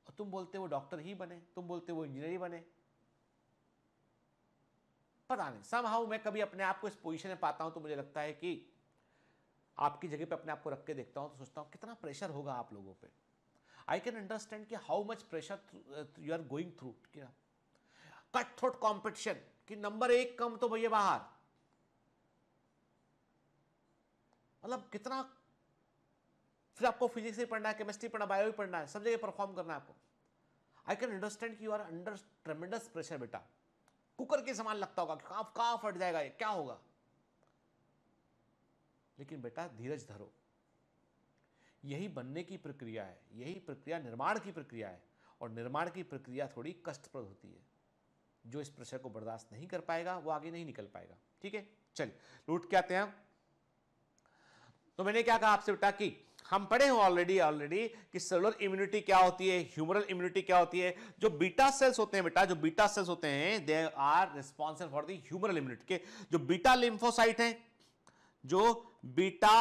और तुम बोलते हो डॉक्टर ही बने तुम बोलते हो इंजीनियर ही बने पता नहीं सम हाउ मैं कभी अपने आप को इस पोजीशन में पाता हूं तो मुझे लगता है कि आपकी जगह पे अपने आप को रख के देखता हूं तो सोचता हूं कितना प्रेशर होगा आप लोगों पे आई कैन अंडरस्टैंड कि how much pressure you are going through क्या कट थ्रोट कॉम्पिटिशन कि नंबर एक कम तो भैया बाहर मतलब कितना फिर आपको फिजिक्स भी पढ़ना है केमिस्ट्री पढ़ना बायो भी पढ़ना है सब जगह परफॉर्म करना है आपको आई कैन अंडरस्टैंड कि you are under tremendous pressure बेटा कुकर के समान लगता होगा काफ का फट जाएगा ये क्या होगा लेकिन बेटा धीरज धरो यही बनने की प्रक्रिया है यही प्रक्रिया निर्माण की प्रक्रिया है और निर्माण की प्रक्रिया थोड़ी कष्टप्रद होती है जो इस प्रेशर को बर्दाश्त नहीं कर पाएगा वो आगे नहीं निकल पाएगा ठीक है चलिए लूट के आते हैं तो मैंने क्या कहा आपसे बेटा कि हम पढ़े हैं ऑलरेडी ऑलरेडी कि सेलुलर इम्यूनिटी क्या होती है ह्यूमरल इम्यूनिटी क्या होती है जो बीटा सेल्स होते हैं बेटा जो बीटा सेल्स होते हैं they are responsible for the humoral immunity के जो बीटा लिम्फोसाइट हैं जो बीटा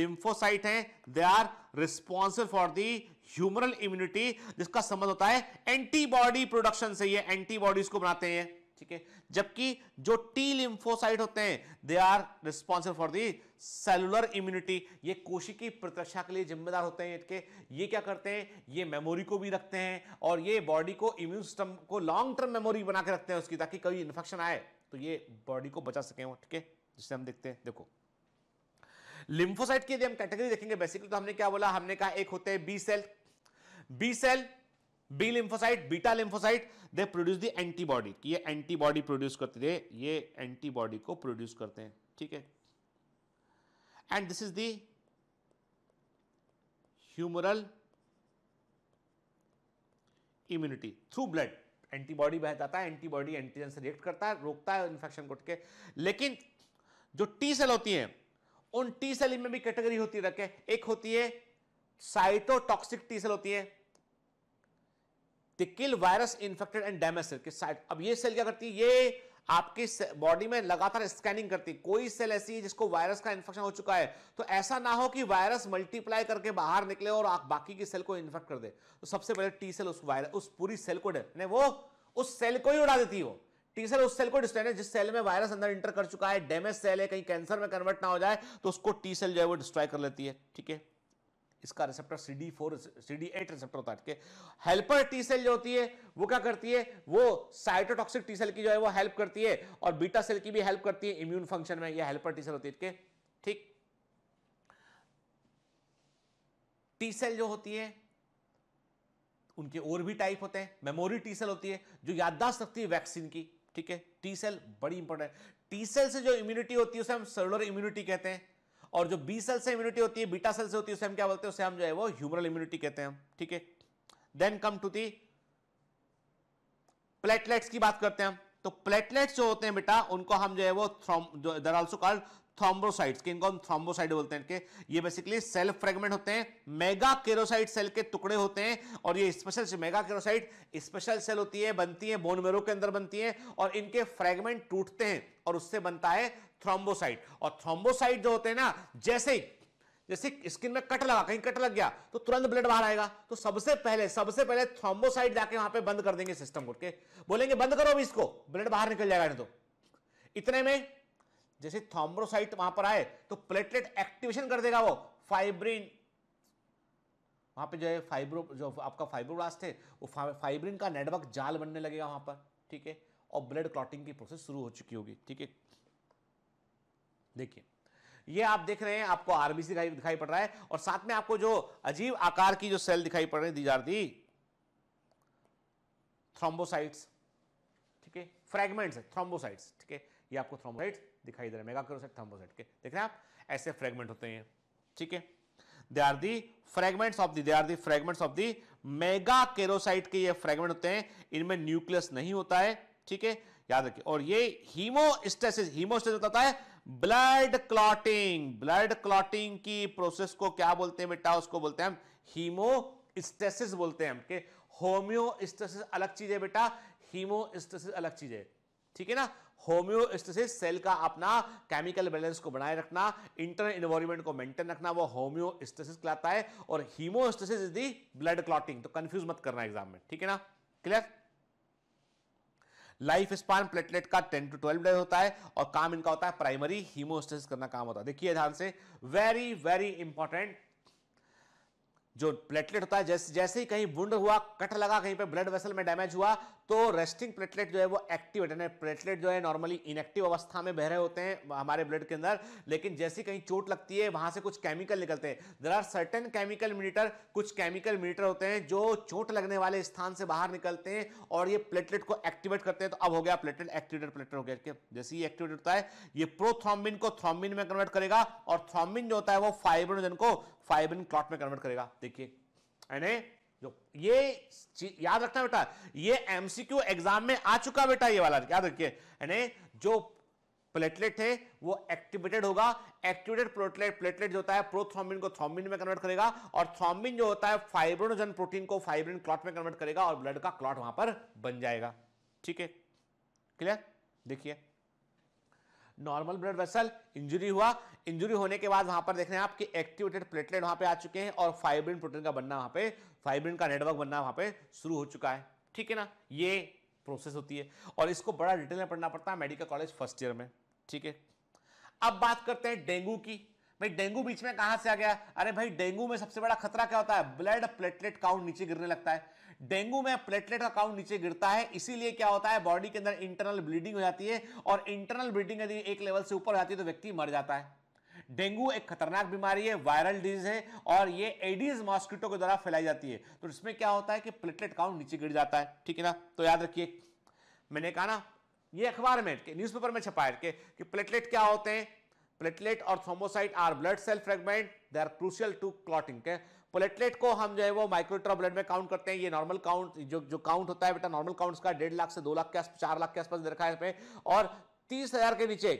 लिम्फोसाइट हैं they are responsible for the humoral immunity जिसका संबंध होता है एंटीबॉडी प्रोडक्शन से ये एंटीबॉडीज को बनाते हैं ठीक है जबकि जो टी लिम्फोसाइट होते हैं they are responsible for the cellular immunity ये कोशिकी प्रतिरक्षा के लिए जिम्मेदार होते हैं इनके ये क्या करते हैं ये मेमोरी को भी रखते हैं और ये बॉडी को इम्यून सिस्टम को लॉन्ग टर्म मेमोरी बना के रखते हैं उसकी ताकि कभी इन्फेक्शन आए तो ये बॉडी को बचा सकें ठीक है जिससे हम देखते हैं देखो लिम्फोसाइट की यदि हम कैटेगरी देखेंगे बेसिकली तो हमने क्या बोला हमने कहा एक होते हैं B cell B cell B lymphocyte beta lymphocyte they produce the antibody कि ये एंटीबॉडी प्रोड्यूस करते हैं ये एंटीबॉडी को प्रोड्यूस करते हैं ठीक है and this is the humoral immunity through blood antibody बह जाता है एंटीबॉडी एंटीजन से रिएक्ट करता है रोकता है इन्फेक्शन को के लेकिन जो टी सेल होती हैं उन टी सेल में भी कैटेगरी होती है रखे एक होती है साइटोटॉक्सिक टी सेल होती है kill virus infected and damage cell किस साइड अब ये सेल क्या करती है ये आपकी बॉडी में लगातार स्कैनिंग करती कोई सेल ऐसी है जिसको वायरस का इन्फेक्शन हो चुका है तो ऐसा ना हो कि वायरस मल्टीप्लाई करके बाहर निकले और आप बाकी की सेल को इन्फेक्ट कर दे तो सबसे पहले टी सेल उस वायरस उस पूरी सेल को वो उस सेल को ही उड़ा देती हो टी सेल उस सेल को डिस्ट्रॉय जिस सेल में वायरस अंदर इंटर कर चुका है डैमेज सेल है कहीं कैंसर में कन्वर्ट ना हो जाए तो उसको टी सेल जो है वो डिस्ट्रॉय कर लेती है ठीक है इसका receptor C D four C D eight receptor होता है हेल्पर टी सेल जो होती है वो क्या करती है वो साइटोटॉक्सिक टी सेल की जो है वो हेल्प करती है और बीटा सेल की भी हेल्प करती है इम्यून फंक्शन में ये हेल्पर टी सेल होती है ठीक टी सेल जो होती है उनके और भी टाइप होते हैं मेमोरी टी सेल होती है जो याददाश्त रखती है वैक्सीन की ठीक है टी सेल बड़ी इंपॉर्टेंट टी सेल से जो इम्यूनिटी होती है उसे हम सेलुलर इम्यूनिटी कहते हैं और जो बी सेल से इम्यूनिटी होती है बीटा सेल से होती है उसे हम क्या बोलते हैं उसे हम जो है वो ह्यूमरल इम्यूनिटी कहते हैं ठीक है then come to the platelets की बात करते हैं तो प्लेटलेट्स जो होते हैं बेटा उनको हम जो है वो दर आल्सो कॉल्ड थ्रोम्बोसाइट्स के इनको हम थ्रोम्बोसाइट बोलते हैं इनके ये बेसिकली सेल फ्रेगमेंट होते हैं मेगा केरोसाइट सेल के टुकड़े होते हैं और ये special megakaryocyte special cell होती है बनती है बोन मेरो के अंदर बनती है और इनके फ्रेगमेंट टूटते हैं और उससे बनता है थ्रोम्बोसाइट और थ्रोम्बोसाइट जो होते हैं ना जैसे जैसे स्किन में कट लगा कहीं कट लग गया तो तुरंत ब्लड बाहर आएगा तो सबसे पहले सबसे पहले थ्रोम्बोसाइट जाके वहां पे बंद कर देंगे सिस्टम को के बोलेंगे बंद करो अभी इसको ब्लड बाहर निकल जाएगा नहीं तो इतने में जैसे थ्रोम्बोसाइट वहां पर आए तो प्लेटलेट एक्टिवेशन कर देगा वो फाइब्रिन वहां पे जो है फाइब्रो जो आपका फाइब्रोब्लास्ट है वो फाइब्रिन का नेटवर्क जाल बनने लगेगा वहां पर ठीक है और ब्लड क्लॉटिंग की प्रोसेस शुरू हो चुकी होगी ठीक है देखिए ये आप देख रहे हैं आपको आरबीसी दिखाई दिखाई पड़ रहा है और साथ में आपको जो अजीब आकार की जो सेल दिखाई पड़ रही दी जा रही थ्रोम्बोसाइट्स ठीक है फ्रेगमेंट्स है थ्रोम्बोसाइट्स ठीक है ये आपको थ्रोम्बोसाइट्स दिखाई दे रहे हैं मेगाक्रोसाइट थ्रोम्बोसाइट के देख रहे हैं आप ऐसे फ्रेगमेंट होते हैं ठीक है they are the fragments of the they are the fragments of the megakaryocyte के ये फ्रेगमेंट होते हैं इनमें न्यूक्लियस नहीं होता है ठीक है याद रखिए और ये हीमोस्टेसिस हीमोस्टेसिस होता है ब्लड क्लॉटिंग ब्लड क्लॉटिंग की प्रोसेस को क्या बोलते हैं बेटा उसको बोलते हैं हम हीमोस्टेसिस बोलते हैं हम के होम्योस्टेसिस अलग चीज है बेटा हीमोस्टेसिस अलग चीज है ठीक है ना होम्योस्टेसिस सेल का अपना केमिकल बैलेंस को बनाए रखना इंटरनल इन्वायरमेंट को मेंटेन रखना वो होम्योस्टेसिस कहलाता है और haemostasis is the blood clotting तो कंफ्यूज मत करना एग्जाम में ठीक है ना क्लियर लाइफ स्पान प्लेटलेट का टेन टू ट्वेल्व डे होता है और काम इनका होता है प्राइमरी हीमोस्टेसिस करना काम होता है देखिए ध्यान से वेरी वेरी इंपॉर्टेंट जो प्लेटलेट होता है जैसे जैसे ही कहीं बुंड हुआ कट लगा कहीं पे ब्लड वेसल में डैमेज हुआ तो रेस्टिंग प्लेटलेट जो है वो एक्टिव है प्लेटलेट जो है नॉर्मली इनएक्टिव अवस्था में बह रहे होते हैं हमारे ब्लड के अंदर लेकिन जैसे कहीं चोट लगती है वहां से कुछ केमिकल निकलते हैं there are certain chemical mediator कुछ केमिकल मीटर होते हैं जो चोट लगने वाले स्थान से बाहर निकलते हैं और ये प्लेटलेट को एक्टिवेट करते हैं तो अब हो गया प्लेटलेट एक्टिवेटेड प्लेटलेट हो गया जैसे ही एक्टिवेट होता है ये प्रोथ्रॉम्बिन को थ्रॉम्बिन में कन्वर्ट करेगा और थ्रॉम्बिन जो होता है वो फाइब्रोजन को फाइब्रिन क्लॉट में कन्वर्ट करेगा देखिए यानी जो ये याद रखना बेटा ये एमसीक्यू एग्जाम में आ चुका बेटा ये वाला याद रखिए यानी जो प्लेटलेट है वो एक्टिवेटेड होगा एक्टिवेटेड प्लेटलेट प्लेटलेट जो होता है प्रोथ्रोम्बिन को थ्रोम्बिन में कन्वर्ट करेगा और थ्रोम्बिन जो होता है फाइब्रोनोजन प्रोटीन को फाइब्रिन क्लॉट में कन्वर्ट करेगा और ब्लड का क्लॉट वहां पर बन जाएगा ठीक है क्लियर देखिए नॉर्मल ब्लड वेसल इंजरी हुआ इंजरी होने के बाद वहां पर देख रहे हैं आपके एक्टिवेटेड प्लेटलेट वहां पे आ चुके हैं और फाइब्रिन प्रोटीन का बनना वहां पे फाइब्रिन का नेटवर्क बनना वहां पे शुरू हो चुका है ठीक है ना ये प्रोसेस होती है और इसको बड़ा डिटेल में पढ़ना पड़ता है मेडिकल कॉलेज फर्स्ट ईयर में ठीक है अब बात करते हैं डेंगू की भाई डेंगू बीच में कहां से आ गया अरे भाई डेंगू में सबसे बड़ा खतरा क्या होता है ब्लड प्लेटलेट काउंट नीचे गिरने लगता है डेंगू में प्लेटलेट का काउंट नीचे गिरता है इसीलिए क्या होता है बॉडी के अंदर इंटरनल ब्लीडिंग हो जाती है और इंटरनल ब्लीडिंग यदि एक लेवल से ऊपर हो जाती है तो व्यक्ति मर जाता है डेंगू एक खतरनाक बीमारी है वायरल डिजीज है और ये एडीज मॉस्किटो के द्वारा फैलाई जाती है तो इसमें क्या होता है कि प्लेटलेट काउंट नीचे गिर जाता है ठीक है ना तो याद रखिए मैंने कहा ना ये अखबार में न्यूज़पेपर में छपा है कि प्लेटलेट क्या होते हैं प्लेटलेट और thrombocyte are blood cell fragment they are crucial to clotting platelet को हम जो है वो माइक्रोट्रा ब्लड में काउंट करते हैं ये नॉर्मल काउंट जो जो काउंट होता है बेटा नॉर्मल काउंट्स का डेढ़ लाख से दो लाख के आसपास चार लाख के आसपास दे रखा है इसमें और तीस हजार के नीचे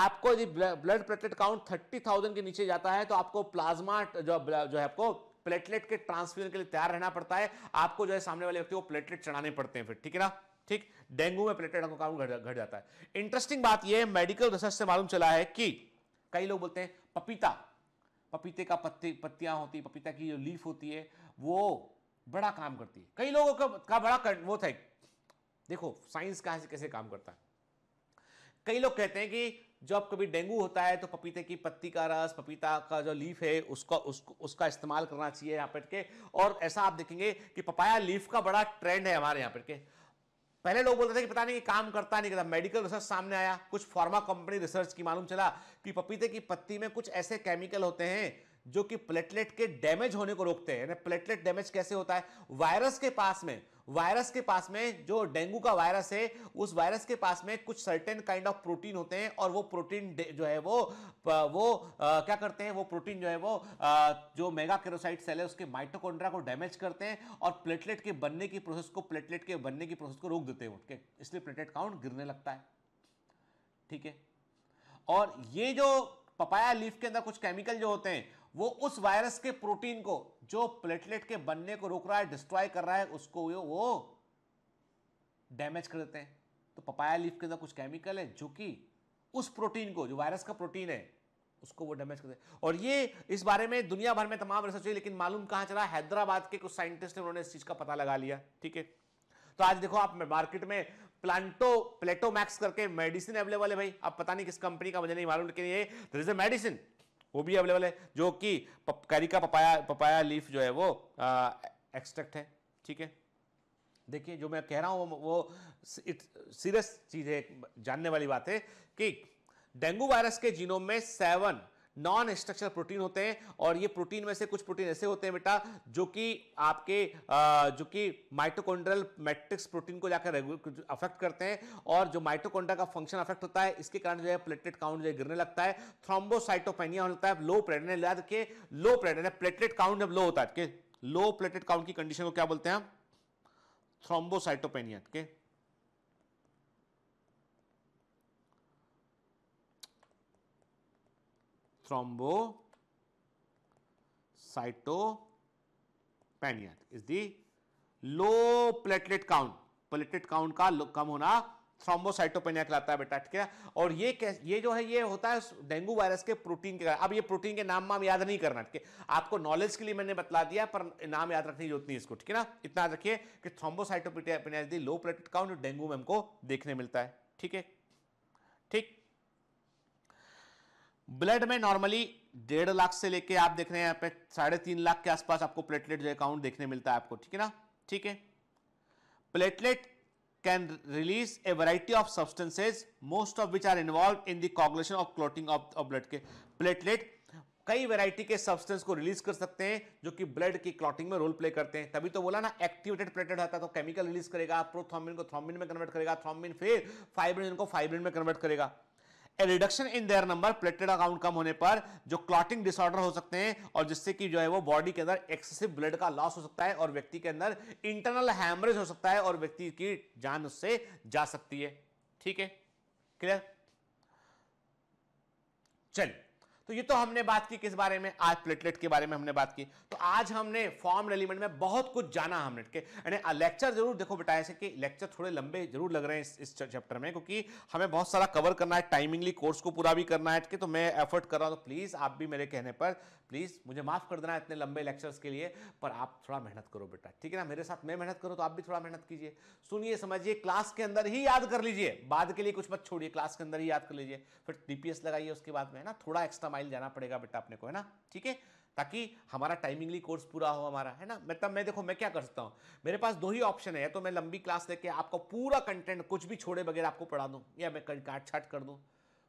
आपको यदि blood platelet count thirty thousand के नीचे जाता है तो आपको प्लाज्मा जो जो है आपको प्लेटलेट के ट्रांसफ्यूजन के लिए तैयार रहना पड़ता है आपको जो है सामने वाले व्यक्ति को प्लेटलेट चढ़ाने पड़ते हैं फिर ठीक है ना ठीक डेंगू में प्लेटलेट का काउंट घट जाता है इंटरेस्टिंग बात यह मेडिकल रिसर्च से मालूम चला है कि कई लोग बोलते हैं पपीता पपीते का पत्ते पत्तियाँ होती पपीता की जो लीफ होती है वो बड़ा काम करती है कई लोगों का, का बड़ा कर, वो था देखो साइंस का से कैसे काम करता है कई लोग कहते हैं कि जो जब कभी डेंगू होता है तो पपीते की पत्ती का रस पपीता का जो लीफ है उसका उसको उसका इस्तेमाल करना चाहिए यहाँ पर के और ऐसा आप देखेंगे कि पपाया लीफ का बड़ा ट्रेंड है हमारे यहाँ पर के पहले लोग बोलते थे कि पता नहीं काम करता नहीं करता मेडिकल रिसर्च सामने आया कुछ फार्मा कंपनी रिसर्च की मालूम चला कि पपीते की पत्ती में कुछ ऐसे केमिकल होते हैं जो कि प्लेटलेट के डैमेज होने को रोकते हैं यानी प्लेटलेट डैमेज कैसे होता है वायरस के पास में वायरस के पास में जो डेंगू का वायरस है उस वायरस के पास में कुछ सर्टेन काइंड ऑफ प्रोटीन होते हैं और वो प्रोटीन जो है वो वो आ, क्या करते हैं वो प्रोटीन जो है वो आ, जो मेगा केरोसाइट सेल है उसके माइटोकॉन्ड्रा को डैमेज करते हैं और प्लेटलेट के बनने की प्रोसेस को प्लेटलेट के बनने की प्रोसेस को रोक देते हैं उठ के इसलिए प्लेटलेट काउंट गिरने लगता है ठीक है और ये जो पपाया लीफ के अंदर कुछ केमिकल जो होते हैं वो उस वायरस के प्रोटीन को जो प्लेटलेट के बनने को रोक रहा है डिस्ट्रॉय कर रहा है उसको वो डैमेज कर देते हैं तो पपाया लीफ के अंदर कुछ केमिकल है जो कि उस प्रोटीन को जो वायरस का प्रोटीन है उसको वो डैमेज कर दे और ये इस बारे में दुनिया भर में तमाम रिसर्च हुई लेकिन मालूम कहां चला हैदराबाद के कुछ साइंटिस्ट ने उन्होंने इस चीज़ का पता लगा लिया ठीक है तो आज देखो आप मार्केट में प्लांटो प्लेटोमैक्स करके मेडिसिन अवेलेबल है भाई आप पता नहीं किस कंपनी का मुझे नहीं मालूम लेकिन ये दर इज अ मेडिसिन वो भी अवेलेबल है जो कि कैरी का पपाया पपाया लीफ जो है वो एक्सट्रैक्ट है ठीक है देखिए जो मैं कह रहा हूँ वो सीरियस चीज़ है जानने वाली बात है कि डेंगू वायरस के जीनोम में सेवन नॉन स्ट्रक्चरल प्रोटीन होते हैं और ये प्रोटीन में से कुछ प्रोटीन ऐसे होते हैं बेटा जो कि आपके जो कि माइटोकॉन्ड्रियल मैट्रिक्स प्रोटीन को जाकर अफेक्ट करते हैं और जो माइटोकॉन्ड्रा का फंक्शन अफेक्ट होता है इसके कारण जो है प्लेटलेट काउंट जो है गिरने लगता है थ्रोम्बोसाइटोपेनिया होने लगता है लो प्लेटलेट याद रखिए लो प्लेटलेट प्लेटलेट काउंट जब लो होता है लो प्लेटलेट काउंट की कंडीशन को क्या बोलते हैं हम थ्रोम्बोसाइटोपेनिया ठीक है thrombocytopenia is the low platelet count platelet count का कम होना थ्रोम्बोसाइटोपेनिया कहलाता है बेटा ठीक है और ये ये जो है ये होता है डेंगू वायरस के प्रोटीन के कारण अब ये प्रोटीन के नाम माम याद नहीं करना ठीक है आपको नॉलेज के लिए मैंने बतला दिया पर नाम याद रखने की जरूरत नहीं इसको ठीक है ना इतना रखिए कि thrombocytopenia low platelet count dengue में हमको देखने मिलता है ठीक है ठीक ब्लड में नॉर्मली डेढ़ लाख से लेके आप देख रहे हैं यहाँ पे साढ़े तीन लाख के आसपास आपको प्लेटलेट जो अकाउंट देखने मिलता है आपको ठीक है ना ठीक है platelet can release a variety of substances most of which are involve in the coagulation of clotting of blood के प्लेटलेट कई वैरायटी के सब्सटेंस को रिलीज कर सकते हैं जो कि ब्लड की क्लॉटिंग में रोल प्ले करते हैं तभी तो बोला ना एक्टिवेटेड प्लेटलेट आता है तो केमिकल रिलीज करेगा प्रोथ्रोम्बिन को थ्रोम्बिन में कन्वर्ट करेगा थ्रोम्बिन फिर फाइब्रिन को फाइब्रिन में कन्वर्ट करेगा a reduction in their number platelet count कम होने पर जो क्लॉटिंग डिसऑर्डर हो सकते हैं और जिससे कि जो है वो बॉडी के अंदर एक्सेसिव ब्लड का लॉस हो सकता है और व्यक्ति के अंदर इंटरनल हैमरेज हो सकता है और व्यक्ति की जान उससे जा सकती है ठीक है क्लियर चलिए तो ये तो हमने बात की किस बारे में आज प्लेटलेट के बारे में हमने बात की तो आज हमने फॉर्म एलिमेंट में बहुत कुछ जाना हमने के यानी लेक्चर जरूर देखो बेटा ऐसे कि लेक्चर थोड़े लंबे जरूर लग रहे हैं इस, चैप्टर में क्योंकि हमें बहुत सारा कवर करना है टाइमिंगली कोर्स को पूरा भी करना है तो मैं एफर्ट कर रहा हूँ तो प्लीज़ आप भी मेरे कहने पर प्लीज़ मुझे माफ़ कर देना इतने लंबे लेक्चर्स के लिए पर आप थोड़ा मेहनत करो बेटा ठीक है ना मेरे साथ मैं मेहनत करूँ तो आप भी थोड़ा मेहनत कीजिए सुनिए समझिए क्लास के अंदर ही याद कर लीजिए बाद के लिए कुछ मत छोड़िए क्लास के अंदर ही याद कर लीजिए फिर डीपीएस लगाइए उसके बाद में है ना थोड़ा एक्स्ट्रा माइल जाना पड़ेगा बेटा अपने को है ना ठीक है ताकि हमारा टाइमिंगली कोर्स पूरा हो हमारा है ना मैं तब मैं देखो मैं क्या कर सकता हूँ मेरे पास दो ही ऑप्शन है या तो मैं लंबी क्लास लेके आपको पूरा कंटेंट कुछ भी छोड़े बगैर आपको पढ़ा दूँ या मैं काट छाट कर दूँ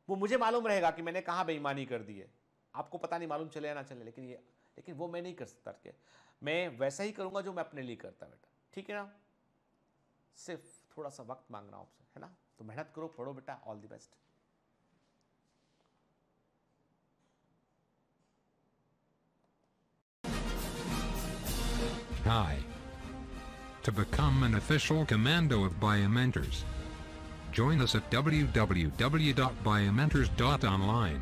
वो मुझे मालूम रहेगा कि मैंने कहाँ बेईमानी कर दी है आपको पता नहीं मालूम चले या ना चले लेकिन ये लेकिन वो मैं नहीं कर सकता के मैं वैसा ही करूंगा जो मैं अपने लिए करता बेटा ठीक है ना सिर्फ थोड़ा सा वक्त मांग मांगना आपसे है ना तो मेहनत करो पढ़ो बेटा all the best Hi. To become an official commando of Biomentors, join us at www.biomentors.online.